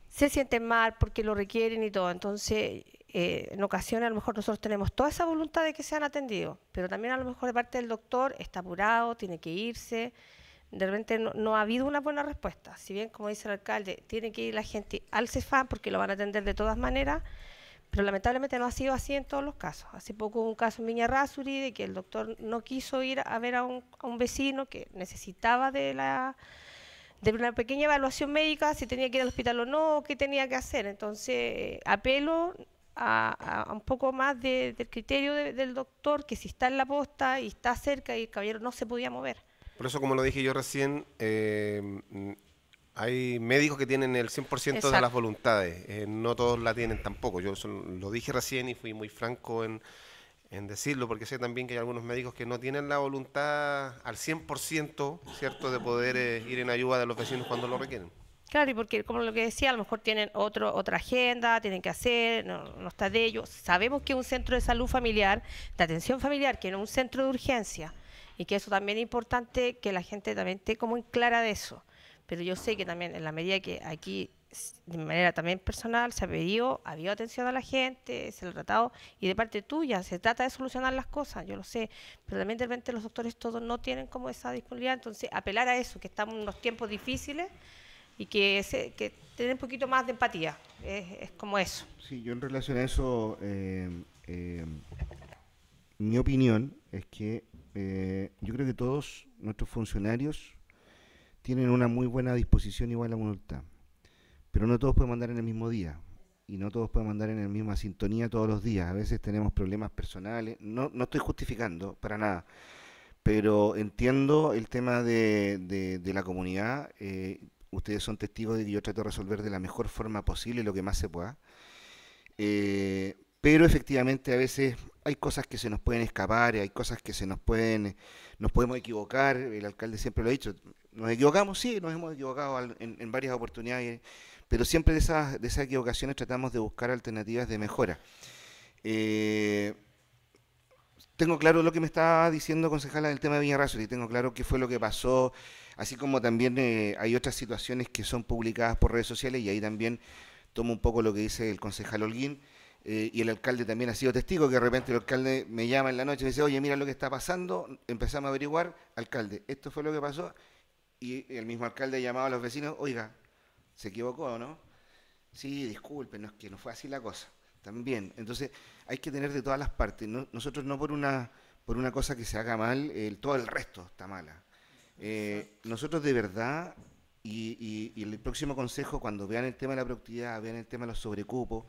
se sienten mal, porque lo requieren y todo. Entonces, eh, en ocasiones a lo mejor nosotros tenemos toda esa voluntad de que sean atendidos, pero también a lo mejor de parte del doctor está apurado, tiene que irse, de repente no, ha habido una buena respuesta. Si bien, como dice el alcalde, tiene que ir la gente al CEFAM porque lo van a atender de todas maneras, pero lamentablemente no ha sido así en todos los casos. Hace poco hubo un caso en Viña Rasuri de que el doctor no quiso ir a ver a un, vecino que necesitaba de la de una pequeña evaluación médica, si tenía que ir al hospital o no, qué tenía que hacer. Entonces, eh, apelo a, un poco más del criterio del doctor, que si está en la posta y está cerca y el caballero no se podía mover. Por eso, como lo dije yo recién, em, hay médicos que tienen el 100% de las voluntades, eh, no todos la tienen tampoco. Yo lo dije recién y fui muy franco en, decirlo, porque sé también que hay algunos médicos que no tienen la voluntad al 100%, ¿cierto?, de poder eh, ir en ayuda de los vecinos cuando lo requieren. Claro, y porque como lo que decía, a lo mejor tienen otro, otra agenda, tienen que hacer, no, no está de ellos. Sabemos que un centro de salud familiar, de atención familiar, que no es un centro de urgencia, y que eso también es importante que la gente también esté como en clara de eso. Pero yo sé que también en la medida que aquí de manera también personal, se ha pedido, ha habido atención a la gente, se lo ha tratado, y de parte tuya, se trata de solucionar las cosas, yo lo sé, pero también de repente los doctores todos no tienen como esa disponibilidad, entonces apelar a eso, que estamos en unos tiempos difíciles, y que, se, que tener un poquito más de empatía. Es, como eso. Sí, yo en relación a eso, eh, eh, mi opinión es que eh, yo creo que todos nuestros funcionarios tienen una muy buena disposición a la voluntad, pero no todos pueden andar en el mismo día y no todos podemos andar en la misma sintonía todos los días. A veces tenemos problemas personales. No, no estoy justificando para nada, pero entiendo el tema de, la comunidad ustedes son testigos de que yo trato de resolver de la mejor forma posible lo que más se pueda. Eh, pero efectivamente a veces hay cosas que se nos pueden escapar, hay cosas que se nos pueden, nos podemos equivocar, el alcalde siempre lo ha dicho, nos equivocamos, sí, nos hemos equivocado en, varias oportunidades, pero siempre de esas, de esas equivocaciones tratamos de buscar alternativas de mejora. Eh, tengo claro lo que me estaba diciendo, concejala, del tema de Viña y tengo claro qué fue lo que pasó, así como también eh, hay otras situaciones que son publicadas por redes sociales y ahí también tomo un poco lo que dice el concejal Holguín. Eh, y el alcalde también ha sido testigo, que de repente el alcalde me llama en la noche y me dice, oye, mira lo que está pasando, empezamos a averiguar, alcalde, esto fue lo que pasó, y el mismo alcalde llamaba a los vecinos, oiga, ¿se equivocó no? Sí, disculpen, no, es que no fue así la cosa, también. Entonces, hay que tener de todas las partes, nosotros no por una, por una cosa que se haga mal, todo el resto está mala. Eh, nosotros de verdad, y, el próximo consejo, cuando vean el tema de la productividad, vean el tema de los sobrecupos,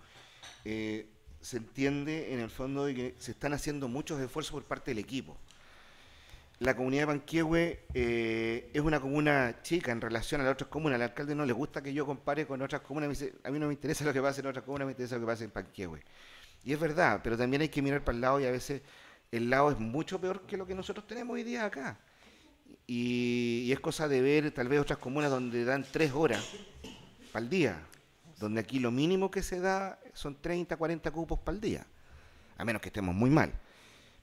eh, se entiende en el fondo de que se están haciendo muchos esfuerzos por parte del equipo. La comunidad de Panquehue eh, es una comuna chica en relación a las otras comunas. Al alcalde no le gusta que yo compare con otras comunas. a mí no me interesa lo que pasa en otras comunas, me interesa lo que pasa en Panquehue. Y es verdad, pero también hay que mirar para el lado y a veces el lado es mucho peor que lo que nosotros tenemos hoy día acá. Y, es cosa de ver tal vez otras comunas donde dan tres horas al día, donde aquí lo mínimo que se da son 30, 40 cupos al día, a menos que estemos muy mal.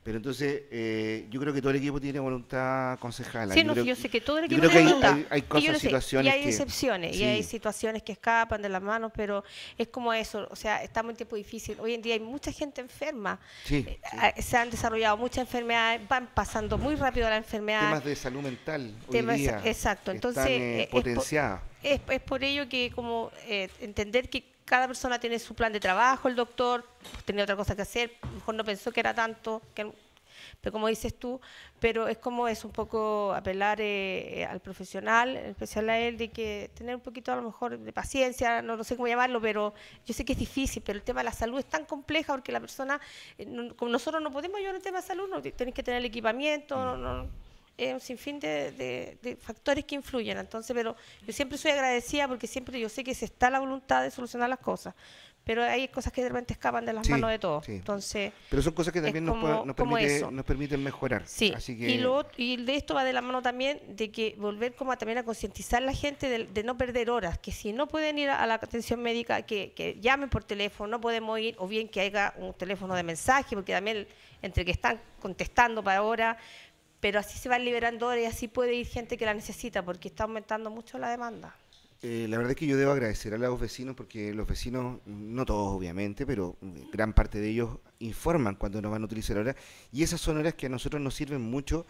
Pero entonces, eh, yo creo que todo el equipo tiene voluntad concejala. Sí, no, yo sé que todo el equipo tiene voluntad. Hay, cosas, y situaciones. Y hay excepciones, y hay situaciones que escapan de las manos, pero es como eso. O sea, estamos en tiempo difícil. Hoy en día hay mucha gente enferma. Eh, ah, se han desarrollado muchas enfermedades, van pasando muy rápido la enfermedad. Temas de salud mental. Hoy exacto. Entonces, eh, están, es, por ello que, como entender que cada persona tiene su plan de trabajo, el doctor tenía otra cosa que hacer, a lo mejor no pensó que era tanto, que, pero como dices tú, pero es como es un poco apelar eh, eh, al profesional, en especial a él, de que tener un poquito a lo mejor de paciencia, no, no, sé cómo llamarlo, pero yo sé que es difícil, pero el tema de la salud es tan compleja porque la persona, eh, como nosotros no podemos llevar el tema de salud, no, tenés que tener el equipamiento, mm. no, no es un sinfín de, factores que influyen. Entonces, pero yo siempre soy agradecida porque siempre yo sé que se está la voluntad de solucionar las cosas. Pero hay cosas que de repente escapan de las manos de todos. Entonces, pero son cosas que también nos, permiten mejorar. Sí. y, lo, y de esto va de la mano también de que volver como también a concientizar a la gente de, no perder horas, que si no pueden ir a, la atención médica, que, que, llamen por teléfono, no podemos ir, o bien que haya un teléfono de mensaje, porque también entre que están contestando para ahora pero así se van liberando horas y así puede ir gente que la necesita porque está aumentando mucho la demanda. Eh, la verdad es que yo debo agradecer a los vecinos porque los vecinos, no todos obviamente, pero mm, gran parte de ellos informan cuando nos van a utilizar horas y esas son horas que a nosotros nos sirven mucho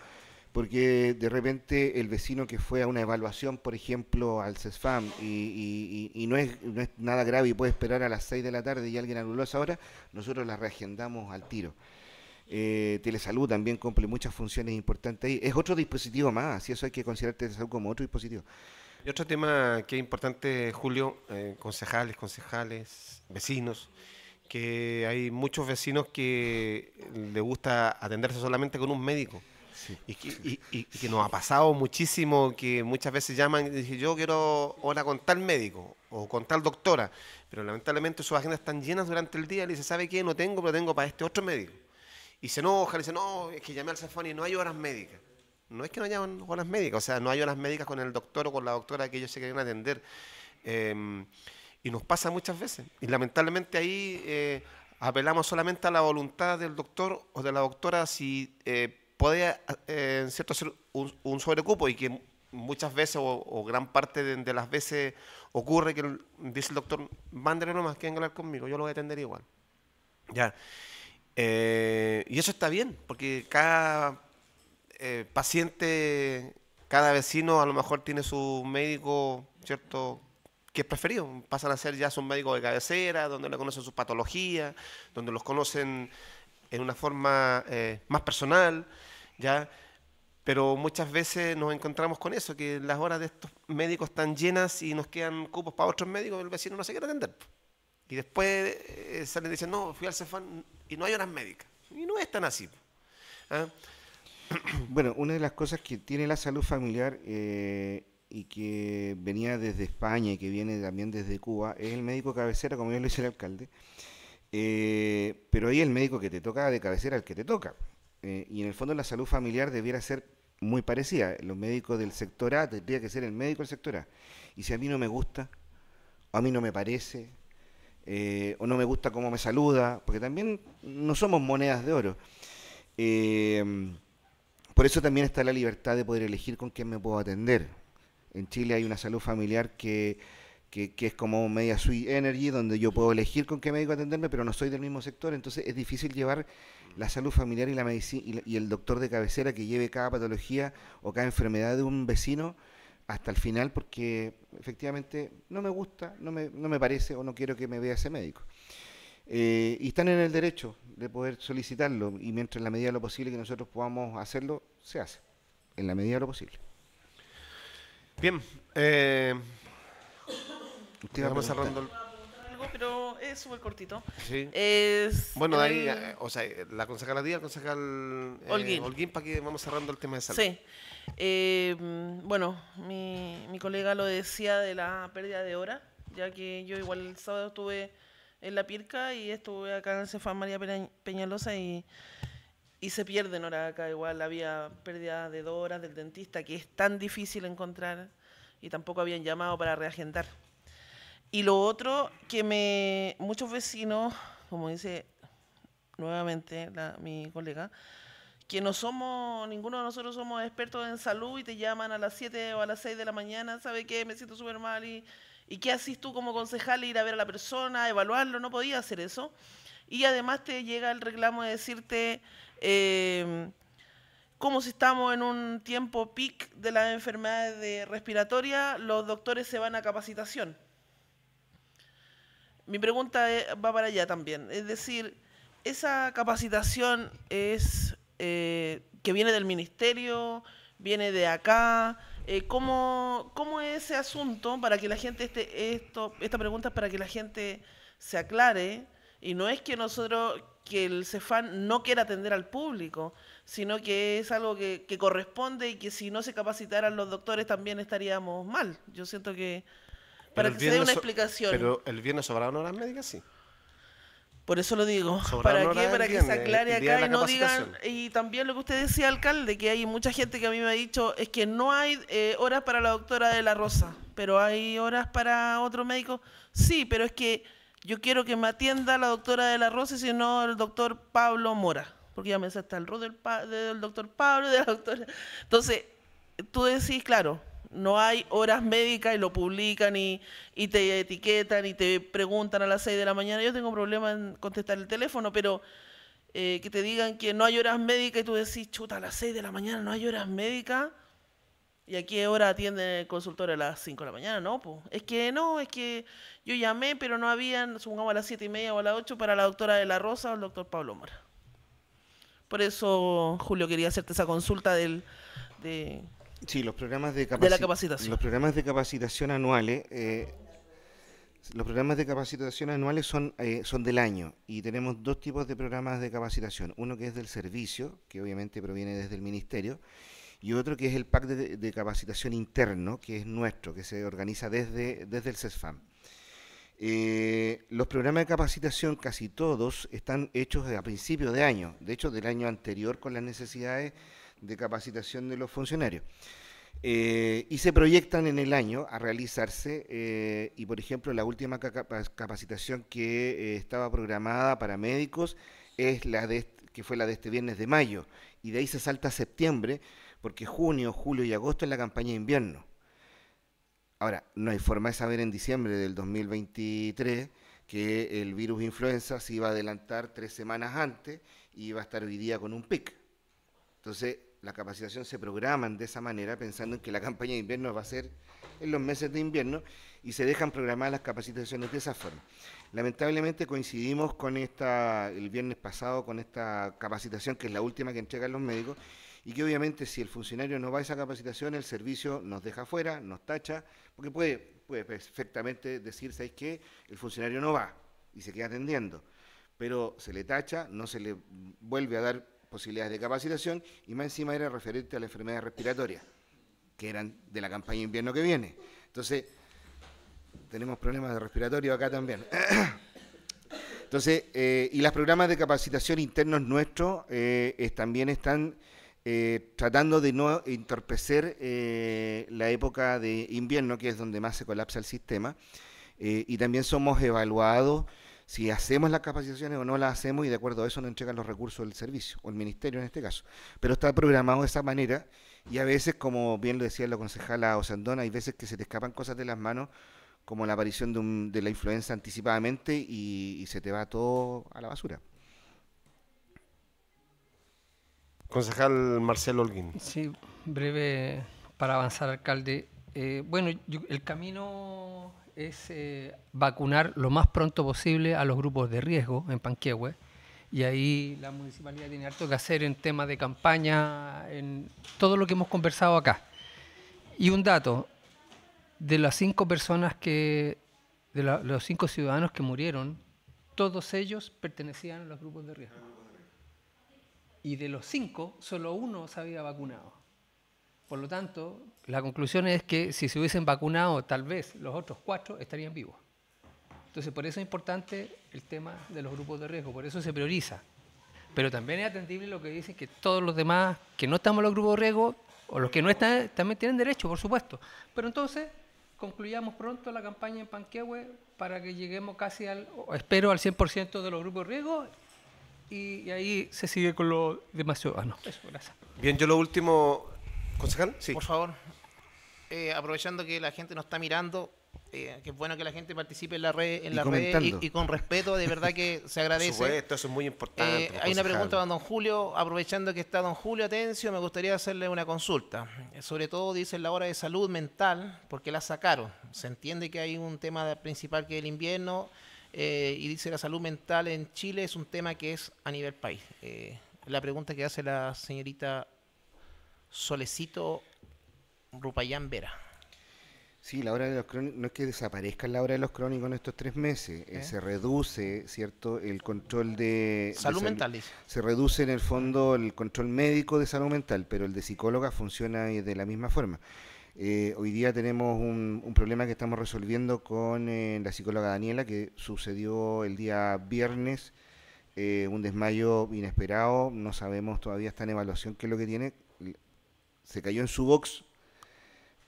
porque de repente el vecino que fue a una evaluación, por ejemplo, al CESFAM, y, no, es, no es nada grave y puede esperar a las 6 de la tarde y alguien anuló esa hora, nosotros la reagendamos al tiro. Eh, telesalud también cumple muchas funciones importantes ahí. Es otro dispositivo más, y eso hay que considerar Telesalud como otro dispositivo. Y otro tema que es importante, Julio, eh, concejales, concejales, vecinos, que hay muchos vecinos que le gusta atenderse solamente con un médico. Y, que, nos ha pasado muchísimo que muchas veces llaman y dicen, yo quiero ahora con tal médico o con tal doctora, pero lamentablemente sus agendas están llenas durante el día y se sabe que no tengo, pero tengo para este otro médico. Y se enoja, y dice, no, es que llamé al Cefón y no hay horas médicas. No es que no haya horas médicas, o sea, no hay horas médicas con el doctor o con la doctora que ellos se quieren atender. Em, y nos pasa muchas veces. Y lamentablemente ahí eh, apelamos solamente a la voluntad del doctor o de la doctora si eh, puede, eh, en cierto, hacer un, sobrecupo y que muchas veces o, gran parte de, las veces ocurre que dice el doctor, mándale nomás, que hablar conmigo, yo lo voy a atender igual. Ya. Eh, y eso está bien, porque cada eh, paciente, cada vecino a lo mejor tiene su médico, ¿cierto? que es preferido. Pasan a ser ya sus médico de cabecera, donde le conocen su patología donde los conocen en una forma eh, más personal, ¿ya? Pero muchas veces nos encontramos con eso, que las horas de estos médicos están llenas y nos quedan cupos para otros médicos, el vecino no se quiere atender. Y después salen y dicen, no, fui al Cefán, y no hay horas médicas. Y no es tan así. ¿Ah? Bueno, una de las cosas que tiene la salud familiar eh, y que venía desde España y que viene también desde Cuba es el médico cabecera, como yo lo dice el alcalde. Eh, pero ahí el médico que te toca de cabecera el que te toca. Eh, y en el fondo la salud familiar debiera ser muy parecida. Los médicos del sector A tendría que ser el médico del sector A. Y si a mí no me gusta, o a mí no me parece, eh, o no me gusta cómo me saluda, porque también no somos monedas de oro. Eh, por eso también está la libertad de poder elegir con quién me puedo atender. En Chile hay una salud familiar que, es como media suite energy, donde yo puedo elegir con qué médico atenderme, pero no soy del mismo sector, entonces es difícil llevar la salud familiar y, la medicina, y el doctor de cabecera que lleve cada patología o cada enfermedad de un vecino hasta el final porque efectivamente no me gusta, no me, parece o no quiero que me vea ese médico. Eh, y están en el derecho de poder solicitarlo y mientras en la medida de lo posible que nosotros podamos hacerlo, se hace, en la medida de lo posible. Bien. Eh, Usted cerrando pero es súper cortito. bueno, de ahí, eh, o sea, eh, la concejalaría, la concejal para que vamos cerrando el tema de salud. Sí. Eh, bueno, mi, colega lo decía de la pérdida de hora, ya que yo igual el sábado estuve en La Pirca y estuve acá en el Cefán María Peñalosa y, y se pierden horas acá. Igual había pérdida de dos horas del dentista, que es tan difícil encontrar y tampoco habían llamado para reagendar. Y lo otro que me muchos vecinos, como dice nuevamente mi colega, que no somos, ninguno de nosotros somos expertos en salud y te llaman a las 7 o a las 6 de la mañana, ¿sabe qué? Me siento súper mal y, ¿qué haces tú como concejal? Ir a ver a la persona, evaluarlo, no podía hacer eso. Y además te llega el reclamo de decirte, eh, como si estamos en un tiempo peak de las enfermedades respiratorias, los doctores se van a capacitación. Mi pregunta eh, va para allá también. Es decir, ¿esa capacitación es eh, que viene del ministerio, viene de acá. Eh, ¿cómo, es ese asunto para que la gente, este, esto, esta pregunta es para que la gente se aclare? Y no es que nosotros, que el Cefan no quiera atender al público, sino que es algo que, corresponde y que si no se capacitaran los doctores también estaríamos mal. Yo siento que, para que se dé una explicación. Pero el viernes sobraron horas médicas, sí. Por eso lo digo. ¿Para qué? Para que se aclare eh, acá y no digan. Y también lo que usted decía, alcalde, que hay mucha gente que a mí me ha dicho es que no hay eh, horas para la doctora de la Rosa, pero hay horas para otro médico. Sí, pero es que yo quiero que me atienda la doctora de la Rosa, si no el doctor Pablo Mora. Porque ya me hasta el rol del, del doctor Pablo, de la doctora. Entonces, tú decís, claro, no hay horas médicas y lo publican y, te etiquetan y te preguntan a las 6 de la mañana. Yo tengo problema en contestar el teléfono, pero eh, que te digan que no hay horas médicas y tú decís, chuta, a las 6 de la mañana no hay horas médicas. ¿Y a qué hora atiende el consultor A las 5 de la mañana, ¿no? pues. Es que no, es que yo llamé, pero no habían, supongamos a las 7 y media o a las 8 para la doctora de la Rosa o el doctor Pablo Mora. Por eso, Julio, quería hacerte esa consulta del, de Sí, los programas de, capacitación. Los programas de capacitación anuales. Eh, los programas de capacitación anuales son, eh, son del año y tenemos dos tipos de programas de capacitación. Uno que es del servicio, que obviamente proviene desde el ministerio, y otro que es el pack de, capacitación interno, que es nuestro, que se organiza desde, desde el SESFAM. Eh, los programas de capacitación, casi todos, están hechos a principios de año, de hecho del año anterior con las necesidades de capacitación de los funcionarios. Eh, y se proyectan en el año a realizarse, eh, y por ejemplo, la última capacitación que eh, estaba programada para médicos es la de que fue la de este viernes de mayo, y de ahí se salta septiembre, porque junio, julio y agosto es la campaña de invierno. Ahora, no hay forma de saber en diciembre del 2023 que el virus influenza se iba a adelantar tres semanas antes y iba a estar hoy día con un pic. Entonces, la capacitación se programan de esa manera, pensando en que la campaña de invierno va a ser en los meses de invierno y se dejan programadas las capacitaciones de esa forma. Lamentablemente coincidimos con esta, el viernes pasado, con esta capacitación que es la última que entregan los médicos y que obviamente si el funcionario no va a esa capacitación, el servicio nos deja fuera, nos tacha, porque puede, perfectamente decirse que El funcionario no va y se queda atendiendo, pero se le tacha, no se le vuelve a dar posibilidades de capacitación y más encima era referente a la enfermedad respiratoria, que eran de la campaña invierno que viene. Entonces, tenemos problemas de respiratorio acá también. Entonces, eh, y los programas de capacitación internos nuestros eh, también están eh, tratando de no entorpecer la época de invierno, que es donde más se colapsa el sistema. y también somos evaluados si hacemos las capacitaciones o no las hacemos y de acuerdo a eso nos entregan los recursos del servicio, o el ministerio en este caso. Pero está programado de esa manera y a veces, como bien lo decía la concejala Osandona, hay veces que se te escapan cosas de las manos, como la aparición de, la influenza anticipadamente y, se te va todo a la basura. Concejal Marcelo Holguín. Sí, breve para avanzar, alcalde. Eh, bueno, el camino es eh, vacunar lo más pronto posible a los grupos de riesgo en Panquehue. Y ahí la municipalidad tiene harto que hacer en temas de campaña, en todo lo que hemos conversado acá. Y un dato, de las cinco personas que, de los cinco ciudadanos que murieron, todos ellos pertenecían a los grupos de riesgo. Y de los cinco, solo uno se había vacunado. Por lo tanto, la conclusión es que si se hubiesen vacunado, tal vez los otros cuatro estarían vivos. Entonces, por eso es importante el tema de los grupos de riesgo, por eso se prioriza. Pero también es atendible lo que dicen que todos los demás que no estamos en los grupos de riesgo, o los que no están, también tienen derecho, por supuesto. Pero entonces, concluyamos pronto la campaña en Panquehue para que lleguemos casi al, espero, al 100% de los grupos de riesgo y, ahí se sigue con lo demás gracias. Bien, yo lo último, ¿Concejal? Por favor. Eh, aprovechando que la gente nos está mirando, eh, que es bueno que la gente participe en la red, en y la y, con respeto, de verdad que se agradece. Esto eso es muy importante. Eh, hay una pregunta para don Julio, aprovechando que está don Julio Atencio, me gustaría hacerle una consulta. Sobre todo dice la hora de salud mental, porque la sacaron. Se entiende que hay un tema principal que es el invierno y dice la salud mental en Chile es un tema que es a nivel país. la pregunta que hace la señorita Solecito Rupayán Vera. Sí, la hora de los crónicos, no es que desaparezca la hora de los crónicos en estos tres meses, eh, ¿Eh? se reduce, ¿cierto?, el control de... Salud mental, Se reduce en el fondo el control médico de salud mental, pero el de psicóloga funciona de la misma forma. Eh, hoy día tenemos un, un, problema que estamos resolviendo con la psicóloga Daniela, que sucedió el día viernes, un desmayo inesperado, no sabemos todavía, está en evaluación qué es lo que tiene, se cayó en su box,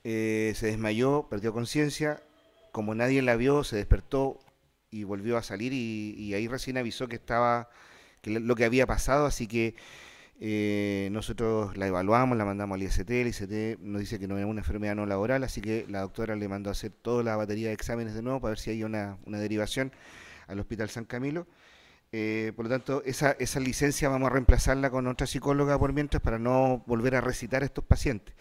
eh, se desmayó, perdió conciencia, como nadie la vio, se despertó y volvió a salir y, ahí recién avisó que estaba, que lo que había pasado, así que eh, nosotros la evaluamos, la mandamos al IST, el IST nos dice que no es una enfermedad no laboral, así que la doctora le mandó a hacer toda la batería de exámenes de nuevo para ver si hay una derivación al Hospital San Camilo. Eh, por lo tanto, esa, licencia vamos a reemplazarla con otra psicóloga por mientras para no volver a recitar a estos pacientes.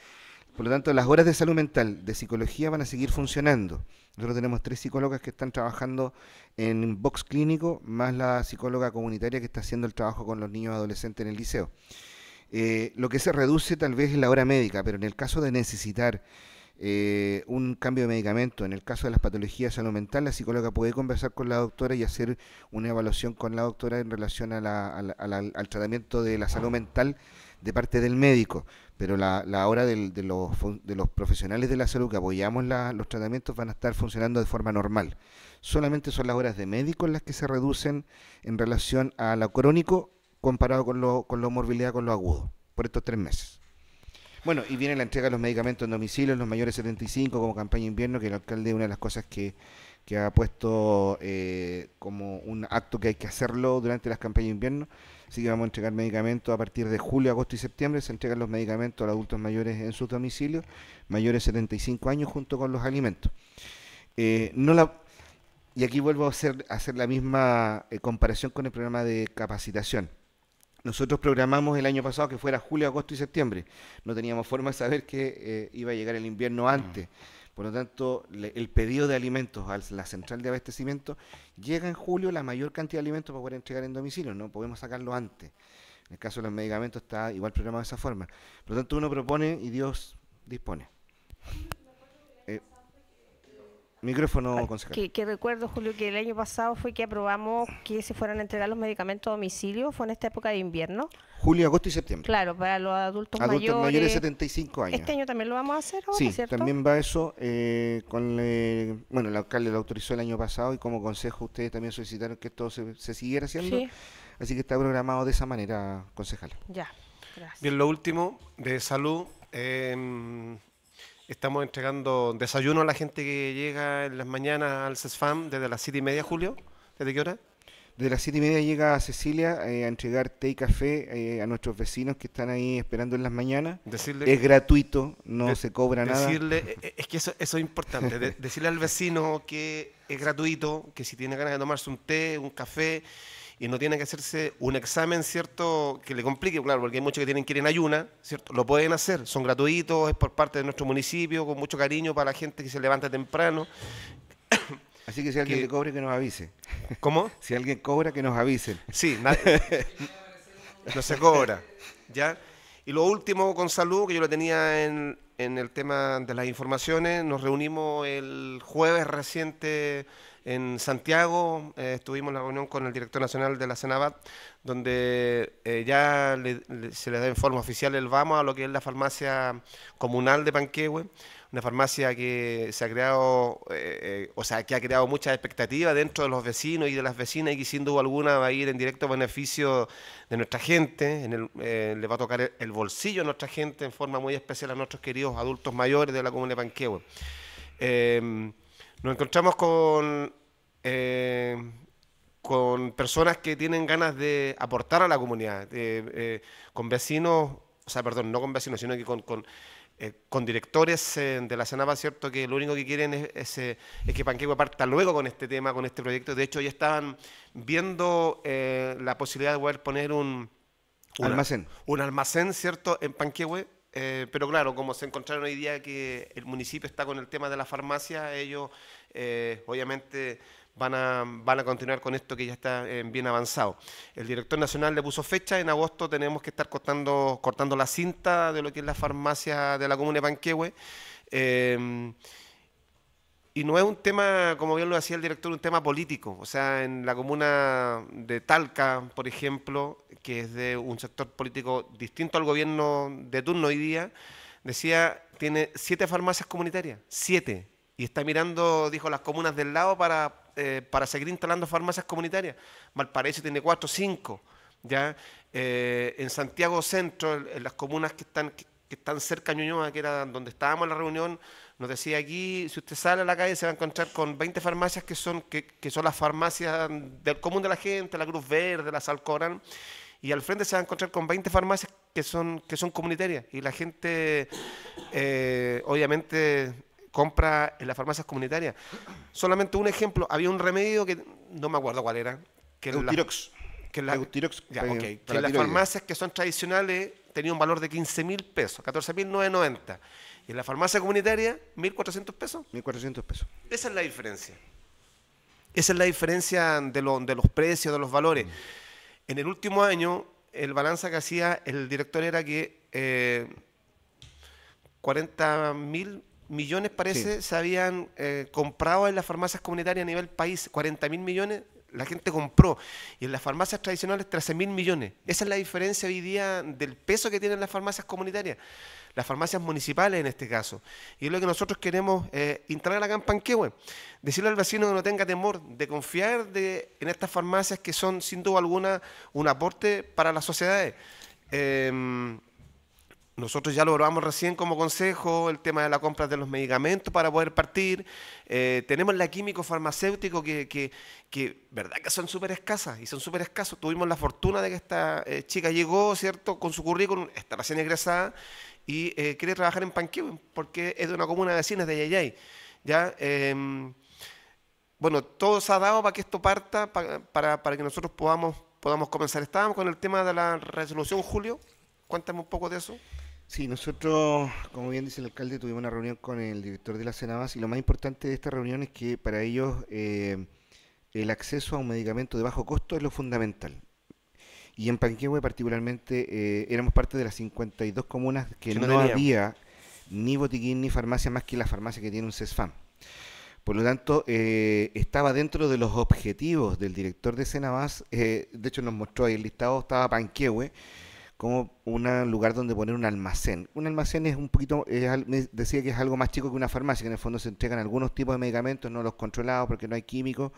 Por lo tanto, las horas de salud mental, de psicología, van a seguir funcionando. Nosotros tenemos tres psicólogas que están trabajando en box clínico, más la psicóloga comunitaria que está haciendo el trabajo con los niños adolescentes en el liceo. Eh, lo que se reduce tal vez es la hora médica, pero en el caso de necesitar eh, un cambio de medicamento. En el caso de las patologías salud mental, la psicóloga puede conversar con la doctora y hacer una evaluación con la doctora en relación a la, al tratamiento de la salud mental de parte del médico. Pero la, la hora de, los, de los profesionales de la salud que apoyamos los tratamientos van a estar funcionando de forma normal. Solamente son las horas de médico las que se reducen en relación a lo crónico comparado con lo, con lo morbilidad, con lo agudo, por estos tres meses. Bueno, y viene la entrega de los medicamentos en domicilio, los mayores 75 como campaña invierno, que el alcalde una de las cosas que, ha puesto eh, como un acto que hay que hacerlo durante las campañas de invierno. Así que vamos a entregar medicamentos a partir de julio, agosto y septiembre. Se entregan los medicamentos a los adultos mayores en sus domicilios, mayores 75 años, junto con los alimentos. Eh, no la, y aquí vuelvo a hacer, hacer la misma eh, comparación con el programa de capacitación nosotros programamos el año pasado que fuera julio, agosto y septiembre. No teníamos forma de saber que eh, iba a llegar el invierno mm. antes. Por lo tanto, el pedido de alimentos a la central de abastecimiento llega en julio la mayor cantidad de alimentos para poder entregar en domicilio. No podemos sacarlo antes. En el caso de los medicamentos está igual programado de esa forma. Por lo tanto, uno propone y Dios dispone. Micrófono, ah, concejal. Que, recuerdo, Julio, que el año pasado fue que aprobamos que se fueran a entregar los medicamentos a domicilio, fue en esta época de invierno. Julio, agosto y septiembre. Claro, para los adultos, adultos mayores. de 75 años. Este año también lo vamos a hacer ahora, sí, también va eso. Eh, con eh, Bueno, el alcalde lo autorizó el año pasado y como consejo ustedes también solicitaron que esto se, siguiera haciendo. Sí. Así que está programado de esa manera, concejal. Ya, gracias. Bien, lo último de salud. Eh, Estamos entregando desayuno a la gente que llega en las mañanas al CESFAM desde las 7 y media, Julio. ¿Desde qué hora? Desde las 7 y media llega Cecilia eh, a entregar té y café eh, a nuestros vecinos que están ahí esperando en las mañanas. Decirle, es gratuito, no se cobra decirle, nada. Eh, es que eso, es importante. decirle al vecino que es gratuito, que si tiene ganas de tomarse un té, un café, y no tiene que hacerse un examen, ¿cierto?, que le complique, claro, porque hay muchos que tienen que ir en ayuna, ¿cierto? Lo pueden hacer, son gratuitos, es por parte de nuestro municipio, con mucho cariño para la gente que se levanta temprano. Así que si alguien le cobre, que nos avise. ¿Cómo? Si alguien cobra, que nos avise. Sí, no se cobra, ¿ya? Y lo último con salud, que yo lo tenía en, en el tema de las informaciones, nos reunimos el jueves reciente en Santiago eh, estuvimos en la reunión con el director nacional de la Cenabat, donde eh, ya se le da en forma oficial el vamos a lo que es la farmacia comunal de Panquehue, una farmacia que se ha creado, eh, o sea, que ha creado muchas expectativas dentro de los vecinos y de las vecinas y que sin duda alguna va a ir en directo beneficio de nuestra gente, le va a tocar el bolsillo a nuestra gente en forma muy especial a nuestros queridos adultos mayores de la comuna de Panquehue. Em, nos encontramos con, eh, con personas que tienen ganas de aportar a la comunidad, eh, con vecinos, o sea, perdón, no con vecinos, sino que con, con, eh, directores de la Senapa, ¿cierto? Que lo único que quieren es, que Panquehue parta luego con este tema, con este proyecto. De hecho, ya estaban viendo la posibilidad de poder poner un... un almacén. Un almacén, ¿cierto? En Panquehue eh, pero claro, como se encontraron hoy día que el municipio está con el tema de la farmacia, ellos eh, obviamente van a, van a continuar con esto que ya está eh, bien avanzado. El director nacional le puso fecha, en agosto tenemos que estar cortando, cortando la cinta de lo que es la farmacia de la comuna de Panquehue. Y no es un tema, como bien lo decía el director, un tema político. O sea, en la comuna de Talca, por ejemplo, que es de un sector político distinto al gobierno de turno hoy día, decía, tiene siete farmacias comunitarias, siete. Y está mirando, dijo, las comunas del lado para, eh, para seguir instalando farmacias comunitarias. Valparaíso tiene cuatro, cinco. ¿ya? Eh, en Santiago Centro, en las comunas que están, que, están cerca de Ñuñoa, que era donde estábamos en la reunión, nos decía aquí, si usted sale a la calle se va a encontrar con 20 farmacias que son, que, son las farmacias del común de la gente, la Cruz Verde, la Salcorán, y al frente se va a encontrar con 20 farmacias que son, que son comunitarias. Y la gente, eh, obviamente, compra en las farmacias comunitarias. Solamente un ejemplo, había un remedio que no me acuerdo cuál era. Que Eutirox. La, que eh, las farmacias que son tradicionales tenía un valor de 15 mil pesos, 14.990 y en la farmacia comunitaria, 1.400 pesos. 1.400 pesos. Esa es la diferencia. Esa es la diferencia de, de los precios, de los valores. Mm. En el último año, el balance que hacía el director era que eh, millones, parece, se habían eh, comprado en las farmacias comunitarias a nivel país. 40 mil millones la gente compró. Y en las farmacias tradicionales, 13 mil millones. Esa es la diferencia hoy día del peso que tienen las farmacias comunitarias las farmacias municipales en este caso. Y es lo que nosotros queremos eh, instalar la en Panquehue. Decirle al vecino que no tenga temor de confiar de, en estas farmacias que son, sin duda alguna, un aporte para las sociedades. Em, nosotros ya lo probamos recién como consejo, el tema de la compra de los medicamentos para poder partir. Eh, tenemos la químico farmacéutico que, verdad que son súper escasas y son súper escasos. Tuvimos la fortuna de que esta eh, chica llegó, ¿cierto?, con su currículum, está recién egresada y eh, quiere trabajar en Panquehue porque es de una comuna vecina, de Yayay. ¿ya? Em, bueno, todo se ha dado para que esto parta, para, que nosotros podamos, podamos comenzar. Estábamos con el tema de la resolución, Julio. Cuéntame un poco de eso. Sí, nosotros, como bien dice el alcalde, tuvimos una reunión con el director de la Senabas y lo más importante de esta reunión es que para ellos eh, el acceso a un medicamento de bajo costo es lo fundamental. Y en Panquehue particularmente eh, éramos parte de las 52 comunas que, no, había ni botiquín ni farmacia más que la farmacia que tiene un CESFAM. Por lo tanto, eh, estaba dentro de los objetivos del director de Senabas, eh, de hecho nos mostró ahí el listado, estaba Panquehue como un lugar donde poner un almacén. Un almacén es un poquito, me decía que es algo más chico que una farmacia, que en el fondo se entregan algunos tipos de medicamentos no los controlados porque no hay químicos,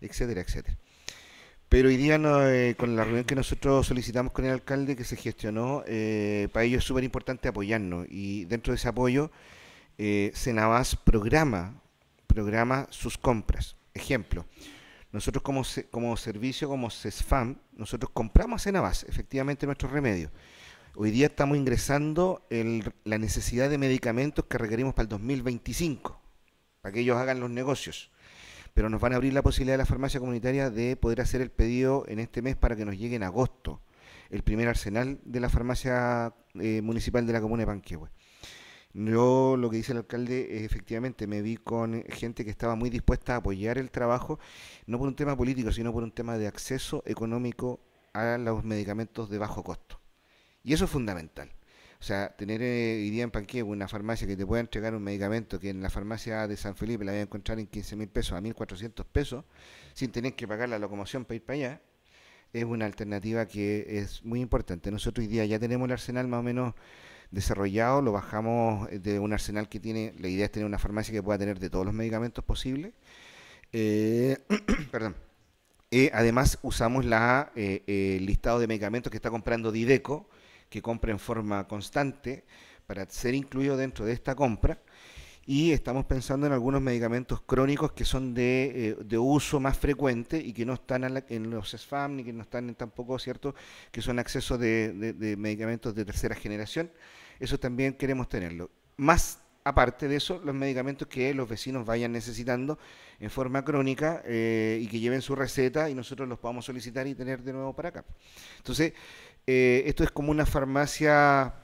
etcétera, etcétera. Pero hoy día no, eh, con la reunión que nosotros solicitamos con el alcalde que se gestionó, eh, para ellos es súper importante apoyarnos y dentro de ese apoyo, eh, programa, programa sus compras. Ejemplo, nosotros como, servicio, como CESFAM, nosotros compramos a efectivamente, nuestros remedios. Hoy día estamos ingresando el, la necesidad de medicamentos que requerimos para el 2025, para que ellos hagan los negocios pero nos van a abrir la posibilidad de la farmacia comunitaria de poder hacer el pedido en este mes para que nos llegue en agosto el primer arsenal de la farmacia eh, municipal de la comuna de Panquehue. Yo lo que dice el alcalde, es efectivamente, me vi con gente que estaba muy dispuesta a apoyar el trabajo, no por un tema político, sino por un tema de acceso económico a los medicamentos de bajo costo. Y eso es fundamental. O sea, tener eh, hoy día en Panquehue una farmacia que te pueda entregar un medicamento que en la farmacia de San Felipe la voy a encontrar en 15 mil pesos a 1.400 pesos, sin tener que pagar la locomoción para ir para allá, es una alternativa que es muy importante. Nosotros hoy día ya tenemos el arsenal más o menos desarrollado, lo bajamos eh, de un arsenal que tiene, la idea es tener una farmacia que pueda tener de todos los medicamentos posibles. Eh, perdón. además usamos la eh, listado de medicamentos que está comprando Dideco, que compren en forma constante para ser incluido dentro de esta compra. Y estamos pensando en algunos medicamentos crónicos que son de, eh, uso más frecuente y que no están en, los SFAM ni que no están en tampoco, ¿cierto?, que son acceso de, medicamentos de tercera generación. Eso también queremos tenerlo. Más aparte de eso, los medicamentos que los vecinos vayan necesitando en forma crónica eh, y que lleven su receta y nosotros los podamos solicitar y tener de nuevo para acá. Entonces, eh, esto es como una farmacia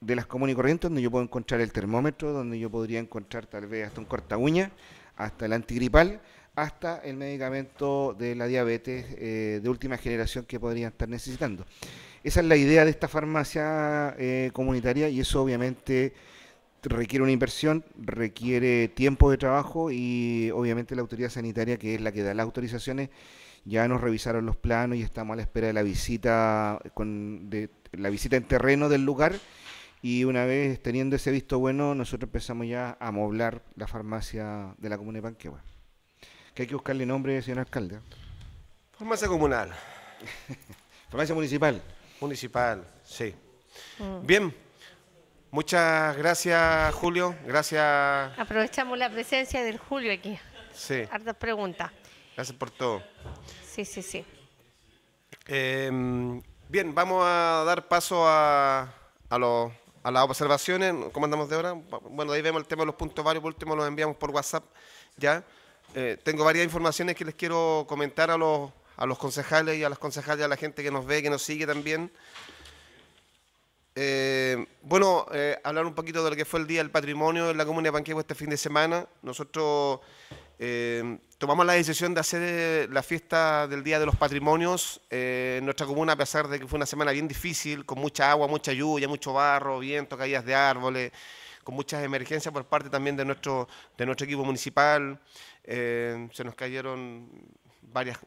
de las comunes y corrientes donde yo puedo encontrar el termómetro, donde yo podría encontrar tal vez hasta un corta uña, hasta el antigripal, hasta el medicamento de la diabetes eh, de última generación que podrían estar necesitando. Esa es la idea de esta farmacia eh, comunitaria y eso obviamente requiere una inversión, requiere tiempo de trabajo y obviamente la autoridad sanitaria, que es la que da las autorizaciones, ya nos revisaron los planos y estamos a la espera de la visita de, la visita en terreno del lugar y una vez teniendo ese visto bueno nosotros empezamos ya a moblar la farmacia de la comuna de Panquehue que hay que buscarle nombre señor alcalde farmacia comunal farmacia municipal municipal sí mm. bien muchas gracias Julio gracias aprovechamos la presencia del Julio aquí sí hartas preguntas Gracias por todo. Sí, sí, sí. Em, bien, vamos a dar paso a, las observaciones. ¿Cómo andamos de ahora. Bueno, ahí vemos el tema de los puntos varios. Por último, los enviamos por WhatsApp ya. Eh, tengo varias informaciones que les quiero comentar a los, a los concejales y a las concejales, a la gente que nos ve, que nos sigue también. Eh, bueno, eh, hablar un poquito de lo que fue el Día del Patrimonio en la comunidad de Panquehue este fin de semana. Nosotros eh, tomamos la decisión de hacer eh, la fiesta del Día de los Patrimonios eh, en nuestra comuna, a pesar de que fue una semana bien difícil, con mucha agua, mucha lluvia, mucho barro, viento, caídas de árboles, con muchas emergencias por parte también de nuestro, de nuestro equipo municipal. se nos cayeron varias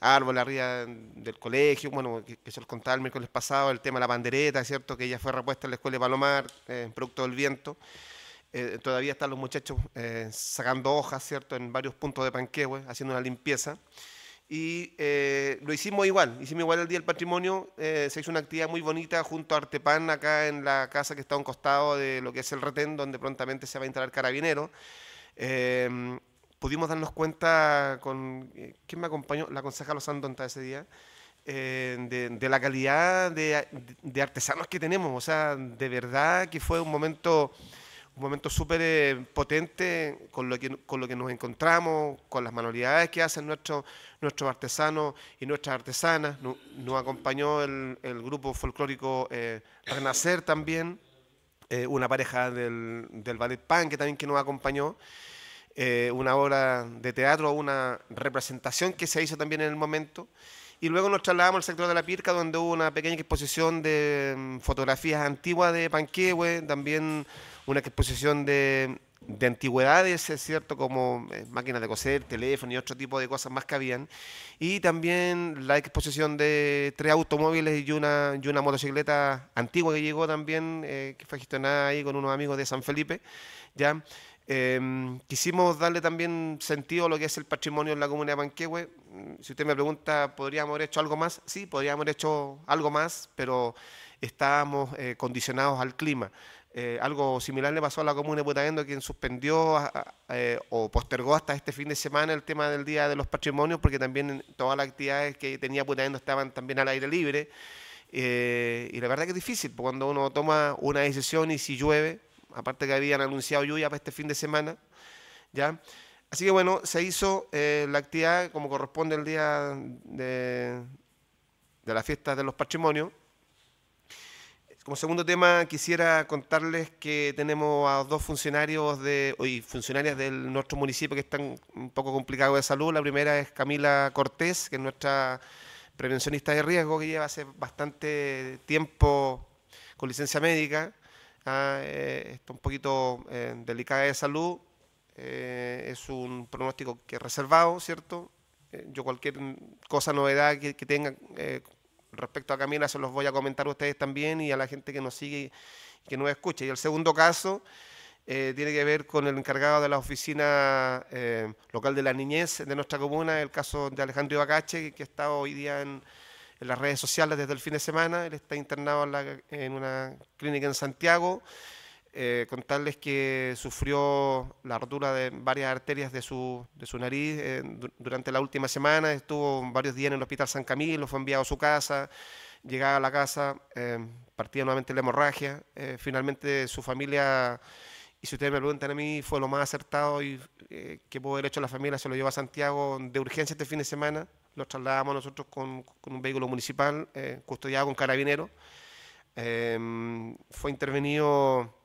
árboles arriba del colegio, bueno, que, se los contaba el miércoles pasado, el tema de la bandereta, ¿cierto? Que ya fue repuesta en la escuela de Palomar, producto del viento. Eh, todavía están los muchachos eh, sacando hojas, ¿cierto?, en varios puntos de Panquehue, haciendo una limpieza. Y eh, lo hicimos igual, hicimos igual el Día del Patrimonio, se hizo una actividad muy bonita junto a Artepan, acá en la casa que está a un costado de lo que es el retén, donde prontamente se va a instalar carabinero. pudimos darnos cuenta con, ¿quién me acompañó? La concejala Sandonta ese día. de, la calidad de, de, artesanos que tenemos. O sea, de verdad que fue un momento un momento súper eh, potente con lo, que, con lo que nos encontramos, con las manualidades que hacen nuestros nuestros artesanos y nuestras artesanas. Nos, acompañó el, grupo folclórico eh, Renacer también, eh, una pareja del, del Ballet Pan que también que nos acompañó. una obra de teatro, una representación que se hizo también en el momento. Y luego nos trasladamos al sector de la Pirca, donde hubo una pequeña exposición de mm, fotografías antiguas de Panquehue, también una exposición de, antigüedades, es cierto, como eh, máquinas de coser, teléfono y otro tipo de cosas más que habían. Y también la exposición de tres automóviles y una, motocicleta antigua que llegó también, eh, que fue gestionada ahí con unos amigos de San Felipe. ¿ya? Em, quisimos darle también sentido a lo que es el patrimonio en la comunidad de mm, Si usted me pregunta, ¿podríamos haber hecho algo más? Sí, podríamos haber hecho algo más, pero estábamos eh, condicionados al clima. Eh, algo similar le pasó a la comuna de Putaendo, quien suspendió eh, o postergó hasta este fin de semana el tema del Día de los Patrimonios, porque también todas las actividades que tenía Putaendo estaban también al aire libre. Eh, y la verdad que es difícil, porque cuando uno toma una decisión y si llueve, aparte que habían anunciado lluvia para este fin de semana, ¿ya? Así que bueno, se hizo la actividad como corresponde el día de, de las fiestas de los patrimonios. Como segundo tema, quisiera contarles que tenemos a dos funcionarios de, y funcionarias de nuestro municipio que están un poco complicados de salud. La primera es Camila Cortés, que es nuestra prevencionista de riesgo, que lleva hace bastante tiempo con licencia médica. Ah, eh, está un poquito eh, delicada de salud. Eh, es un pronóstico que es reservado, ¿cierto? yo cualquier cosa, novedad que, que tenga Respecto a Camila, se los voy a comentar a ustedes también y a la gente que nos sigue y que nos escucha. Y el segundo caso eh, tiene que ver con el encargado de la oficina eh, local de la niñez de nuestra comuna, el caso de Alejandro Ibacache, que está hoy día en, las redes sociales desde el fin de semana. Él está internado en una clínica en Santiago. Eh, contarles que sufrió la rotura de varias arterias de su, de su nariz eh, durante la última semana, estuvo varios días en el hospital San Camilo, fue enviado a su casa, llegaba a la casa, eh, partía nuevamente la hemorragia, finalmente su familia, y si ustedes me preguntan a mí, fue lo más acertado y, que pudo haber hecho la familia, se lo llevó a Santiago de urgencia este fin de semana, lo trasladamos nosotros con, un vehículo municipal, custodiado con carabineros. fue intervenido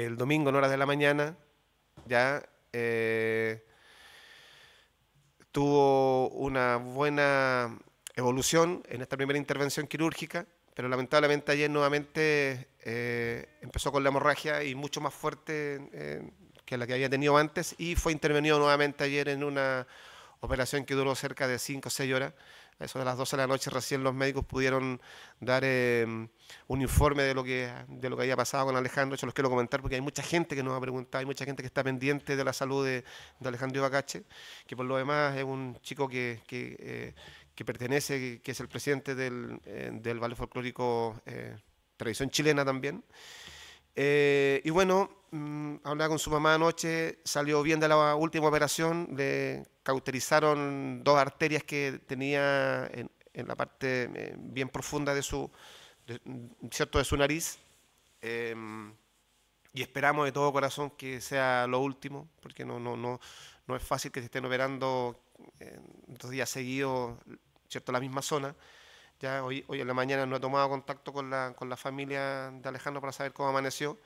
el domingo en horas de la mañana, ya eh, tuvo una buena evolución en esta primera intervención quirúrgica, pero lamentablemente ayer nuevamente eh, empezó con la hemorragia y mucho más fuerte eh, que la que había tenido antes y fue intervenido nuevamente ayer en una operación que duró cerca de 5 o 6 horas eso de las 12 de la noche recién los médicos pudieron dar eh, un informe de lo, que, de lo que había pasado con Alejandro. Yo los quiero comentar porque hay mucha gente que nos ha preguntado, hay mucha gente que está pendiente de la salud de, Alejandro Ibacache, que por lo demás es un chico que, que, eh, pertenece, que es el presidente del, eh, del Folclórico eh, Tradición Chilena también. y bueno, mmm, hablaba con su mamá anoche, salió bien de la última operación, le cauterizaron dos arterias que tenía en, la parte eh, bien profunda de su, ¿cierto? De su nariz. Em, y esperamos de todo corazón que sea lo último, porque no, no, no, no es fácil que se estén operando dos días seguidos, ¿cierto? La misma zona. Ya hoy, hoy en la mañana no he tomado contacto con la, con la familia de Alejandro para saber cómo amaneció.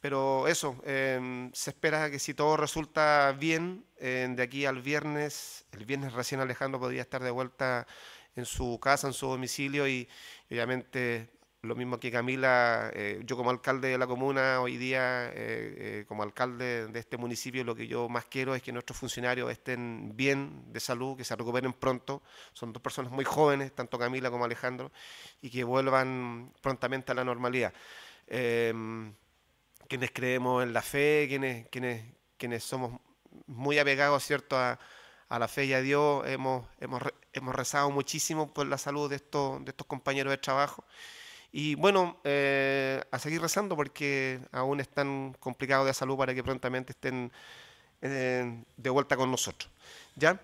Pero eso, em, se espera que si todo resulta bien, em, de aquí al viernes, el viernes recién Alejandro podría estar de vuelta en su casa, en su domicilio y obviamente lo mismo que Camila, eh, yo como alcalde de la comuna, hoy día eh, eh, como alcalde de este municipio, lo que yo más quiero es que nuestros funcionarios estén bien de salud, que se recuperen pronto. Son dos personas muy jóvenes, tanto Camila como Alejandro, y que vuelvan prontamente a la normalidad. Em, quienes creemos en la fe, quienes, quienes, quienes somos muy apegados ¿cierto? A, la fe y a Dios, hemos, hemos, rezado muchísimo por la salud de estos, de estos compañeros de trabajo. Y bueno, eh, a seguir rezando porque aún están complicados de salud para que prontamente estén eh, de vuelta con nosotros. ¿Ya?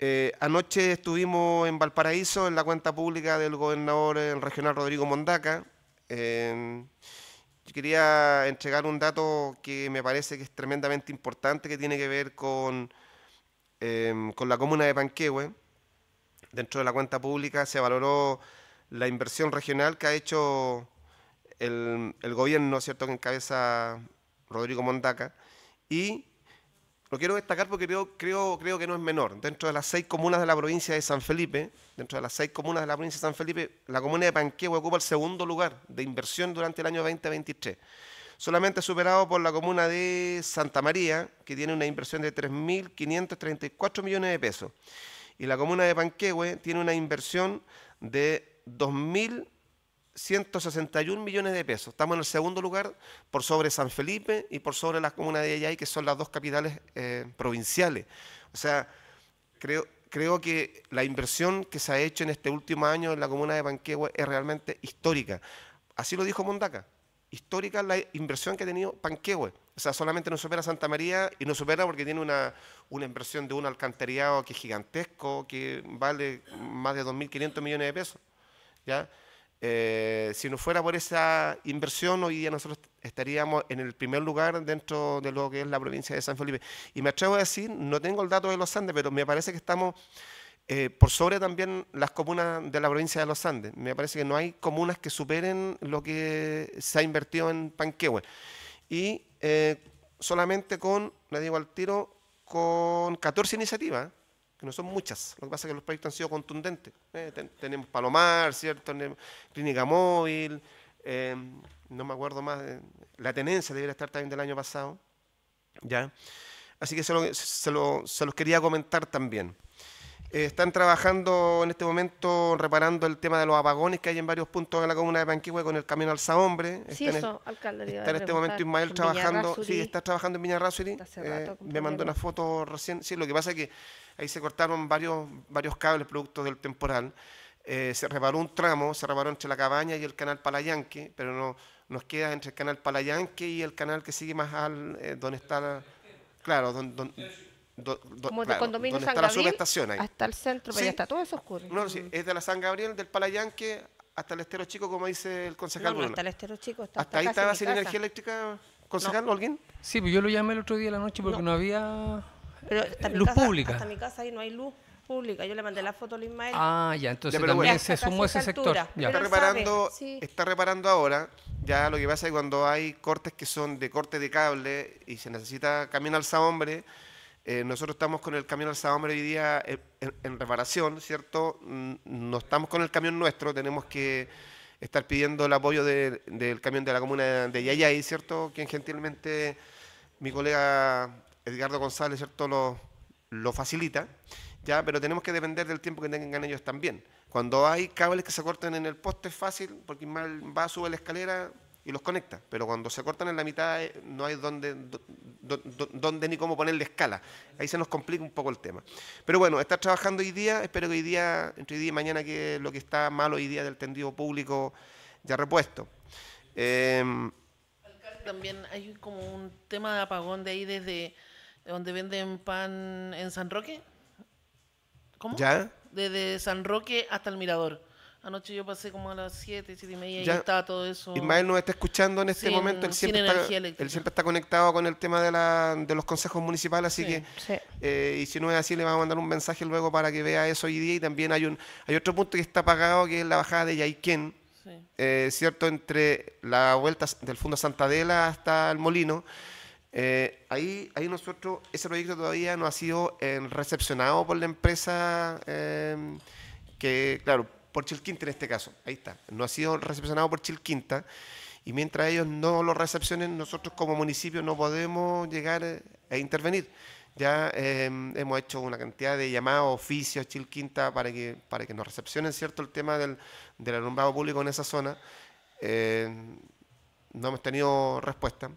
Eh, anoche estuvimos en Valparaíso, en la cuenta pública del gobernador regional Rodrigo Mondaca. Yo quería entregar un dato que me parece que es tremendamente importante, que tiene que ver con, em, con la comuna de Panquehue. Dentro de la cuenta pública se valoró la inversión regional que ha hecho el, el gobierno, ¿cierto?, que encabeza Rodrigo Mondaca, y lo quiero destacar porque creo, creo, creo que no es menor. Dentro de las seis comunas de la provincia de San Felipe, dentro de las seis comunas de la provincia de San Felipe, la comuna de Panquehue ocupa el segundo lugar de inversión durante el año 2023. Solamente superado por la comuna de Santa María, que tiene una inversión de 3.534 millones de pesos. Y la comuna de Panquehue tiene una inversión de 2.000 161 millones de pesos. Estamos en el segundo lugar por sobre San Felipe y por sobre la comuna de Yayay, que son las dos capitales eh, provinciales. O sea, creo, creo que la inversión que se ha hecho en este último año en la comuna de Panquehue es realmente histórica. Así lo dijo Mondaca. Histórica la inversión que ha tenido Panquehue. O sea, solamente nos supera Santa María y no supera porque tiene una, una inversión de un alcantarillado que gigantesco, que vale más de 2.500 millones de pesos. ¿ya? Eh, si no fuera por esa inversión, hoy día nosotros estaríamos en el primer lugar dentro de lo que es la provincia de San Felipe. Y me atrevo a decir, no tengo el dato de los Andes, pero me parece que estamos eh, por sobre también las comunas de la provincia de los Andes. Me parece que no hay comunas que superen lo que se ha invertido en Panquehue. Y eh, solamente con, le digo al tiro, con 14 iniciativas que no son muchas. Lo que pasa es que los proyectos han sido contundentes. Eh, tenemos Palomar, ¿cierto? Clínica Móvil, eh, no me acuerdo más, eh, la tenencia debería estar también del año pasado. ¿ya? Así que se, lo, los quería comentar también. están trabajando en este momento reparando el tema de los apagones que hay en varios puntos de la comuna de Panquihue con el al Alzahombre. Sí, eso, en, alcalde. Está en este momento Ismael trabajando, sí, está trabajando en Viña y me mandó una foto recién. Sí, lo que pasa es que ahí se cortaron varios, varios cables productos del temporal. Eh, se reparó un tramo, se reparó entre la cabaña y el canal Palayanque, pero no, nos queda entre el canal Palayanque y el canal que sigue más al, donde eh, está, claro, donde está la subestación ahí. Hasta el centro, pero ya está todo eso oscuro. No, no, sí, es de la San Gabriel, del Palayanque hasta el estero chico, como dice el concejal. No, hasta el estero chico, hasta, hasta ahí estaba sin energía eléctrica, concejal, ¿alguien? Sí, pues yo lo llamé el otro día de la noche porque no había pero luz pública. Hasta mi casa ahí no hay luz pública. Yo le mandé la foto a Luis Ah, ya, entonces se sumo también ese sector. Está, reparando, está reparando ahora. Ya lo que pasa es que cuando hay cortes que son de corte de cable y se necesita camión alza hombre, eh, nosotros estamos con el camión alza hombre hoy día en, reparación, ¿cierto? Mm, no estamos con el camión nuestro, tenemos que estar pidiendo el apoyo del camión de la comuna de Yayay, ¿cierto? Quien gentilmente mi colega Edgardo González, ¿cierto?, lo, facilita, ¿ya? pero tenemos que depender del tiempo que tengan ellos también. Cuando hay cables que se cortan en el poste es fácil, porque mal va, sube la escalera y los conecta, pero cuando se cortan en la mitad eh, no hay dónde, dónde ni cómo ponerle escala. Ahí se nos complica un poco el tema. Pero bueno, estar trabajando hoy día, espero que hoy día, entre hoy día y mañana, que lo que está mal hoy día del tendido público ya repuesto. Em, también hay como un tema de apagón de ahí desde donde venden pan en San Roque. ¿Cómo? ¿Ya? Desde San Roque hasta el Mirador. Anoche yo pasé como a las 7, 7 y media ya. y estaba todo eso. Ismael no está escuchando en este momento. Él siempre, está, siempre está conectado con el tema de, la, de los consejos municipales, así que. Eh, y si no es así, le vamos a mandar un mensaje luego para que vea eso hoy día. Y también hay, un, hay otro punto que está apagado, que es la bajada de Yaiquén. Eh, ¿Cierto? Entre la vuelta del Fondo Santadela hasta el Molino. Eh, ahí, ahí nosotros, ese proyecto todavía no ha sido eh, recepcionado por la empresa eh, que, claro, por Chilquinta en este caso, ahí está, no ha sido recepcionado por Chilquinta y mientras ellos no lo recepcionen, nosotros como municipio no podemos llegar a intervenir. Ya hemos hecho una cantidad de llamadas, oficios a Chilquinta para que, para que nos recepcionen, ¿cierto?, el tema del, del alumbrado público en esa zona. no hemos tenido respuesta.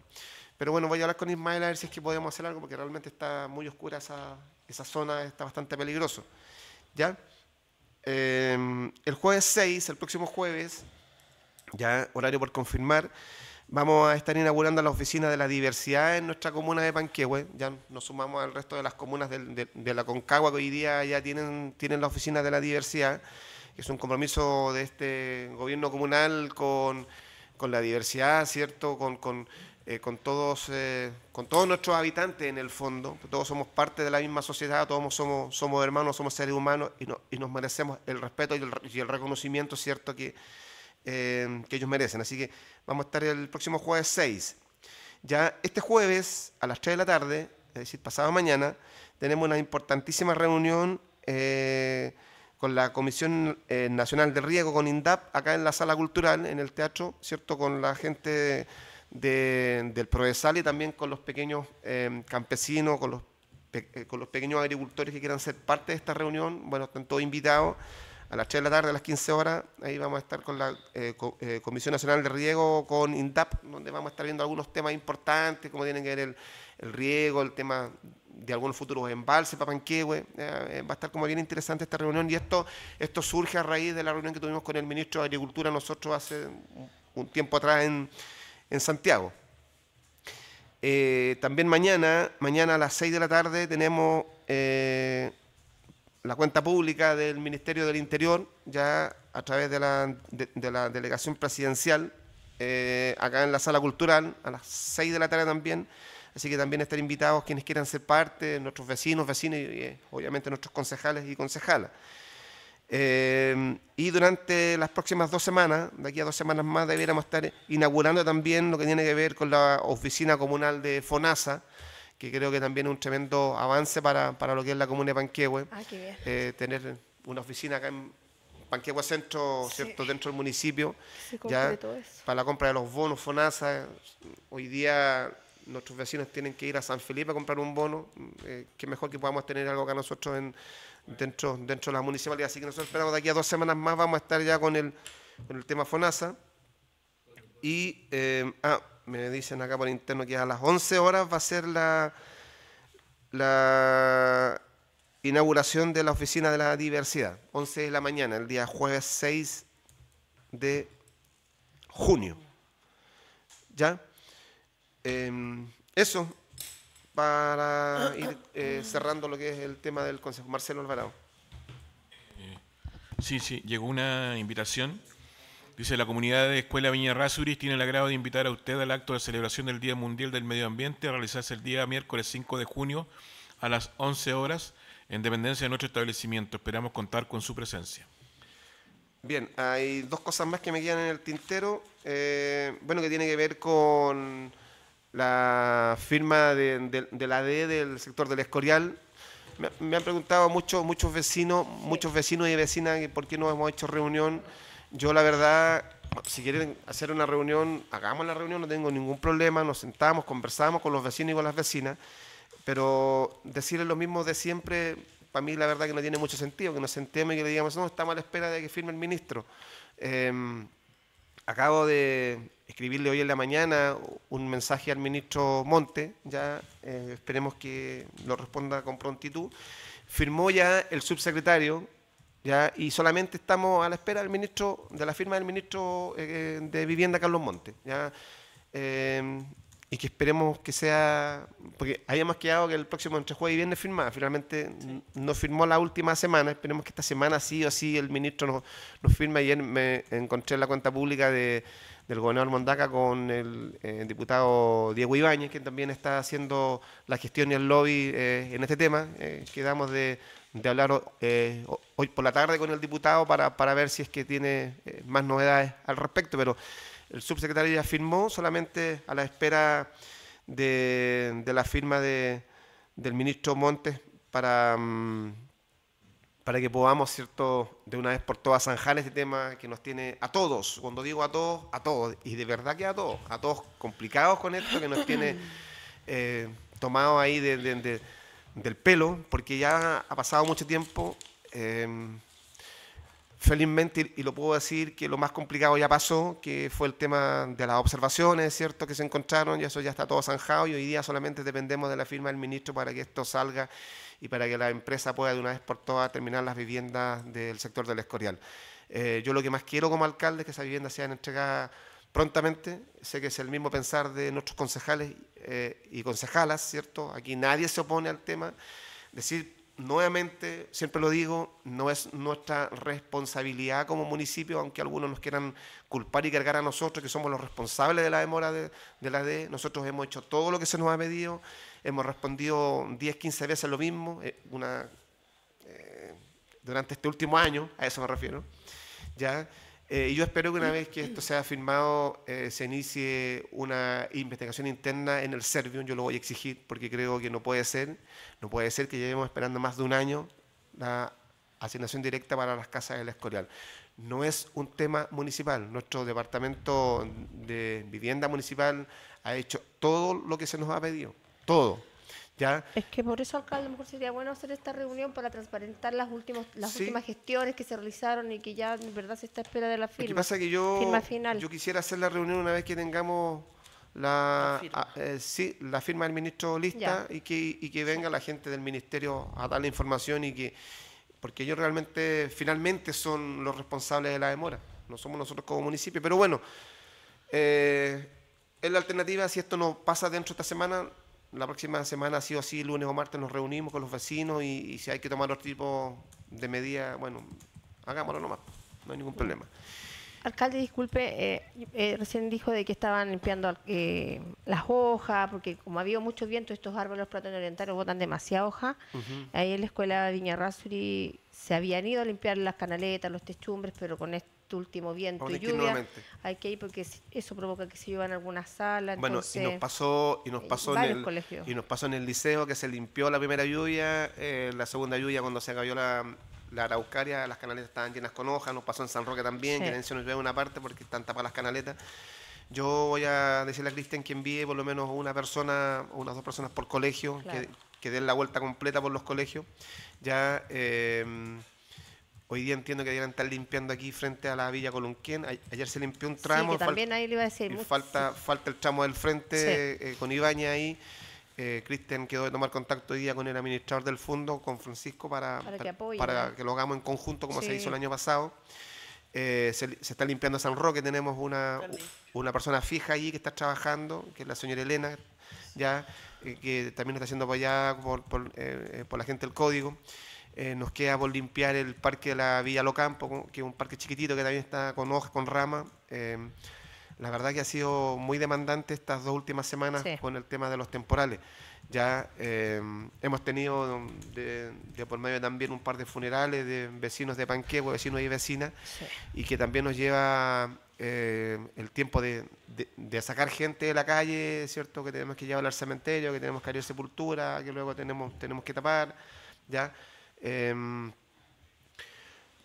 Pero bueno, voy a hablar con Ismael a ver si es que podemos hacer algo, porque realmente está muy oscura esa, esa zona, está bastante peligroso. ¿Ya? Em, el jueves 6, el próximo jueves, ya horario por confirmar, vamos a estar inaugurando la oficina de la diversidad en nuestra comuna de Panquehue. Ya nos sumamos al resto de las comunas de, la Concagua que hoy día ya tienen, tienen la oficina de la diversidad. Es un compromiso de este gobierno comunal con, con la diversidad, ¿cierto? Con, con, eh, con, todos, eh, con todos nuestros habitantes en el fondo, todos somos parte de la misma sociedad, todos somos, somos hermanos, somos seres humanos y, nos merecemos el respeto y el, reconocimiento cierto que, eh, que ellos merecen. Así que vamos a estar el próximo jueves 6. Ya este jueves a las 3 de la tarde, es decir, pasado mañana, tenemos una importantísima reunión con la Comisión Nacional de Riego, con INDAP, acá en la Sala Cultural, en el teatro, ¿cierto? Con la gente del Provesal y también con los pequeños em, campesinos, con los, eh, con los pequeños agricultores que quieran ser parte de esta reunión. Bueno, están todos invitados a las 3 de la tarde, a las 15 horas, ahí vamos a estar con la eh, eh, Comisión Nacional de Riego, con INDAP, donde vamos a estar viendo algunos temas importantes, como tienen que ver el, riego, el tema de algunos futuros embalse, Papanquehue. va a estar como bien interesante esta reunión y esto, esto surge a raíz de la reunión que tuvimos con el ministro de Agricultura nosotros hace un tiempo atrás en en Santiago. Eh, también mañana, mañana a las 6 de la tarde, tenemos eh, la cuenta pública del Ministerio del Interior, ya a través de la, de, la delegación presidencial, eh, acá en la sala cultural, a las 6 de la tarde también. Así que también estar invitados quienes quieran ser parte, nuestros vecinos, vecinas y obviamente nuestros concejales y concejalas. Eh, y durante las próximas dos semanas, de aquí a dos semanas más, debiéramos estar inaugurando también lo que tiene que ver con la oficina comunal de FONASA, que creo que también es un tremendo avance para, lo que es la comuna de Panquehue. Ah, eh, tener una oficina acá en Panquehue Centro, ¿cierto? dentro del municipio, ya, para la compra de los bonos FONASA. Hoy día nuestros vecinos tienen que ir a San Felipe a comprar un bono, eh, qué mejor que podamos tener algo acá nosotros en dentro, dentro de la municipalidad. Así que nosotros esperamos de aquí a dos semanas más vamos a estar ya con el, el tema FONASA. Y, eh, ah, me dicen acá por interno que a las 11 horas va a ser la, la inauguración de la oficina de la diversidad. 11 de la mañana, el día jueves 6 de junio. ¿Ya? Em, eso, para ir eh, cerrando lo que es el tema del Consejo. Marcelo Alvarado. Eh, sí, sí, llegó una invitación. Dice, la comunidad de Escuela Viña Rasuris tiene el agrado de invitar a usted al acto de celebración del Día Mundial del Medio Ambiente a realizarse el día miércoles 5 de junio a las 11 horas en dependencia de nuestro establecimiento. Esperamos contar con su presencia. Bien, hay dos cosas más que me quedan en el tintero. Eh, bueno, que tiene que ver con la firma de, de, de la D del sector del Escorial. Me, han preguntado muchos muchos vecinos, muchos vecinos y vecinas por qué no hemos hecho reunión. Yo la verdad, si quieren hacer una reunión, hagamos la reunión, no tengo ningún problema, nos sentamos, conversamos con los vecinos y con las vecinas, pero decirles lo mismo de siempre, para mí la verdad que no tiene mucho sentido, que nos sentemos y que le digamos, no, estamos a la espera de que firme el ministro. Em, acabo de, escribirle hoy en la mañana un mensaje al ministro Monte, ya eh, esperemos que lo responda con prontitud. Firmó ya el subsecretario, ya, y solamente estamos a la espera del ministro, de la firma del ministro eh, de Vivienda, Carlos Monte, ya. Eh, y que esperemos que sea, porque hayamos quedado que el próximo entre jueves y viernes firmada finalmente no firmó la última semana, esperemos que esta semana sí o sí el ministro nos, nos firma, ayer me encontré en la cuenta pública de, el gobernador Mondaca con el, eh, diputado Diego Ibáñez, que también está haciendo la gestión y el lobby eh, en este tema. Eh, quedamos de, hablar hoy por la tarde con el diputado para, ver si es que tiene más novedades al respecto, pero el subsecretario ya firmó, solamente a la espera de, la firma del ministro Montes para... Mm, para que podamos, ¿cierto?, de una vez por todas zanjar este tema que nos tiene a todos, cuando digo a todos, a todos, y de verdad que a todos, a todos complicados con esto, que nos tiene eh, tomados ahí del pelo, porque ya ha pasado mucho tiempo. Em, felizmente, y lo puedo decir, que lo más complicado ya pasó, que fue el tema de las observaciones, ¿cierto?, que se encontraron, y eso ya está todo zanjado, y hoy día solamente dependemos de la firma del ministro para que esto salga y para que la empresa pueda de una vez por todas terminar las viviendas del sector del Escorial. Eh, yo lo que más quiero como alcalde es que esas viviendas sean entregadas prontamente. Sé que es el mismo pensar de nuestros concejales eh, y concejalas, ¿cierto? Aquí nadie se opone al tema. Decir nuevamente, siempre lo digo, no es nuestra responsabilidad como municipio, aunque algunos nos quieran culpar y cargar a nosotros, que somos los responsables de la demora de, de la DE, Nosotros hemos hecho todo lo que se nos ha pedido hemos respondido 10, 15 veces lo mismo eh, eh, durante este último año, a eso me refiero. ¿ya? Eh, y yo espero que una vez que esto sea firmado, se inicie una investigación interna en el Servium. Yo lo voy a exigir porque creo que no puede ser. No puede ser que llevemos esperando más de un año la asignación directa para las casas del Escorial. No es un tema municipal. Nuestro departamento de vivienda municipal ha hecho todo lo que se nos ha pedido todo. Es que por eso, alcalde, a lo mejor sería bueno hacer esta reunión para transparentar las, últimas, las últimas gestiones que se realizaron y que ya en verdad se está a espera de la firma. Lo que pasa es que yo, yo quisiera hacer la reunión una vez que tengamos la, eh, firma. del ministro lista y que, que venga la gente del ministerio a dar la información y que. Porque ellos realmente, finalmente, son los responsables de la demora. No somos nosotros como municipio. Pero bueno, eh, es la alternativa. Si esto no pasa dentro de esta semana, la próxima semana, sí o así, lunes o martes, nos reunimos con los vecinos y, si hay que tomar los tipos de medida, bueno, hagámoslo nomás, no hay ningún problema. Alcalde, disculpe, eh, eh, recién dijo de que estaban limpiando eh, las hojas, porque como ha habido mucho viento, estos árboles platones orientales botan demasiada hoja. Ahí en la escuela Viña Rasuri se habían ido a limpiar las canaletas, los techumbres, pero con esto último viento lluvia. Hay que ir porque eso provoca que se llevan algunas salas. Bueno, y nos pasó, y nos eh, pasó en el y nos pasó en el liceo que se limpió la primera lluvia, eh, la segunda lluvia cuando se cayó la, araucaria, las canaletas estaban llenas con hojas, nos pasó en San Roque también, que en nos llueve una parte porque están tapadas las canaletas. Yo voy a decirle a Cristian que envíe por lo menos una persona, unas dos personas por colegio, que, den la vuelta completa por los colegios. Ya eh, Hoy día entiendo que deben estar limpiando aquí frente a la Villa Colunquén. Ayer se limpió un tramo. Sí, también ahí le iba a decir. Falta, el tramo del frente eh, con Ibaña ahí. Eh, Cristian quedó de tomar contacto hoy día con el administrador del fondo, con Francisco, para, para, que, lo hagamos en conjunto como se hizo el año pasado. Eh, se, está limpiando San Roque, tenemos una, una persona fija allí que está trabajando, que es la señora Elena, ya, que también está siendo apoyada por, por, por la gente del código. Eh, nos queda por limpiar el parque de la Villa Locampo, que es un parque chiquitito que también está con hojas, con ramas. Eh, la verdad que ha sido muy demandante estas dos últimas semanas con el tema de los temporales. Ya eh, hemos tenido de, por medio también un par de funerales de vecinos de Panquehue, vecinos y vecinas, y que también nos lleva el tiempo de, sacar gente de la calle, ¿cierto? Que tenemos que llevar al cementerio, que tenemos que abrir sepultura, que luego tenemos, tenemos que tapar, ¿ya? Em,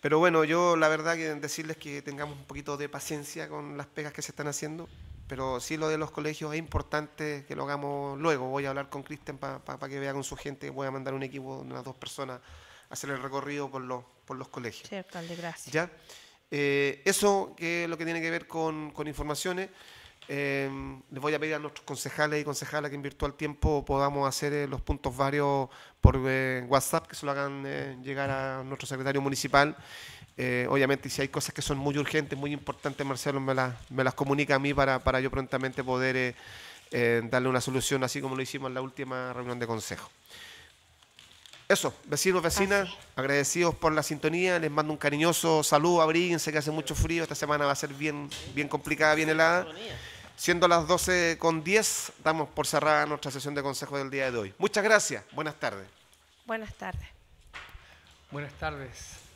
pero bueno, yo la verdad que decirles que tengamos un poquito de paciencia con las pegas que se están haciendo, pero sí lo de los colegios es importante que lo hagamos luego. Voy a hablar con Cristian para que vea con su gente, voy a mandar un equipo de unas dos personas a hacer el recorrido por los, por los colegios. gracias. ¿Ya? Eh, eso que es lo que tiene que ver con, informaciones. Em, les voy a pedir a nuestros concejales y concejalas que en virtual tiempo podamos hacer eh, los puntos varios por eh, WhatsApp, que se lo hagan eh, llegar a nuestro secretario municipal. Eh, obviamente, si hay cosas que son muy urgentes, muy importantes, Marcelo me, me las comunica a mí para, para yo prontamente poder darle una solución, así como lo hicimos en la última reunión de consejo. Eso, vecinos, vecinas, agradecidos por la sintonía, les mando un cariñoso saludo, abríguense que hace mucho frío, esta semana va a ser bien, bien complicada, bien helada. Siendo las 12 con 10, damos por cerrada nuestra sesión de consejo del día de hoy. Muchas gracias. Buenas tardes. Buenas tardes. Buenas tardes.